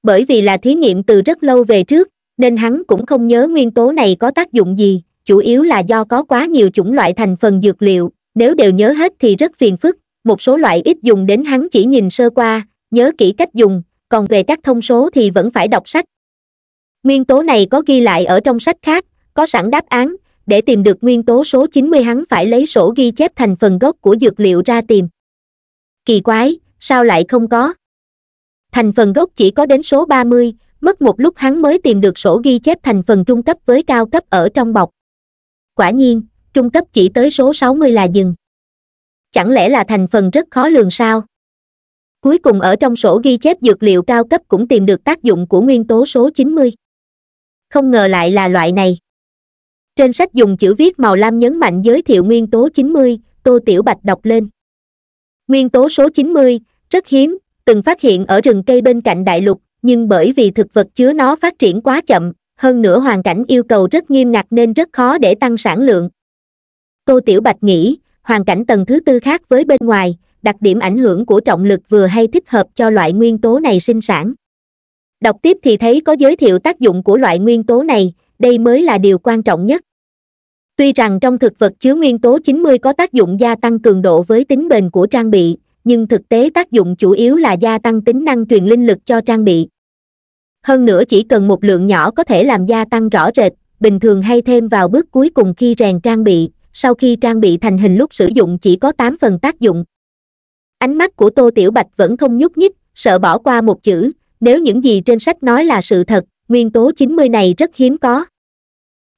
Bởi vì là thí nghiệm từ rất lâu về trước, nên hắn cũng không nhớ nguyên tố này có tác dụng gì, chủ yếu là do có quá nhiều chủng loại thành phần dược liệu, nếu đều nhớ hết thì rất phiền phức, một số loại ít dùng đến hắn chỉ nhìn sơ qua nhớ kỹ cách dùng còn về các thông số thì vẫn phải đọc sách nguyên tố này có ghi lại ở trong sách khác có sẵn đáp án để tìm được nguyên tố số 90 hắn phải lấy sổ ghi chép thành phần gốc của dược liệu ra tìm kỳ quái sao lại không có thành phần gốc chỉ có đến số 30, mất một lúc hắn mới tìm được sổ ghi chép thành phần trung cấp với cao cấp ở trong bọc quả nhiên trung cấp chỉ tới số 60 là dừng chẳng lẽ là thành phần rất khó lường sao cuối cùng ở trong sổ ghi chép dược liệu cao cấp cũng tìm được tác dụng của nguyên tố số 90. không ngờ lại là loại này trên sách dùng chữ viết màu lam nhấn mạnh giới thiệu nguyên tố 90, tô tiểu bạch đọc lên nguyên tố số 90, rất hiếm từng phát hiện ở rừng cây bên cạnh đại lục nhưng bởi vì thực vật chứa nó phát triển quá chậm hơn nữa hoàn cảnh yêu cầu rất nghiêm ngặt nên rất khó để tăng sản lượng tô tiểu bạch nghĩ hoàn cảnh tầng thứ tư khác với bên ngoài đặc điểm ảnh hưởng của trọng lực vừa hay thích hợp cho loại nguyên tố này sinh sản đọc tiếp thì thấy có giới thiệu tác dụng của loại nguyên tố này đây mới là điều quan trọng nhất tuy rằng trong thực vật chứa nguyên tố 90 có tác dụng gia tăng cường độ với tính bền của trang bị nhưng thực tế tác dụng chủ yếu là gia tăng tính năng truyền linh lực cho trang bị hơn nữa chỉ cần một lượng nhỏ có thể làm gia tăng rõ rệt bình thường hay thêm vào bước cuối cùng khi rèn trang bị sau khi trang bị thành hình lúc sử dụng chỉ có 8 phần tác dụng. Ánh mắt của Tô Tiểu Bạch vẫn không nhúc nhích, sợ bỏ qua một chữ, nếu những gì trên sách nói là sự thật, nguyên tố 90 này rất hiếm có.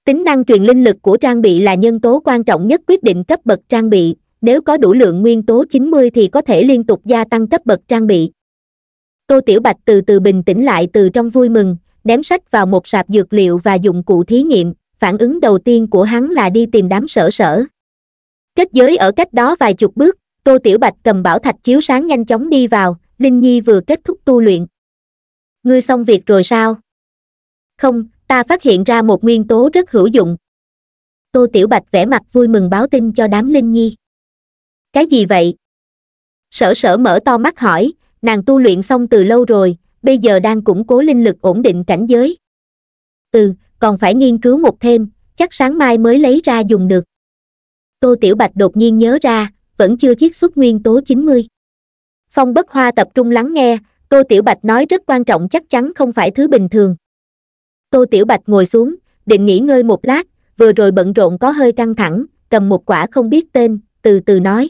Tính năng truyền linh lực của trang bị là nhân tố quan trọng nhất quyết định cấp bậc trang bị, nếu có đủ lượng nguyên tố 90 thì có thể liên tục gia tăng cấp bậc trang bị. Tô Tiểu Bạch từ từ bình tĩnh lại từ trong vui mừng, ném sách vào một sạp dược liệu và dụng cụ thí nghiệm, phản ứng đầu tiên của hắn là đi tìm đám sở sở kết giới ở cách đó vài chục bước tô tiểu bạch cầm bảo thạch chiếu sáng nhanh chóng đi vào linh nhi vừa kết thúc tu luyện ngươi xong việc rồi sao không ta phát hiện ra một nguyên tố rất hữu dụng tô tiểu bạch vẻ mặt vui mừng báo tin cho đám linh nhi cái gì vậy sở sở mở to mắt hỏi nàng tu luyện xong từ lâu rồi bây giờ đang củng cố linh lực ổn định cảnh giới ừ còn phải nghiên cứu một thêm chắc sáng mai mới lấy ra dùng được tô tiểu bạch đột nhiên nhớ ra vẫn chưa chiết xuất nguyên tố chín mươi phong bất hoa tập trung lắng nghe tô tiểu bạch nói rất quan trọng chắc chắn không phải thứ bình thường tô tiểu bạch ngồi xuống định nghỉ ngơi một lát vừa rồi bận rộn có hơi căng thẳng cầm một quả không biết tên từ từ nói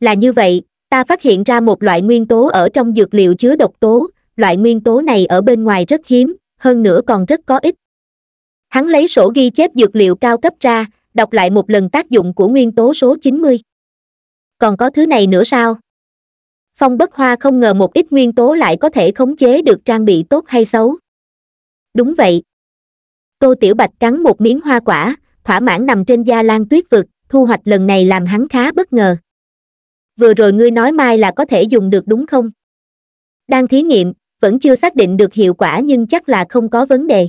là như vậy ta phát hiện ra một loại nguyên tố ở trong dược liệu chứa độc tố loại nguyên tố này ở bên ngoài rất hiếm hơn nữa còn rất có ít Hắn lấy sổ ghi chép dược liệu cao cấp ra, đọc lại một lần tác dụng của nguyên tố số 90. Còn có thứ này nữa sao? Phong bất hoa không ngờ một ít nguyên tố lại có thể khống chế được trang bị tốt hay xấu. Đúng vậy. Tô Tiểu Bạch cắn một miếng hoa quả, thỏa mãn nằm trên da lan tuyết vực, thu hoạch lần này làm hắn khá bất ngờ. Vừa rồi ngươi nói mai là có thể dùng được đúng không? Đang thí nghiệm, vẫn chưa xác định được hiệu quả nhưng chắc là không có vấn đề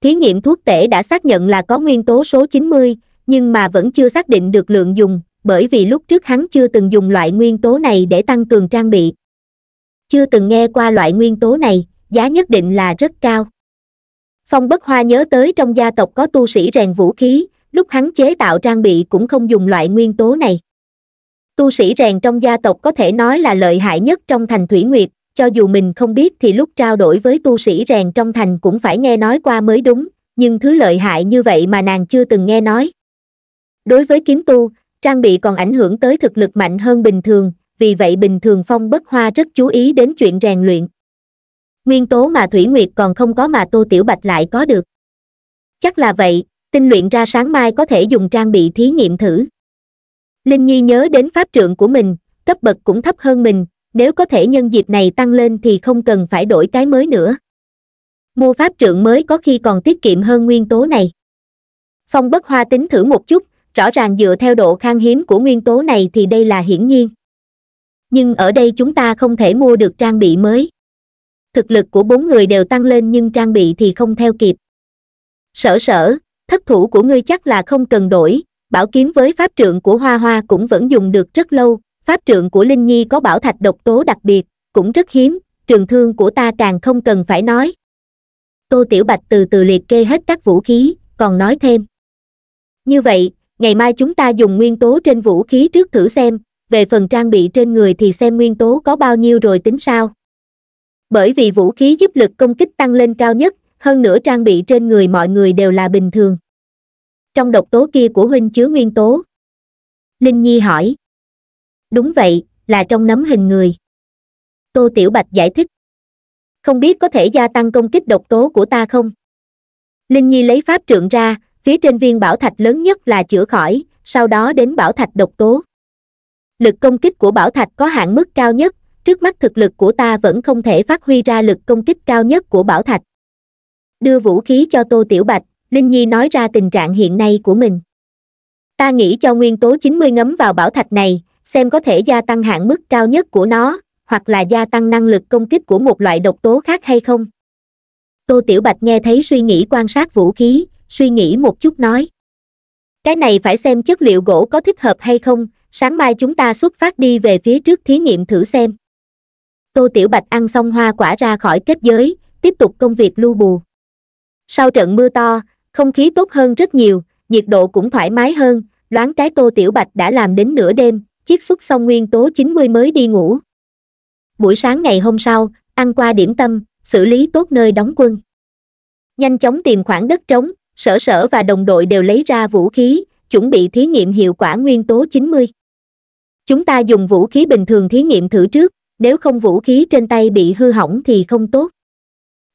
thí nghiệm thuốc tể đã xác nhận là có nguyên tố số 90, nhưng mà vẫn chưa xác định được lượng dùng, bởi vì lúc trước hắn chưa từng dùng loại nguyên tố này để tăng cường trang bị. Chưa từng nghe qua loại nguyên tố này, giá nhất định là rất cao. Phong Bất Hoa nhớ tới trong gia tộc có tu sĩ rèn vũ khí, lúc hắn chế tạo trang bị cũng không dùng loại nguyên tố này. Tu sĩ rèn trong gia tộc có thể nói là lợi hại nhất trong thành Thủy Nguyệt, cho dù mình không biết thì lúc trao đổi với tu sĩ rèn trong thành cũng phải nghe nói qua mới đúng, nhưng thứ lợi hại như vậy mà nàng chưa từng nghe nói. Đối với kiếm tu, trang bị còn ảnh hưởng tới thực lực mạnh hơn bình thường, vì vậy bình thường phong bất hoa rất chú ý đến chuyện rèn luyện. Nguyên tố mà Thủy Nguyệt còn không có mà Tô Tiểu Bạch lại có được. Chắc là vậy, tinh luyện ra sáng mai có thể dùng trang bị thí nghiệm thử. Linh Nhi nhớ đến pháp trượng của mình, cấp bậc cũng thấp hơn mình, nếu có thể nhân dịp này tăng lên thì không cần phải đổi cái mới nữa mua pháp trượng mới có khi còn tiết kiệm hơn nguyên tố này phong bất hoa tính thử một chút rõ ràng dựa theo độ khan hiếm của nguyên tố này thì đây là hiển nhiên nhưng ở đây chúng ta không thể mua được trang bị mới thực lực của bốn người đều tăng lên nhưng trang bị thì không theo kịp sở sở thất thủ của ngươi chắc là không cần đổi bảo kiếm với pháp trượng của hoa hoa cũng vẫn dùng được rất lâu pháp trượng của linh nhi có bảo thạch độc tố đặc biệt cũng rất hiếm trường thương của ta càng không cần phải nói tô tiểu bạch từ từ liệt kê hết các vũ khí còn nói thêm như vậy ngày mai chúng ta dùng nguyên tố trên vũ khí trước thử xem về phần trang bị trên người thì xem nguyên tố có bao nhiêu rồi tính sao bởi vì vũ khí giúp lực công kích tăng lên cao nhất hơn nữa trang bị trên người mọi người đều là bình thường trong độc tố kia của huynh chứa nguyên tố linh nhi hỏi đúng vậy là trong nấm hình người tô tiểu bạch giải thích không biết có thể gia tăng công kích độc tố của ta không linh nhi lấy pháp trượng ra phía trên viên bảo thạch lớn nhất là chữa khỏi sau đó đến bảo thạch độc tố lực công kích của bảo thạch có hạn mức cao nhất trước mắt thực lực của ta vẫn không thể phát huy ra lực công kích cao nhất của bảo thạch đưa vũ khí cho tô tiểu bạch linh nhi nói ra tình trạng hiện nay của mình ta nghĩ cho nguyên tố chín mươi ngấm vào bảo thạch này xem có thể gia tăng hạn mức cao nhất của nó hoặc là gia tăng năng lực công kích của một loại độc tố khác hay không tô tiểu bạch nghe thấy suy nghĩ quan sát vũ khí suy nghĩ một chút nói cái này phải xem chất liệu gỗ có thích hợp hay không sáng mai chúng ta xuất phát đi về phía trước thí nghiệm thử xem tô tiểu bạch ăn xong hoa quả ra khỏi kết giới tiếp tục công việc lưu bù sau trận mưa to không khí tốt hơn rất nhiều nhiệt độ cũng thoải mái hơn đoán cái tô tiểu bạch đã làm đến nửa đêm chiết xuất xong nguyên tố 90 mới đi ngủ. Buổi sáng ngày hôm sau, ăn qua điểm tâm, xử lý tốt nơi đóng quân. Nhanh chóng tìm khoảng đất trống, sở sở và đồng đội đều lấy ra vũ khí, chuẩn bị thí nghiệm hiệu quả nguyên tố 90. Chúng ta dùng vũ khí bình thường thí nghiệm thử trước, nếu không vũ khí trên tay bị hư hỏng thì không tốt.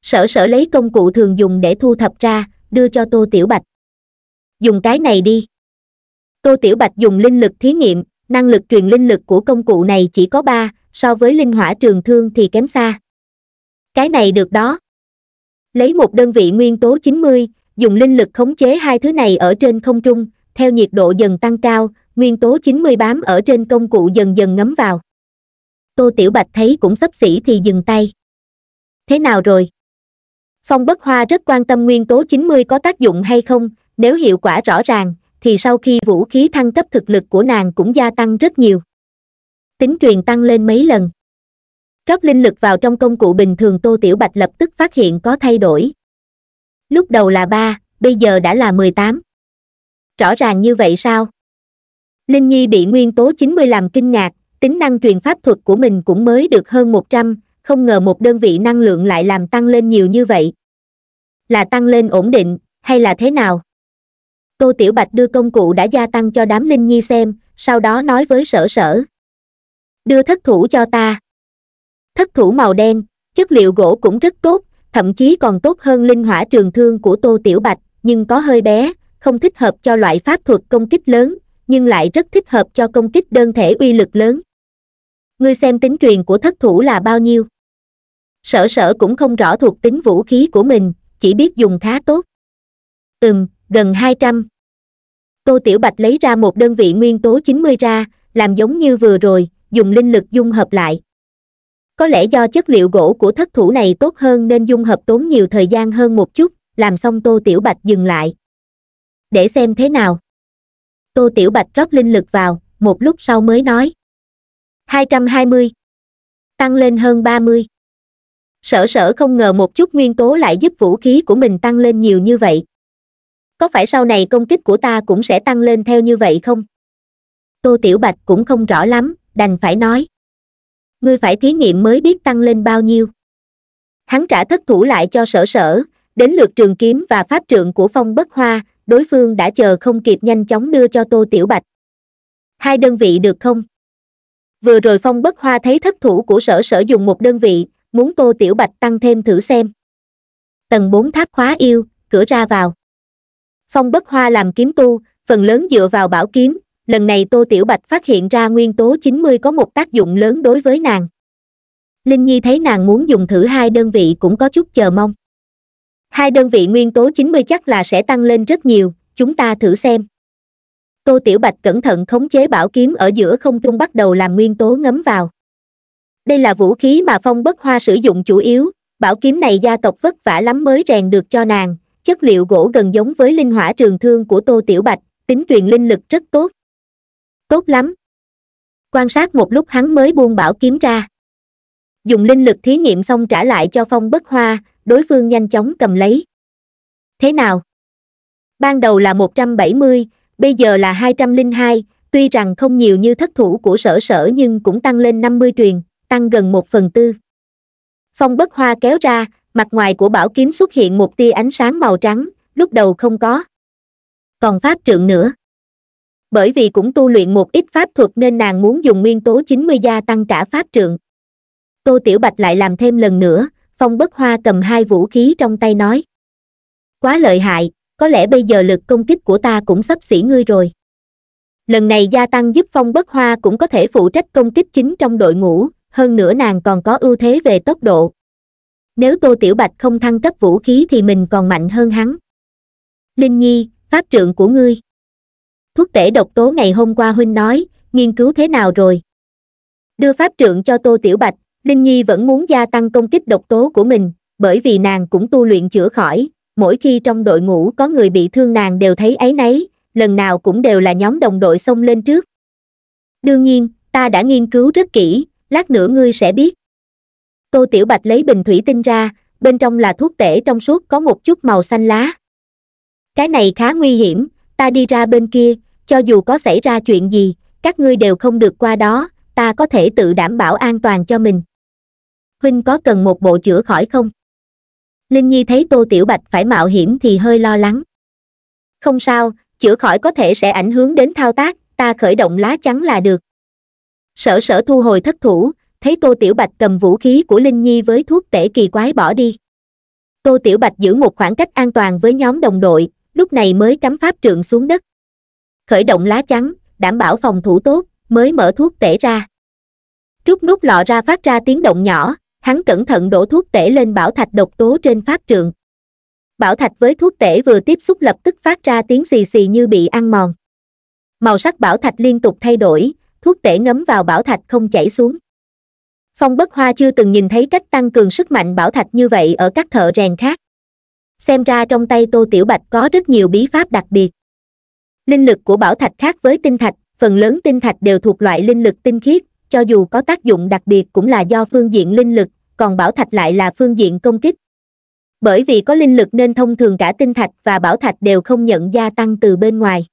Sở sở lấy công cụ thường dùng để thu thập ra, đưa cho Tô Tiểu Bạch. Dùng cái này đi. Tô Tiểu Bạch dùng linh lực thí nghiệm, năng lực truyền linh lực của công cụ này chỉ có ba so với linh hỏa trường thương thì kém xa cái này được đó lấy một đơn vị nguyên tố 90, dùng linh lực khống chế hai thứ này ở trên không trung theo nhiệt độ dần tăng cao nguyên tố 90 bám ở trên công cụ dần dần ngấm vào tô tiểu bạch thấy cũng sấp xỉ thì dừng tay thế nào rồi phong bất hoa rất quan tâm nguyên tố 90 có tác dụng hay không nếu hiệu quả rõ ràng thì sau khi vũ khí thăng cấp thực lực của nàng cũng gia tăng rất nhiều. Tính truyền tăng lên mấy lần. Rót linh lực vào trong công cụ bình thường Tô Tiểu Bạch lập tức phát hiện có thay đổi. Lúc đầu là 3, bây giờ đã là 18. Rõ ràng như vậy sao? Linh Nhi bị nguyên tố 90 làm kinh ngạc, tính năng truyền pháp thuật của mình cũng mới được hơn 100, không ngờ một đơn vị năng lượng lại làm tăng lên nhiều như vậy. Là tăng lên ổn định, hay là thế nào? tô tiểu bạch đưa công cụ đã gia tăng cho đám linh nhi xem sau đó nói với sở sở đưa thất thủ cho ta thất thủ màu đen chất liệu gỗ cũng rất tốt thậm chí còn tốt hơn linh hỏa trường thương của tô tiểu bạch nhưng có hơi bé không thích hợp cho loại pháp thuật công kích lớn nhưng lại rất thích hợp cho công kích đơn thể uy lực lớn ngươi xem tính truyền của thất thủ là bao nhiêu sở sở cũng không rõ thuộc tính vũ khí của mình chỉ biết dùng khá tốt ừm gần 200. Tô Tiểu Bạch lấy ra một đơn vị nguyên tố 90 ra, làm giống như vừa rồi, dùng linh lực dung hợp lại. Có lẽ do chất liệu gỗ của thất thủ này tốt hơn nên dung hợp tốn nhiều thời gian hơn một chút, làm xong Tô Tiểu Bạch dừng lại. Để xem thế nào. Tô Tiểu Bạch rót linh lực vào, một lúc sau mới nói. 220. Tăng lên hơn 30. Sở sở không ngờ một chút nguyên tố lại giúp vũ khí của mình tăng lên nhiều như vậy, có phải sau này công kích của ta cũng sẽ tăng lên theo như vậy không tô tiểu bạch cũng không rõ lắm đành phải nói ngươi phải thí nghiệm mới biết tăng lên bao nhiêu hắn trả thất thủ lại cho sở sở đến lượt trường kiếm và pháp trượng của phong bất hoa đối phương đã chờ không kịp nhanh chóng đưa cho tô tiểu bạch hai đơn vị được không vừa rồi phong bất hoa thấy thất thủ của sở sở dùng một đơn vị muốn tô tiểu bạch tăng thêm thử xem tầng bốn tháp khóa yêu cửa ra vào Phong bất hoa làm kiếm tu, phần lớn dựa vào bảo kiếm, lần này Tô Tiểu Bạch phát hiện ra nguyên tố 90 có một tác dụng lớn đối với nàng. Linh Nhi thấy nàng muốn dùng thử hai đơn vị cũng có chút chờ mong. Hai đơn vị nguyên tố 90 chắc là sẽ tăng lên rất nhiều, chúng ta thử xem. Tô Tiểu Bạch cẩn thận khống chế bảo kiếm ở giữa không trung bắt đầu làm nguyên tố ngấm vào. Đây là vũ khí mà Phong Bất Hoa sử dụng chủ yếu, bảo kiếm này gia tộc vất vả lắm mới rèn được cho nàng, chất liệu gỗ gần giống với linh hỏa trường thương của tô tiểu bạch tính truyền linh lực rất tốt tốt lắm quan sát một lúc hắn mới buông bảo kiếm ra dùng linh lực thí nghiệm xong trả lại cho phong bất hoa đối phương nhanh chóng cầm lấy thế nào ban đầu là một trăm bảy mươi bây giờ là hai trăm linh hai tuy rằng không nhiều như thất thủ của sở sở nhưng cũng tăng lên năm mươi truyền tăng gần một phần tư phong bất hoa kéo ra mặt ngoài của bảo kiếm xuất hiện một tia ánh sáng màu trắng lúc đầu không có còn pháp trượng nữa bởi vì cũng tu luyện một ít pháp thuật nên nàng muốn dùng nguyên tố 90 gia tăng cả pháp trượng tô tiểu bạch lại làm thêm lần nữa phong bất hoa cầm hai vũ khí trong tay nói quá lợi hại có lẽ bây giờ lực công kích của ta cũng sắp xỉ ngươi rồi lần này gia tăng giúp phong bất hoa cũng có thể phụ trách công kích chính trong đội ngũ hơn nữa nàng còn có ưu thế về tốc độ nếu tô tiểu bạch không thăng cấp vũ khí thì mình còn mạnh hơn hắn linh nhi pháp trượng của ngươi thuốc tể độc tố ngày hôm qua huynh nói nghiên cứu thế nào rồi đưa pháp trượng cho tô tiểu bạch linh nhi vẫn muốn gia tăng công kích độc tố của mình bởi vì nàng cũng tu luyện chữa khỏi mỗi khi trong đội ngũ có người bị thương nàng đều thấy ấy nấy lần nào cũng đều là nhóm đồng đội xông lên trước đương nhiên ta đã nghiên cứu rất kỹ lát nữa ngươi sẽ biết Tô Tiểu Bạch lấy bình thủy tinh ra, bên trong là thuốc tể trong suốt có một chút màu xanh lá. Cái này khá nguy hiểm, ta đi ra bên kia, cho dù có xảy ra chuyện gì, các ngươi đều không được qua đó, ta có thể tự đảm bảo an toàn cho mình. Huynh có cần một bộ chữa khỏi không? Linh Nhi thấy Tô Tiểu Bạch phải mạo hiểm thì hơi lo lắng. Không sao, chữa khỏi có thể sẽ ảnh hưởng đến thao tác, ta khởi động lá chắn là được. Sở sở thu hồi thất thủ, thấy tô tiểu bạch cầm vũ khí của linh nhi với thuốc tể kỳ quái bỏ đi tô tiểu bạch giữ một khoảng cách an toàn với nhóm đồng đội lúc này mới cắm pháp trượng xuống đất khởi động lá chắn đảm bảo phòng thủ tốt mới mở thuốc tể ra trút nút lọ ra phát ra tiếng động nhỏ hắn cẩn thận đổ thuốc tể lên bảo thạch độc tố trên pháp trượng bảo thạch với thuốc tể vừa tiếp xúc lập tức phát ra tiếng xì xì như bị ăn mòn màu sắc bảo thạch liên tục thay đổi thuốc tể ngấm vào bảo thạch không chảy xuống phong bất hoa chưa từng nhìn thấy cách tăng cường sức mạnh bảo thạch như vậy ở các thợ rèn khác xem ra trong tay tô tiểu bạch có rất nhiều bí pháp đặc biệt linh lực của bảo thạch khác với tinh thạch phần lớn tinh thạch đều thuộc loại linh lực tinh khiết cho dù có tác dụng đặc biệt cũng là do phương diện linh lực còn bảo thạch lại là phương diện công kích bởi vì có linh lực nên thông thường cả tinh thạch và bảo thạch đều không nhận gia tăng từ bên ngoài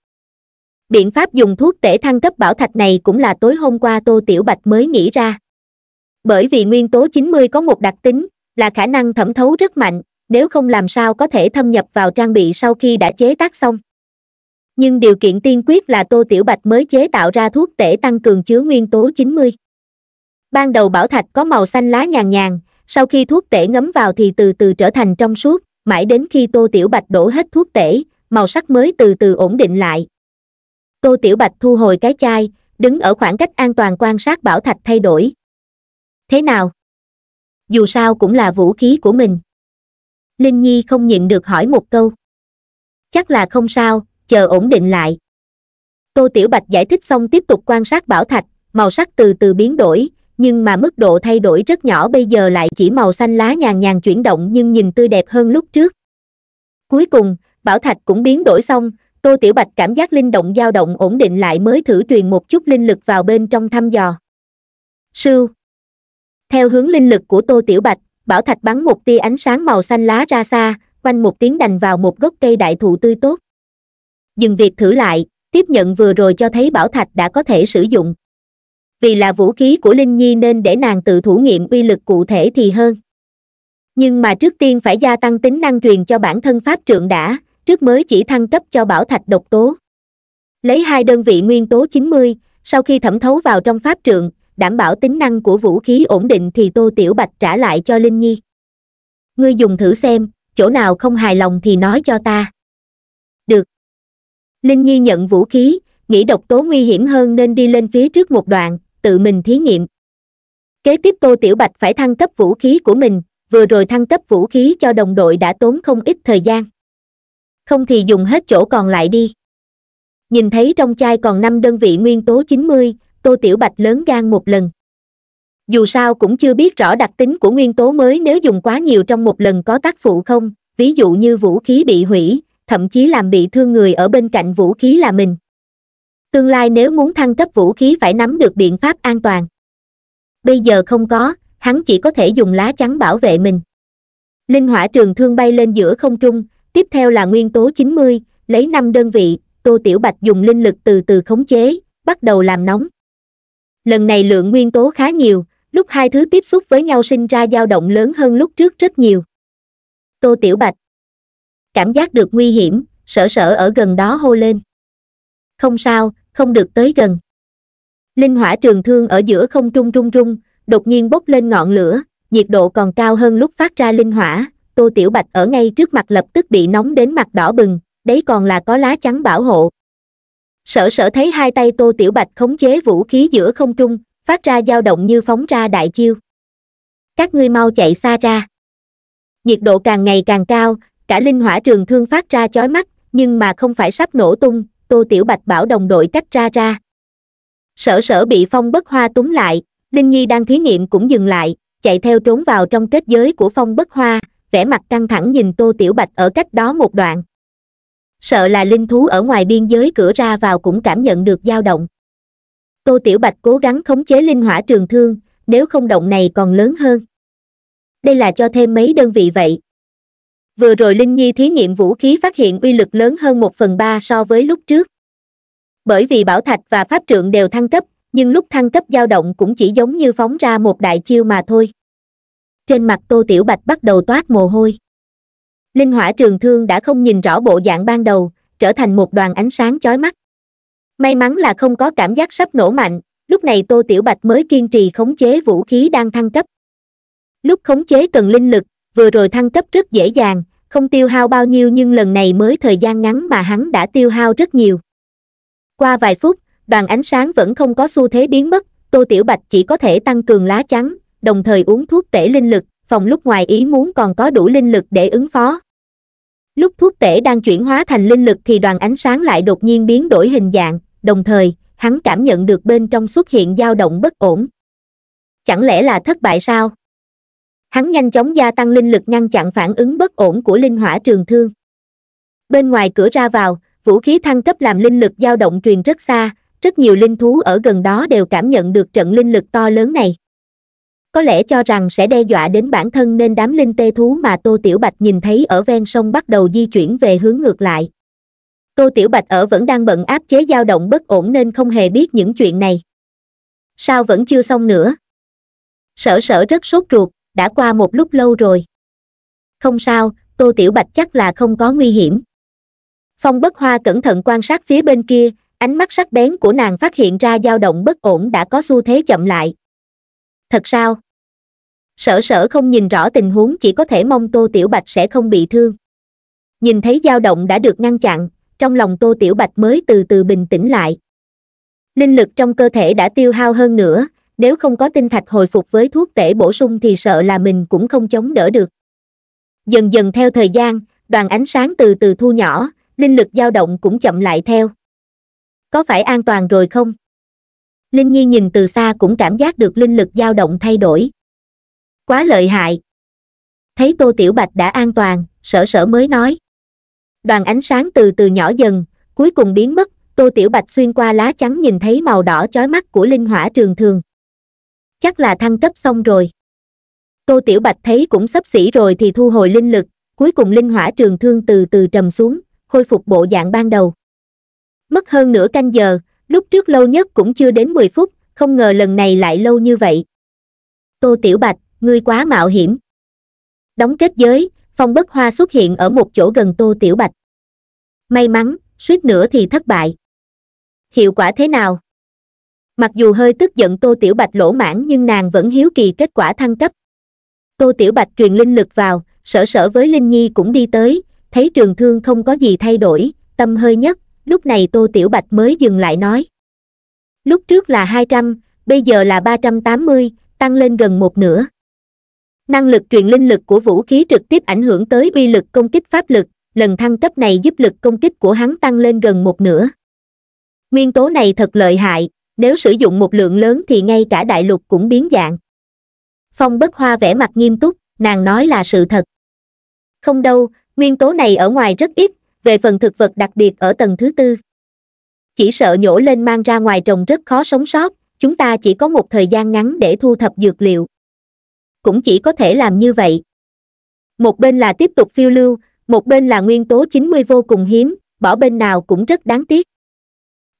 biện pháp dùng thuốc tể thăng cấp bảo thạch này cũng là tối hôm qua tô tiểu bạch mới nghĩ ra bởi vì nguyên tố 90 có một đặc tính là khả năng thẩm thấu rất mạnh nếu không làm sao có thể thâm nhập vào trang bị sau khi đã chế tác xong nhưng điều kiện tiên quyết là tô tiểu bạch mới chế tạo ra thuốc tể tăng cường chứa nguyên tố 90. ban đầu bảo thạch có màu xanh lá nhàn nhàn sau khi thuốc tể ngấm vào thì từ từ trở thành trong suốt mãi đến khi tô tiểu bạch đổ hết thuốc tể màu sắc mới từ từ ổn định lại tô tiểu bạch thu hồi cái chai đứng ở khoảng cách an toàn quan sát bảo thạch thay đổi thế nào dù sao cũng là vũ khí của mình linh nhi không nhịn được hỏi một câu chắc là không sao chờ ổn định lại tô tiểu bạch giải thích xong tiếp tục quan sát bảo thạch màu sắc từ từ biến đổi nhưng mà mức độ thay đổi rất nhỏ bây giờ lại chỉ màu xanh lá nhàn nhàn chuyển động nhưng nhìn tươi đẹp hơn lúc trước cuối cùng bảo thạch cũng biến đổi xong tô tiểu bạch cảm giác linh động dao động ổn định lại mới thử truyền một chút linh lực vào bên trong thăm dò sưu theo hướng linh lực của tô tiểu bạch bảo thạch bắn một tia ánh sáng màu xanh lá ra xa quanh một tiếng đành vào một gốc cây đại thụ tươi tốt dừng việc thử lại tiếp nhận vừa rồi cho thấy bảo thạch đã có thể sử dụng vì là vũ khí của linh nhi nên để nàng tự thử nghiệm uy lực cụ thể thì hơn nhưng mà trước tiên phải gia tăng tính năng truyền cho bản thân pháp trượng đã trước mới chỉ thăng cấp cho bảo thạch độc tố lấy hai đơn vị nguyên tố 90, sau khi thẩm thấu vào trong pháp trượng đảm bảo tính năng của vũ khí ổn định thì tô tiểu bạch trả lại cho linh nhi ngươi dùng thử xem chỗ nào không hài lòng thì nói cho ta được linh nhi nhận vũ khí nghĩ độc tố nguy hiểm hơn nên đi lên phía trước một đoạn tự mình thí nghiệm kế tiếp tô tiểu bạch phải thăng cấp vũ khí của mình vừa rồi thăng cấp vũ khí cho đồng đội đã tốn không ít thời gian không thì dùng hết chỗ còn lại đi nhìn thấy trong chai còn năm đơn vị nguyên tố 90, tô tiểu bạch lớn gan một lần dù sao cũng chưa biết rõ đặc tính của nguyên tố mới nếu dùng quá nhiều trong một lần có tác phụ không ví dụ như vũ khí bị hủy thậm chí làm bị thương người ở bên cạnh vũ khí là mình tương lai nếu muốn thăng cấp vũ khí phải nắm được biện pháp an toàn bây giờ không có hắn chỉ có thể dùng lá chắn bảo vệ mình linh hỏa trường thương bay lên giữa không trung tiếp theo là nguyên tố 90, lấy năm đơn vị tô tiểu bạch dùng linh lực từ từ khống chế bắt đầu làm nóng lần này lượng nguyên tố khá nhiều, lúc hai thứ tiếp xúc với nhau sinh ra dao động lớn hơn lúc trước rất nhiều. Tô Tiểu Bạch Cảm giác được nguy hiểm, sở sở ở gần đó hô lên. Không sao, không được tới gần. Linh hỏa trường thương ở giữa không trung trung trung, đột nhiên bốc lên ngọn lửa, nhiệt độ còn cao hơn lúc phát ra linh hỏa, Tô Tiểu Bạch ở ngay trước mặt lập tức bị nóng đến mặt đỏ bừng, đấy còn là có lá chắn bảo hộ, sở sở thấy hai tay tô tiểu bạch khống chế vũ khí giữa không trung phát ra dao động như phóng ra đại chiêu các ngươi mau chạy xa ra nhiệt độ càng ngày càng cao cả linh hỏa trường thương phát ra chói mắt nhưng mà không phải sắp nổ tung tô tiểu bạch bảo đồng đội cách ra ra sở sở bị phong bất hoa túng lại linh nhi đang thí nghiệm cũng dừng lại chạy theo trốn vào trong kết giới của phong bất hoa vẻ mặt căng thẳng nhìn tô tiểu bạch ở cách đó một đoạn sợ là linh thú ở ngoài biên giới cửa ra vào cũng cảm nhận được dao động tô tiểu bạch cố gắng khống chế linh hỏa trường thương nếu không động này còn lớn hơn đây là cho thêm mấy đơn vị vậy vừa rồi linh nhi thí nghiệm vũ khí phát hiện uy lực lớn hơn một phần ba so với lúc trước bởi vì bảo thạch và pháp trượng đều thăng cấp nhưng lúc thăng cấp dao động cũng chỉ giống như phóng ra một đại chiêu mà thôi trên mặt tô tiểu bạch bắt đầu toát mồ hôi linh hỏa trường thương đã không nhìn rõ bộ dạng ban đầu trở thành một đoàn ánh sáng chói mắt may mắn là không có cảm giác sắp nổ mạnh lúc này tô tiểu bạch mới kiên trì khống chế vũ khí đang thăng cấp lúc khống chế cần linh lực vừa rồi thăng cấp rất dễ dàng không tiêu hao bao nhiêu nhưng lần này mới thời gian ngắn mà hắn đã tiêu hao rất nhiều qua vài phút đoàn ánh sáng vẫn không có xu thế biến mất tô tiểu bạch chỉ có thể tăng cường lá chắn đồng thời uống thuốc tể linh lực phòng lúc ngoài ý muốn còn có đủ linh lực để ứng phó lúc thuốc tể đang chuyển hóa thành linh lực thì đoàn ánh sáng lại đột nhiên biến đổi hình dạng đồng thời hắn cảm nhận được bên trong xuất hiện dao động bất ổn chẳng lẽ là thất bại sao hắn nhanh chóng gia tăng linh lực ngăn chặn phản ứng bất ổn của linh hỏa trường thương bên ngoài cửa ra vào vũ khí thăng cấp làm linh lực dao động truyền rất xa rất nhiều linh thú ở gần đó đều cảm nhận được trận linh lực to lớn này có lẽ cho rằng sẽ đe dọa đến bản thân nên đám linh tê thú mà Tô Tiểu Bạch nhìn thấy ở ven sông bắt đầu di chuyển về hướng ngược lại. Tô Tiểu Bạch ở vẫn đang bận áp chế dao động bất ổn nên không hề biết những chuyện này. Sao vẫn chưa xong nữa? Sở sở rất sốt ruột, đã qua một lúc lâu rồi. Không sao, Tô Tiểu Bạch chắc là không có nguy hiểm. Phong Bất Hoa cẩn thận quan sát phía bên kia, ánh mắt sắc bén của nàng phát hiện ra dao động bất ổn đã có xu thế chậm lại. Thật sao? sở sở không nhìn rõ tình huống chỉ có thể mong tô tiểu bạch sẽ không bị thương nhìn thấy dao động đã được ngăn chặn trong lòng tô tiểu bạch mới từ từ bình tĩnh lại linh lực trong cơ thể đã tiêu hao hơn nữa nếu không có tinh thạch hồi phục với thuốc tể bổ sung thì sợ là mình cũng không chống đỡ được dần dần theo thời gian đoàn ánh sáng từ từ thu nhỏ linh lực dao động cũng chậm lại theo có phải an toàn rồi không linh nhi nhìn từ xa cũng cảm giác được linh lực dao động thay đổi quá lợi hại. Thấy Tô Tiểu Bạch đã an toàn, sở sở mới nói. Đoàn ánh sáng từ từ nhỏ dần, cuối cùng biến mất, Tô Tiểu Bạch xuyên qua lá trắng nhìn thấy màu đỏ chói mắt của linh hỏa trường thường. Chắc là thăng cấp xong rồi. Tô Tiểu Bạch thấy cũng sắp xỉ rồi thì thu hồi linh lực, cuối cùng linh hỏa trường thương từ từ trầm xuống, khôi phục bộ dạng ban đầu. Mất hơn nửa canh giờ, lúc trước lâu nhất cũng chưa đến 10 phút, không ngờ lần này lại lâu như vậy. Tô Tiểu Bạch, ngươi quá mạo hiểm đóng kết giới phong bất hoa xuất hiện ở một chỗ gần tô tiểu bạch may mắn suýt nữa thì thất bại hiệu quả thế nào mặc dù hơi tức giận tô tiểu bạch lỗ mãn nhưng nàng vẫn hiếu kỳ kết quả thăng cấp tô tiểu bạch truyền linh lực vào sở sở với linh nhi cũng đi tới thấy trường thương không có gì thay đổi tâm hơi nhất lúc này tô tiểu bạch mới dừng lại nói lúc trước là hai trăm bây giờ là ba trăm tám mươi tăng lên gần một nửa năng lực truyền linh lực của vũ khí trực tiếp ảnh hưởng tới uy lực công kích pháp lực lần thăng cấp này giúp lực công kích của hắn tăng lên gần một nửa nguyên tố này thật lợi hại nếu sử dụng một lượng lớn thì ngay cả đại lục cũng biến dạng phong bất hoa vẻ mặt nghiêm túc nàng nói là sự thật không đâu nguyên tố này ở ngoài rất ít về phần thực vật đặc biệt ở tầng thứ tư chỉ sợ nhổ lên mang ra ngoài trồng rất khó sống sót chúng ta chỉ có một thời gian ngắn để thu thập dược liệu cũng chỉ có thể làm như vậy một bên là tiếp tục phiêu lưu một bên là nguyên tố 90 vô cùng hiếm bỏ bên nào cũng rất đáng tiếc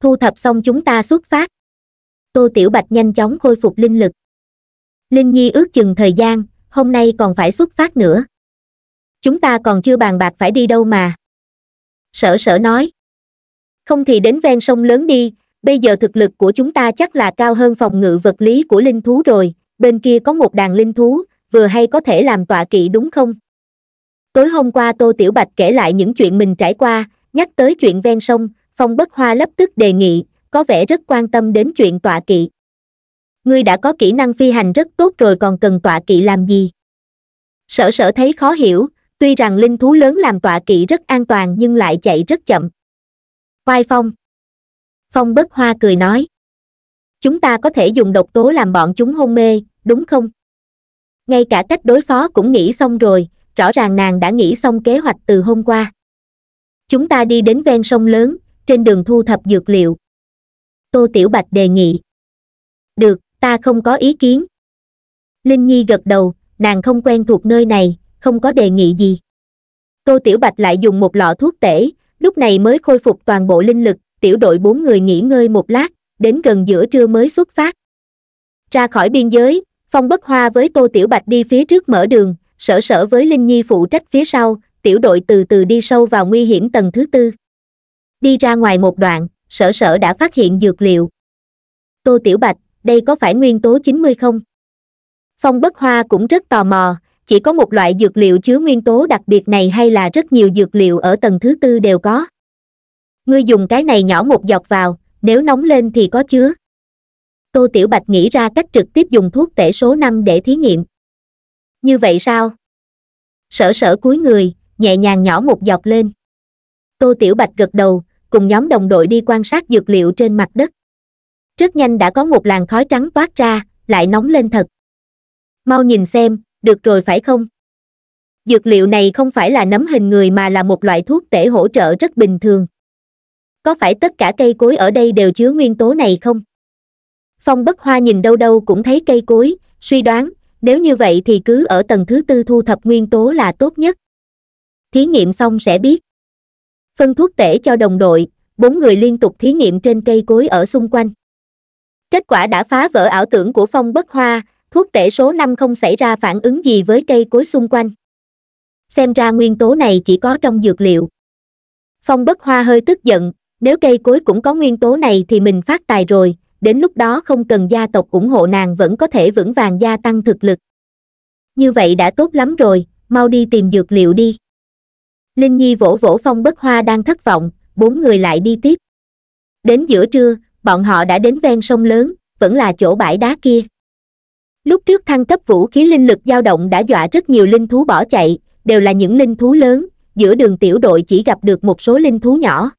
thu thập xong chúng ta xuất phát tô tiểu bạch nhanh chóng khôi phục linh lực linh nhi ước chừng thời gian hôm nay còn phải xuất phát nữa chúng ta còn chưa bàn bạc phải đi đâu mà sở sở nói không thì đến ven sông lớn đi bây giờ thực lực của chúng ta chắc là cao hơn phòng ngự vật lý của linh thú rồi bên kia có một đàn linh thú vừa hay có thể làm tọa kỵ đúng không tối hôm qua tô tiểu bạch kể lại những chuyện mình trải qua nhắc tới chuyện ven sông phong bất hoa lập tức đề nghị có vẻ rất quan tâm đến chuyện tọa kỵ ngươi đã có kỹ năng phi hành rất tốt rồi còn cần tọa kỵ làm gì sở sở thấy khó hiểu tuy rằng linh thú lớn làm tọa kỵ rất an toàn nhưng lại chạy rất chậm oai phong phong bất hoa cười nói chúng ta có thể dùng độc tố làm bọn chúng hôn mê đúng không ngay cả cách đối phó cũng nghĩ xong rồi rõ ràng nàng đã nghĩ xong kế hoạch từ hôm qua chúng ta đi đến ven sông lớn trên đường thu thập dược liệu tô tiểu bạch đề nghị được ta không có ý kiến linh nhi gật đầu nàng không quen thuộc nơi này không có đề nghị gì tô tiểu bạch lại dùng một lọ thuốc tể lúc này mới khôi phục toàn bộ linh lực tiểu đội bốn người nghỉ ngơi một lát đến gần giữa trưa mới xuất phát ra khỏi biên giới phong bất hoa với tô tiểu bạch đi phía trước mở đường sở sở với linh nhi phụ trách phía sau tiểu đội từ từ đi sâu vào nguy hiểm tầng thứ tư đi ra ngoài một đoạn sở sở đã phát hiện dược liệu tô tiểu bạch đây có phải nguyên tố 90 không phong bất hoa cũng rất tò mò chỉ có một loại dược liệu chứa nguyên tố đặc biệt này hay là rất nhiều dược liệu ở tầng thứ tư đều có ngươi dùng cái này nhỏ một dọc vào nếu nóng lên thì có chứa tô tiểu bạch nghĩ ra cách trực tiếp dùng thuốc tể số năm để thí nghiệm như vậy sao sở sở cuối người nhẹ nhàng nhỏ một giọt lên tô tiểu bạch gật đầu cùng nhóm đồng đội đi quan sát dược liệu trên mặt đất rất nhanh đã có một làn khói trắng toát ra lại nóng lên thật mau nhìn xem được rồi phải không dược liệu này không phải là nấm hình người mà là một loại thuốc tể hỗ trợ rất bình thường có phải tất cả cây cối ở đây đều chứa nguyên tố này không phong bất hoa nhìn đâu đâu cũng thấy cây cối suy đoán nếu như vậy thì cứ ở tầng thứ tư thu thập nguyên tố là tốt nhất thí nghiệm xong sẽ biết phân thuốc tể cho đồng đội bốn người liên tục thí nghiệm trên cây cối ở xung quanh kết quả đã phá vỡ ảo tưởng của phong bất hoa thuốc tể số năm không xảy ra phản ứng gì với cây cối xung quanh xem ra nguyên tố này chỉ có trong dược liệu phong bất hoa hơi tức giận nếu cây cối cũng có nguyên tố này thì mình phát tài rồi đến lúc đó không cần gia tộc ủng hộ nàng vẫn có thể vững vàng gia tăng thực lực như vậy đã tốt lắm rồi mau đi tìm dược liệu đi linh nhi vỗ vỗ phong bất hoa đang thất vọng bốn người lại đi tiếp đến giữa trưa bọn họ đã đến ven sông lớn vẫn là chỗ bãi đá kia lúc trước thăng cấp vũ khí linh lực dao động đã dọa rất nhiều linh thú bỏ chạy đều là những linh thú lớn giữa đường tiểu đội chỉ gặp được một số linh thú nhỏ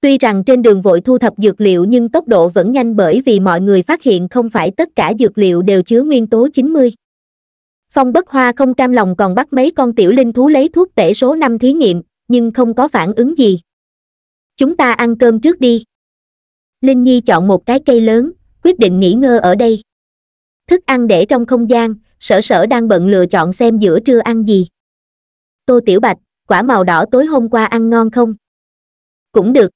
Tuy rằng trên đường vội thu thập dược liệu nhưng tốc độ vẫn nhanh bởi vì mọi người phát hiện không phải tất cả dược liệu đều chứa nguyên tố 90. Phong bất hoa không cam lòng còn bắt mấy con tiểu linh thú lấy thuốc tể số 5 thí nghiệm, nhưng không có phản ứng gì. Chúng ta ăn cơm trước đi. Linh Nhi chọn một cái cây lớn, quyết định nghỉ ngơi ở đây. Thức ăn để trong không gian, sở sở đang bận lựa chọn xem giữa trưa ăn gì. Tô Tiểu Bạch, quả màu đỏ tối hôm qua ăn ngon không? Cũng được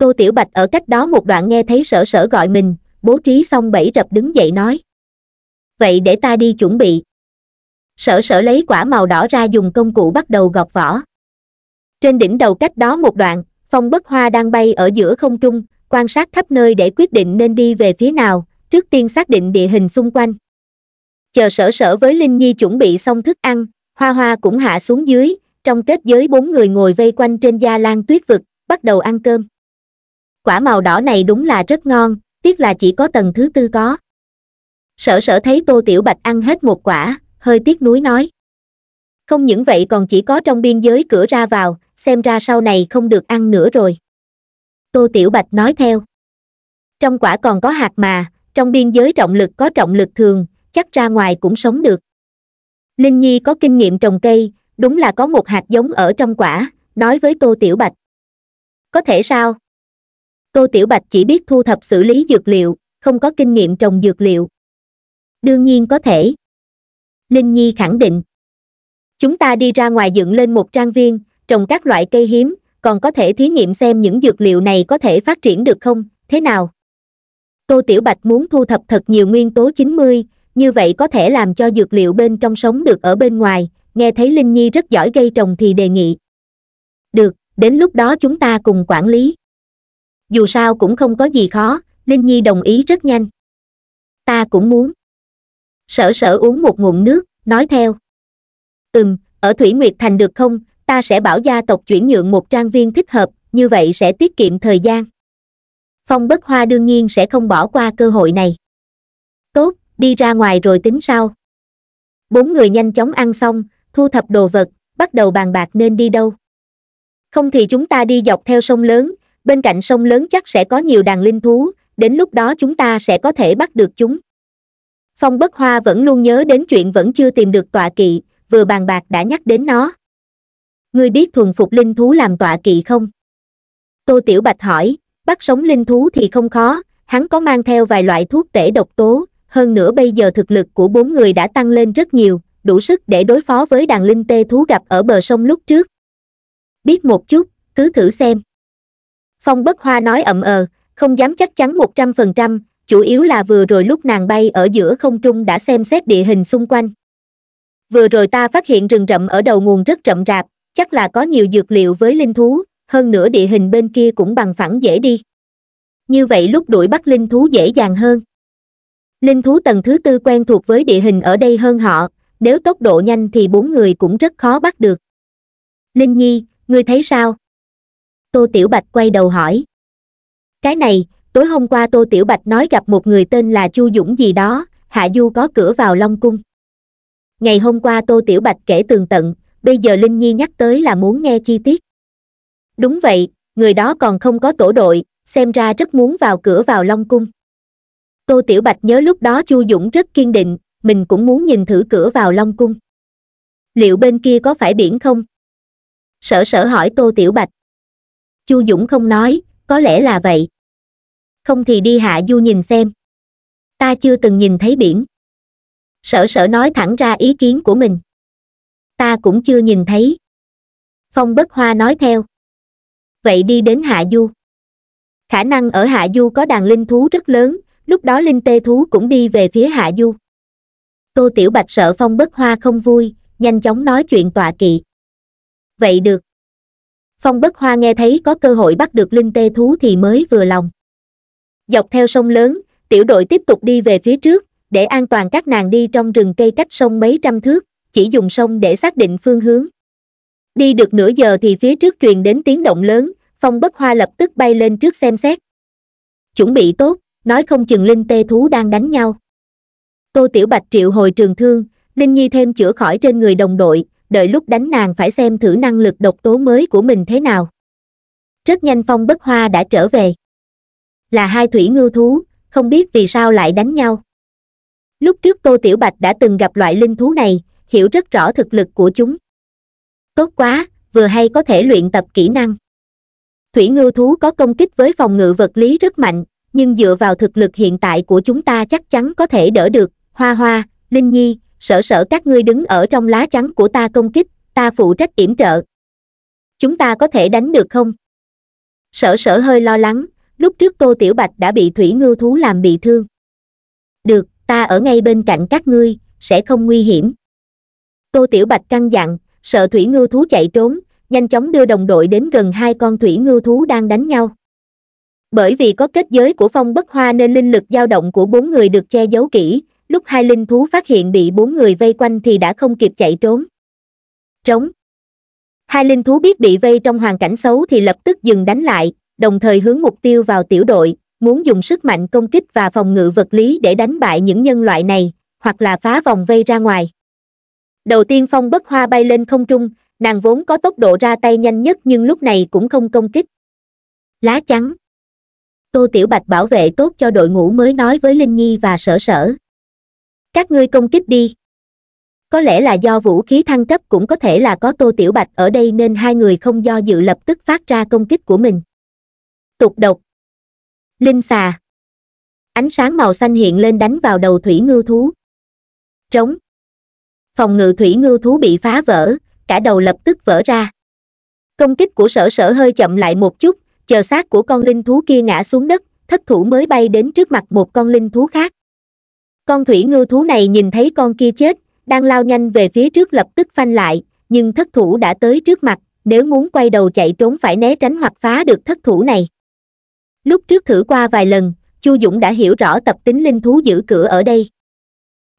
tô tiểu bạch ở cách đó một đoạn nghe thấy sở sở gọi mình bố trí xong bẫy rập đứng dậy nói vậy để ta đi chuẩn bị sở sở lấy quả màu đỏ ra dùng công cụ bắt đầu gọt vỏ trên đỉnh đầu cách đó một đoạn phong bất hoa đang bay ở giữa không trung quan sát khắp nơi để quyết định nên đi về phía nào trước tiên xác định địa hình xung quanh chờ sở sở với linh nhi chuẩn bị xong thức ăn hoa hoa cũng hạ xuống dưới trong kết giới bốn người ngồi vây quanh trên da lan tuyết vực bắt đầu ăn cơm quả màu đỏ này đúng là rất ngon tiếc là chỉ có tầng thứ tư có sở sở thấy tô tiểu bạch ăn hết một quả hơi tiếc nuối nói không những vậy còn chỉ có trong biên giới cửa ra vào xem ra sau này không được ăn nữa rồi tô tiểu bạch nói theo trong quả còn có hạt mà trong biên giới trọng lực có trọng lực thường chắc ra ngoài cũng sống được linh nhi có kinh nghiệm trồng cây đúng là có một hạt giống ở trong quả nói với tô tiểu bạch có thể sao tô tiểu bạch chỉ biết thu thập xử lý dược liệu không có kinh nghiệm trồng dược liệu đương nhiên có thể linh nhi khẳng định chúng ta đi ra ngoài dựng lên một trang viên trồng các loại cây hiếm còn có thể thí nghiệm xem những dược liệu này có thể phát triển được không thế nào tô tiểu bạch muốn thu thập thật nhiều nguyên tố chín mươi như vậy có thể làm cho dược liệu bên trong sống được ở bên ngoài nghe thấy linh nhi rất giỏi gây trồng thì đề nghị được đến lúc đó chúng ta cùng quản lý dù sao cũng không có gì khó linh nhi đồng ý rất nhanh ta cũng muốn sở sở uống một ngụm nước nói theo ừm ở thủy nguyệt thành được không ta sẽ bảo gia tộc chuyển nhượng một trang viên thích hợp như vậy sẽ tiết kiệm thời gian phong bất hoa đương nhiên sẽ không bỏ qua cơ hội này tốt đi ra ngoài rồi tính sau bốn người nhanh chóng ăn xong thu thập đồ vật bắt đầu bàn bạc nên đi đâu không thì chúng ta đi dọc theo sông lớn bên cạnh sông lớn chắc sẽ có nhiều đàn linh thú đến lúc đó chúng ta sẽ có thể bắt được chúng phong bất hoa vẫn luôn nhớ đến chuyện vẫn chưa tìm được tọa kỵ vừa bàn bạc đã nhắc đến nó ngươi biết thuần phục linh thú làm tọa kỵ không tô tiểu bạch hỏi bắt sống linh thú thì không khó hắn có mang theo vài loại thuốc tể độc tố hơn nữa bây giờ thực lực của bốn người đã tăng lên rất nhiều đủ sức để đối phó với đàn linh tê thú gặp ở bờ sông lúc trước biết một chút cứ thử xem Phong Bất Hoa nói ậm ờ, không dám chắc chắn 100%, chủ yếu là vừa rồi lúc nàng bay ở giữa không trung đã xem xét địa hình xung quanh. Vừa rồi ta phát hiện rừng rậm ở đầu nguồn rất rậm rạp, chắc là có nhiều dược liệu với linh thú, hơn nữa địa hình bên kia cũng bằng phẳng dễ đi. Như vậy lúc đuổi bắt linh thú dễ dàng hơn. Linh thú tầng thứ tư quen thuộc với địa hình ở đây hơn họ, nếu tốc độ nhanh thì bốn người cũng rất khó bắt được. Linh Nhi, ngươi thấy sao? tô tiểu bạch quay đầu hỏi cái này tối hôm qua tô tiểu bạch nói gặp một người tên là chu dũng gì đó hạ du có cửa vào long cung ngày hôm qua tô tiểu bạch kể tường tận bây giờ linh nhi nhắc tới là muốn nghe chi tiết đúng vậy người đó còn không có tổ đội xem ra rất muốn vào cửa vào long cung tô tiểu bạch nhớ lúc đó chu dũng rất kiên định mình cũng muốn nhìn thử cửa vào long cung liệu bên kia có phải biển không sở sở hỏi tô tiểu bạch chu dũng không nói có lẽ là vậy không thì đi hạ du nhìn xem ta chưa từng nhìn thấy biển sở sở nói thẳng ra ý kiến của mình ta cũng chưa nhìn thấy phong bất hoa nói theo vậy đi đến hạ du khả năng ở hạ du có đàn linh thú rất lớn lúc đó linh tê thú cũng đi về phía hạ du tô tiểu bạch sợ phong bất hoa không vui nhanh chóng nói chuyện tọa kỵ vậy được phong bất hoa nghe thấy có cơ hội bắt được linh tê thú thì mới vừa lòng dọc theo sông lớn tiểu đội tiếp tục đi về phía trước để an toàn các nàng đi trong rừng cây cách sông mấy trăm thước chỉ dùng sông để xác định phương hướng đi được nửa giờ thì phía trước truyền đến tiếng động lớn phong bất hoa lập tức bay lên trước xem xét chuẩn bị tốt nói không chừng linh tê thú đang đánh nhau tô tiểu bạch triệu hồi trường thương linh nhi thêm chữa khỏi trên người đồng đội đợi lúc đánh nàng phải xem thử năng lực độc tố mới của mình thế nào. Rất nhanh Phong Bất Hoa đã trở về. Là hai thủy ngưu thú, không biết vì sao lại đánh nhau. Lúc trước Tô Tiểu Bạch đã từng gặp loại linh thú này, hiểu rất rõ thực lực của chúng. Tốt quá, vừa hay có thể luyện tập kỹ năng. Thủy ngưu thú có công kích với phòng ngự vật lý rất mạnh, nhưng dựa vào thực lực hiện tại của chúng ta chắc chắn có thể đỡ được. Hoa hoa, Linh Nhi, sở sở các ngươi đứng ở trong lá chắn của ta công kích ta phụ trách yểm trợ chúng ta có thể đánh được không sở sở hơi lo lắng lúc trước tô tiểu bạch đã bị thủy ngư thú làm bị thương được ta ở ngay bên cạnh các ngươi sẽ không nguy hiểm tô tiểu bạch căng dặn sợ thủy ngư thú chạy trốn nhanh chóng đưa đồng đội đến gần hai con thủy ngư thú đang đánh nhau bởi vì có kết giới của phong bất hoa nên linh lực dao động của bốn người được che giấu kỹ lúc hai linh thú phát hiện bị bốn người vây quanh thì đã không kịp chạy trốn. Trống. Hai linh thú biết bị vây trong hoàn cảnh xấu thì lập tức dừng đánh lại, đồng thời hướng mục tiêu vào tiểu đội, muốn dùng sức mạnh công kích và phòng ngự vật lý để đánh bại những nhân loại này, hoặc là phá vòng vây ra ngoài. Đầu tiên phong bất hoa bay lên không trung, nàng vốn có tốc độ ra tay nhanh nhất nhưng lúc này cũng không công kích. Lá trắng Tô Tiểu Bạch bảo vệ tốt cho đội ngũ mới nói với Linh Nhi và Sở Sở các ngươi công kích đi có lẽ là do vũ khí thăng cấp cũng có thể là có tô tiểu bạch ở đây nên hai người không do dự lập tức phát ra công kích của mình tục độc linh xà ánh sáng màu xanh hiện lên đánh vào đầu thủy ngư thú trống phòng ngự thủy ngư thú bị phá vỡ cả đầu lập tức vỡ ra công kích của sở sở hơi chậm lại một chút chờ xác của con linh thú kia ngã xuống đất thất thủ mới bay đến trước mặt một con linh thú khác con thủy ngư thú này nhìn thấy con kia chết, đang lao nhanh về phía trước lập tức phanh lại, nhưng thất thủ đã tới trước mặt, nếu muốn quay đầu chạy trốn phải né tránh hoặc phá được thất thủ này. Lúc trước thử qua vài lần, Chu Dũng đã hiểu rõ tập tính linh thú giữ cửa ở đây.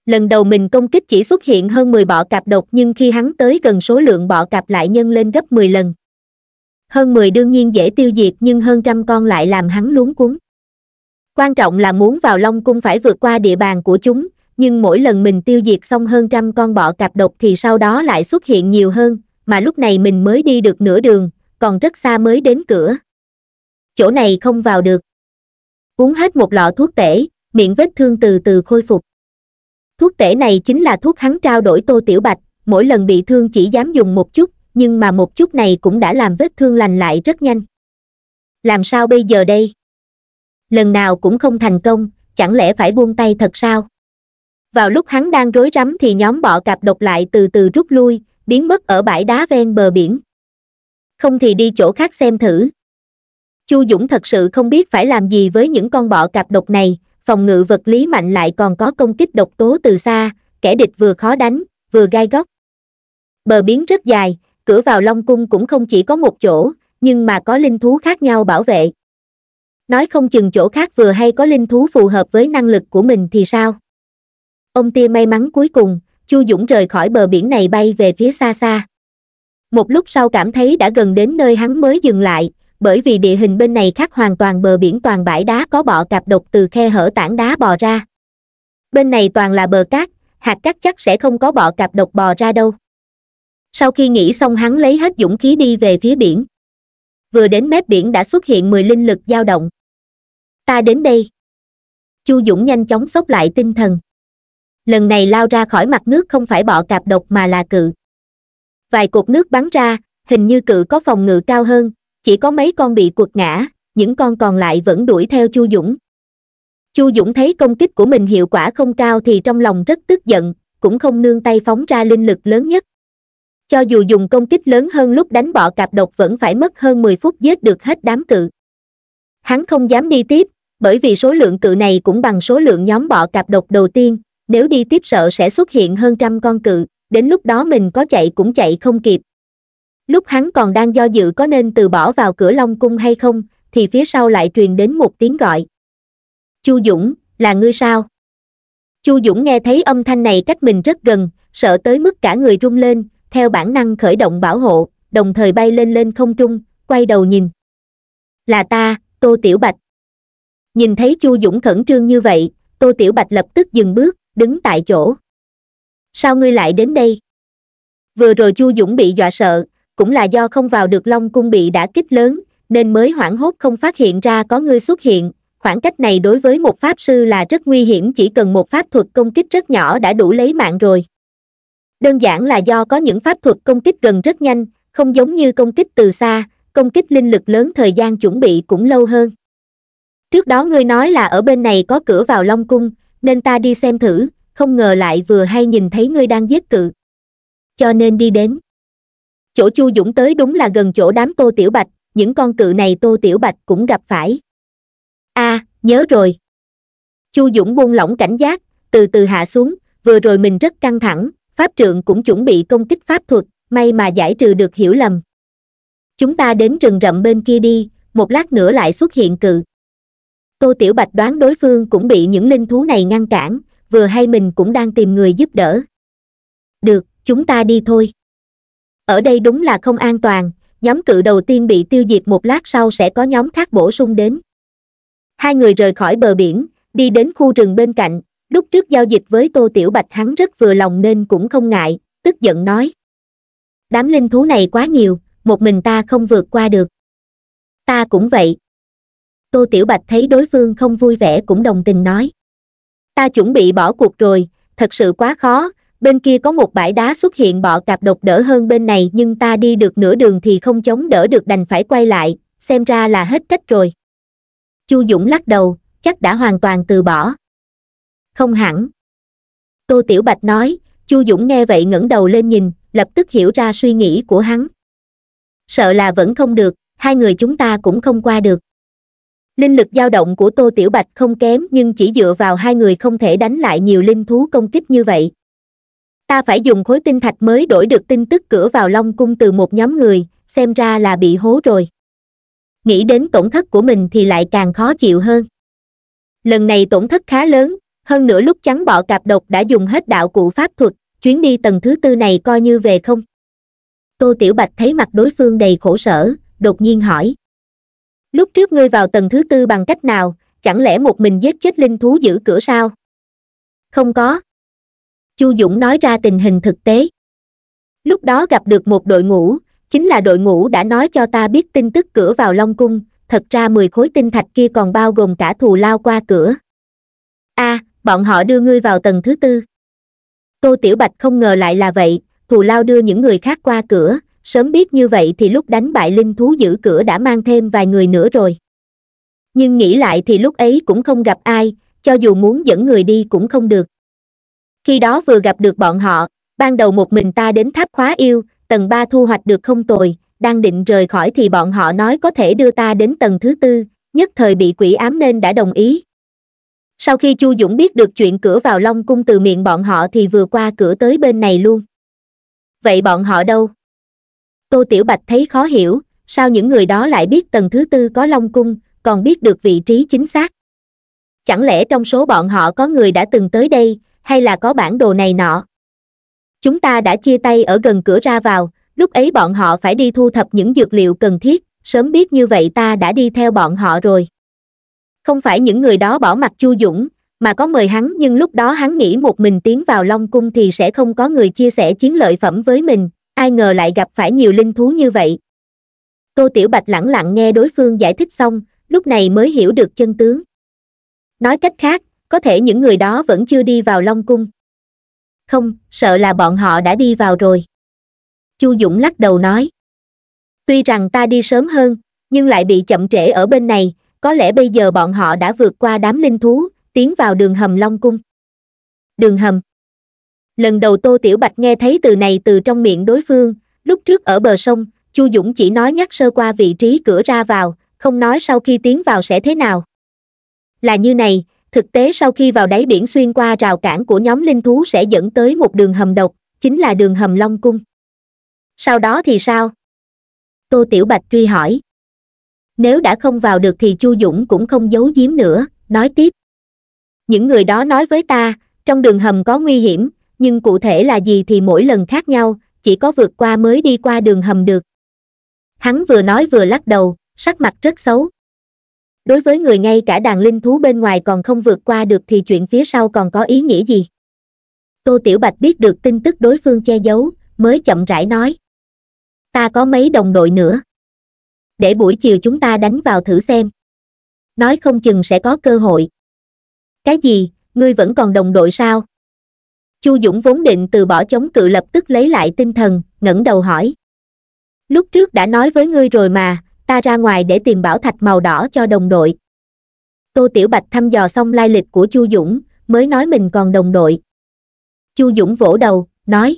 Lần đầu mình công kích chỉ xuất hiện hơn 10 bọ cạp độc nhưng khi hắn tới gần số lượng bọ cạp lại nhân lên gấp 10 lần. Hơn 10 đương nhiên dễ tiêu diệt nhưng hơn trăm con lại làm hắn luống cuống quan trọng là muốn vào long cung phải vượt qua địa bàn của chúng nhưng mỗi lần mình tiêu diệt xong hơn trăm con bọ cạp độc thì sau đó lại xuất hiện nhiều hơn mà lúc này mình mới đi được nửa đường còn rất xa mới đến cửa chỗ này không vào được uống hết một lọ thuốc tể miệng vết thương từ từ khôi phục thuốc tể này chính là thuốc hắn trao đổi tô tiểu bạch mỗi lần bị thương chỉ dám dùng một chút nhưng mà một chút này cũng đã làm vết thương lành lại rất nhanh làm sao bây giờ đây lần nào cũng không thành công chẳng lẽ phải buông tay thật sao vào lúc hắn đang rối rắm thì nhóm bọ cạp độc lại từ từ rút lui biến mất ở bãi đá ven bờ biển không thì đi chỗ khác xem thử chu dũng thật sự không biết phải làm gì với những con bọ cạp độc này phòng ngự vật lý mạnh lại còn có công kích độc tố từ xa kẻ địch vừa khó đánh vừa gai góc bờ biến rất dài cửa vào long cung cũng không chỉ có một chỗ nhưng mà có linh thú khác nhau bảo vệ nói không chừng chỗ khác vừa hay có linh thú phù hợp với năng lực của mình thì sao ông tia may mắn cuối cùng chu dũng rời khỏi bờ biển này bay về phía xa xa một lúc sau cảm thấy đã gần đến nơi hắn mới dừng lại bởi vì địa hình bên này khác hoàn toàn bờ biển toàn bãi đá có bọ cạp độc từ khe hở tảng đá bò ra bên này toàn là bờ cát hạt cát chắc sẽ không có bọ cạp độc bò ra đâu sau khi nghĩ xong hắn lấy hết dũng khí đi về phía biển vừa đến mép biển đã xuất hiện mười linh lực dao động ta đến đây chu dũng nhanh chóng sốc lại tinh thần lần này lao ra khỏi mặt nước không phải bọ cạp độc mà là cự vài cột nước bắn ra hình như cự có phòng ngự cao hơn chỉ có mấy con bị quật ngã những con còn lại vẫn đuổi theo chu dũng chu dũng thấy công kích của mình hiệu quả không cao thì trong lòng rất tức giận cũng không nương tay phóng ra linh lực lớn nhất cho dù dùng công kích lớn hơn lúc đánh bọ cạp độc vẫn phải mất hơn mười phút giết được hết đám cự hắn không dám đi tiếp bởi vì số lượng cự này cũng bằng số lượng nhóm bọ cạp độc đầu tiên, nếu đi tiếp sợ sẽ xuất hiện hơn trăm con cự, đến lúc đó mình có chạy cũng chạy không kịp. Lúc hắn còn đang do dự có nên từ bỏ vào cửa Long Cung hay không, thì phía sau lại truyền đến một tiếng gọi. Chu Dũng, là ngươi sao? Chu Dũng nghe thấy âm thanh này cách mình rất gần, sợ tới mức cả người rung lên, theo bản năng khởi động bảo hộ, đồng thời bay lên lên không trung, quay đầu nhìn. Là ta, Tô Tiểu Bạch nhìn thấy chu dũng khẩn trương như vậy tô tiểu bạch lập tức dừng bước đứng tại chỗ sao ngươi lại đến đây vừa rồi chu dũng bị dọa sợ cũng là do không vào được long cung bị đã kích lớn nên mới hoảng hốt không phát hiện ra có ngươi xuất hiện khoảng cách này đối với một pháp sư là rất nguy hiểm chỉ cần một pháp thuật công kích rất nhỏ đã đủ lấy mạng rồi đơn giản là do có những pháp thuật công kích gần rất nhanh không giống như công kích từ xa công kích linh lực lớn thời gian chuẩn bị cũng lâu hơn trước đó ngươi nói là ở bên này có cửa vào long cung nên ta đi xem thử không ngờ lại vừa hay nhìn thấy ngươi đang giết cự cho nên đi đến chỗ chu dũng tới đúng là gần chỗ đám tô tiểu bạch những con cự này tô tiểu bạch cũng gặp phải a à, nhớ rồi chu dũng buông lỏng cảnh giác từ từ hạ xuống vừa rồi mình rất căng thẳng pháp trượng cũng chuẩn bị công kích pháp thuật may mà giải trừ được hiểu lầm chúng ta đến rừng rậm bên kia đi một lát nữa lại xuất hiện cự tô tiểu bạch đoán đối phương cũng bị những linh thú này ngăn cản vừa hay mình cũng đang tìm người giúp đỡ được chúng ta đi thôi ở đây đúng là không an toàn nhóm cự đầu tiên bị tiêu diệt một lát sau sẽ có nhóm khác bổ sung đến hai người rời khỏi bờ biển đi đến khu rừng bên cạnh lúc trước giao dịch với tô tiểu bạch hắn rất vừa lòng nên cũng không ngại tức giận nói đám linh thú này quá nhiều một mình ta không vượt qua được ta cũng vậy tô tiểu bạch thấy đối phương không vui vẻ cũng đồng tình nói ta chuẩn bị bỏ cuộc rồi thật sự quá khó bên kia có một bãi đá xuất hiện bọ cạp độc đỡ hơn bên này nhưng ta đi được nửa đường thì không chống đỡ được đành phải quay lại xem ra là hết cách rồi chu dũng lắc đầu chắc đã hoàn toàn từ bỏ không hẳn tô tiểu bạch nói chu dũng nghe vậy ngẩng đầu lên nhìn lập tức hiểu ra suy nghĩ của hắn sợ là vẫn không được hai người chúng ta cũng không qua được Linh lực dao động của Tô Tiểu Bạch không kém nhưng chỉ dựa vào hai người không thể đánh lại nhiều linh thú công kích như vậy. Ta phải dùng khối tinh thạch mới đổi được tin tức cửa vào Long Cung từ một nhóm người, xem ra là bị hố rồi. Nghĩ đến tổn thất của mình thì lại càng khó chịu hơn. Lần này tổn thất khá lớn, hơn nữa lúc trắng bọ cạp độc đã dùng hết đạo cụ pháp thuật, chuyến đi tầng thứ tư này coi như về không. Tô Tiểu Bạch thấy mặt đối phương đầy khổ sở, đột nhiên hỏi lúc trước ngươi vào tầng thứ tư bằng cách nào chẳng lẽ một mình giết chết linh thú giữ cửa sao không có chu dũng nói ra tình hình thực tế lúc đó gặp được một đội ngũ chính là đội ngũ đã nói cho ta biết tin tức cửa vào long cung thật ra mười khối tinh thạch kia còn bao gồm cả thù lao qua cửa a à, bọn họ đưa ngươi vào tầng thứ tư Cô tiểu bạch không ngờ lại là vậy thù lao đưa những người khác qua cửa sớm biết như vậy thì lúc đánh bại linh thú giữ cửa đã mang thêm vài người nữa rồi. Nhưng nghĩ lại thì lúc ấy cũng không gặp ai, cho dù muốn dẫn người đi cũng không được. Khi đó vừa gặp được bọn họ, ban đầu một mình ta đến tháp khóa yêu, tầng 3 thu hoạch được không tồi, đang định rời khỏi thì bọn họ nói có thể đưa ta đến tầng thứ tư, nhất thời bị quỷ ám nên đã đồng ý. Sau khi Chu Dũng biết được chuyện cửa vào Long Cung từ miệng bọn họ thì vừa qua cửa tới bên này luôn. Vậy bọn họ đâu? tô tiểu bạch thấy khó hiểu sao những người đó lại biết tầng thứ tư có long cung còn biết được vị trí chính xác chẳng lẽ trong số bọn họ có người đã từng tới đây hay là có bản đồ này nọ chúng ta đã chia tay ở gần cửa ra vào lúc ấy bọn họ phải đi thu thập những dược liệu cần thiết sớm biết như vậy ta đã đi theo bọn họ rồi không phải những người đó bỏ mặt chu dũng mà có mời hắn nhưng lúc đó hắn nghĩ một mình tiến vào long cung thì sẽ không có người chia sẻ chiến lợi phẩm với mình ai ngờ lại gặp phải nhiều linh thú như vậy tô tiểu bạch lẳng lặng nghe đối phương giải thích xong lúc này mới hiểu được chân tướng nói cách khác có thể những người đó vẫn chưa đi vào long cung không sợ là bọn họ đã đi vào rồi chu dũng lắc đầu nói tuy rằng ta đi sớm hơn nhưng lại bị chậm trễ ở bên này có lẽ bây giờ bọn họ đã vượt qua đám linh thú tiến vào đường hầm long cung đường hầm lần đầu tô tiểu bạch nghe thấy từ này từ trong miệng đối phương lúc trước ở bờ sông chu dũng chỉ nói nhắc sơ qua vị trí cửa ra vào không nói sau khi tiến vào sẽ thế nào là như này thực tế sau khi vào đáy biển xuyên qua rào cản của nhóm linh thú sẽ dẫn tới một đường hầm độc chính là đường hầm long cung sau đó thì sao tô tiểu bạch truy hỏi nếu đã không vào được thì chu dũng cũng không giấu giếm nữa nói tiếp những người đó nói với ta trong đường hầm có nguy hiểm nhưng cụ thể là gì thì mỗi lần khác nhau chỉ có vượt qua mới đi qua đường hầm được hắn vừa nói vừa lắc đầu sắc mặt rất xấu đối với người ngay cả đàn linh thú bên ngoài còn không vượt qua được thì chuyện phía sau còn có ý nghĩa gì tô tiểu bạch biết được tin tức đối phương che giấu mới chậm rãi nói ta có mấy đồng đội nữa để buổi chiều chúng ta đánh vào thử xem nói không chừng sẽ có cơ hội cái gì ngươi vẫn còn đồng đội sao chu dũng vốn định từ bỏ chống cự lập tức lấy lại tinh thần ngẩng đầu hỏi lúc trước đã nói với ngươi rồi mà ta ra ngoài để tìm bảo thạch màu đỏ cho đồng đội tô tiểu bạch thăm dò xong lai lịch của chu dũng mới nói mình còn đồng đội chu dũng vỗ đầu nói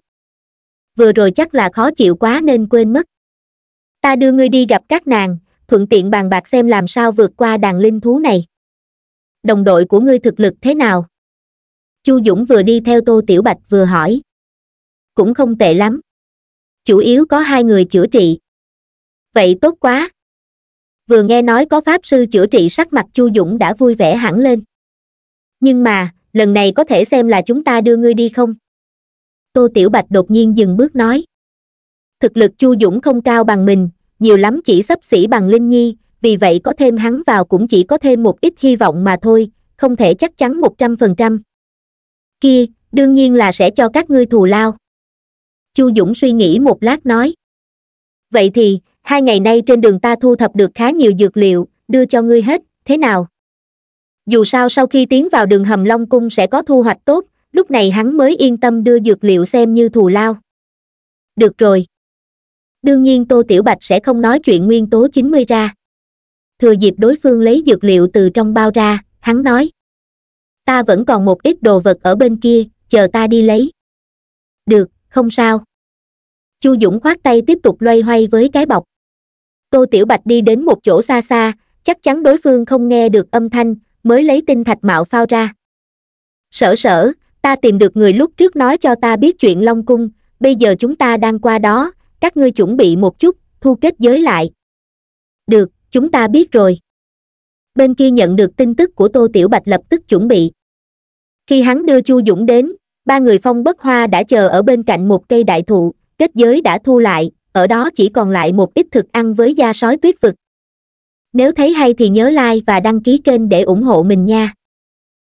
vừa rồi chắc là khó chịu quá nên quên mất ta đưa ngươi đi gặp các nàng thuận tiện bàn bạc xem làm sao vượt qua đàn linh thú này đồng đội của ngươi thực lực thế nào chu dũng vừa đi theo tô tiểu bạch vừa hỏi cũng không tệ lắm chủ yếu có hai người chữa trị vậy tốt quá vừa nghe nói có pháp sư chữa trị sắc mặt chu dũng đã vui vẻ hẳn lên nhưng mà lần này có thể xem là chúng ta đưa ngươi đi không tô tiểu bạch đột nhiên dừng bước nói thực lực chu dũng không cao bằng mình nhiều lắm chỉ sấp xỉ bằng linh nhi vì vậy có thêm hắn vào cũng chỉ có thêm một ít hy vọng mà thôi không thể chắc chắn một trăm phần trăm kia đương nhiên là sẽ cho các ngươi thù lao chu dũng suy nghĩ một lát nói vậy thì hai ngày nay trên đường ta thu thập được khá nhiều dược liệu đưa cho ngươi hết thế nào dù sao sau khi tiến vào đường hầm long cung sẽ có thu hoạch tốt lúc này hắn mới yên tâm đưa dược liệu xem như thù lao được rồi đương nhiên tô tiểu bạch sẽ không nói chuyện nguyên tố chín mươi ra thừa dịp đối phương lấy dược liệu từ trong bao ra hắn nói ta vẫn còn một ít đồ vật ở bên kia chờ ta đi lấy được không sao chu dũng khoát tay tiếp tục loay hoay với cái bọc tô tiểu bạch đi đến một chỗ xa xa chắc chắn đối phương không nghe được âm thanh mới lấy tinh thạch mạo phao ra sở sở ta tìm được người lúc trước nói cho ta biết chuyện long cung bây giờ chúng ta đang qua đó các ngươi chuẩn bị một chút thu kết giới lại được chúng ta biết rồi bên kia nhận được tin tức của tô tiểu bạch lập tức chuẩn bị khi hắn đưa chu dũng đến ba người phong bất hoa đã chờ ở bên cạnh một cây đại thụ kết giới đã thu lại ở đó chỉ còn lại một ít thực ăn với da sói tuyết vực nếu thấy hay thì nhớ like và đăng ký kênh để ủng hộ mình nha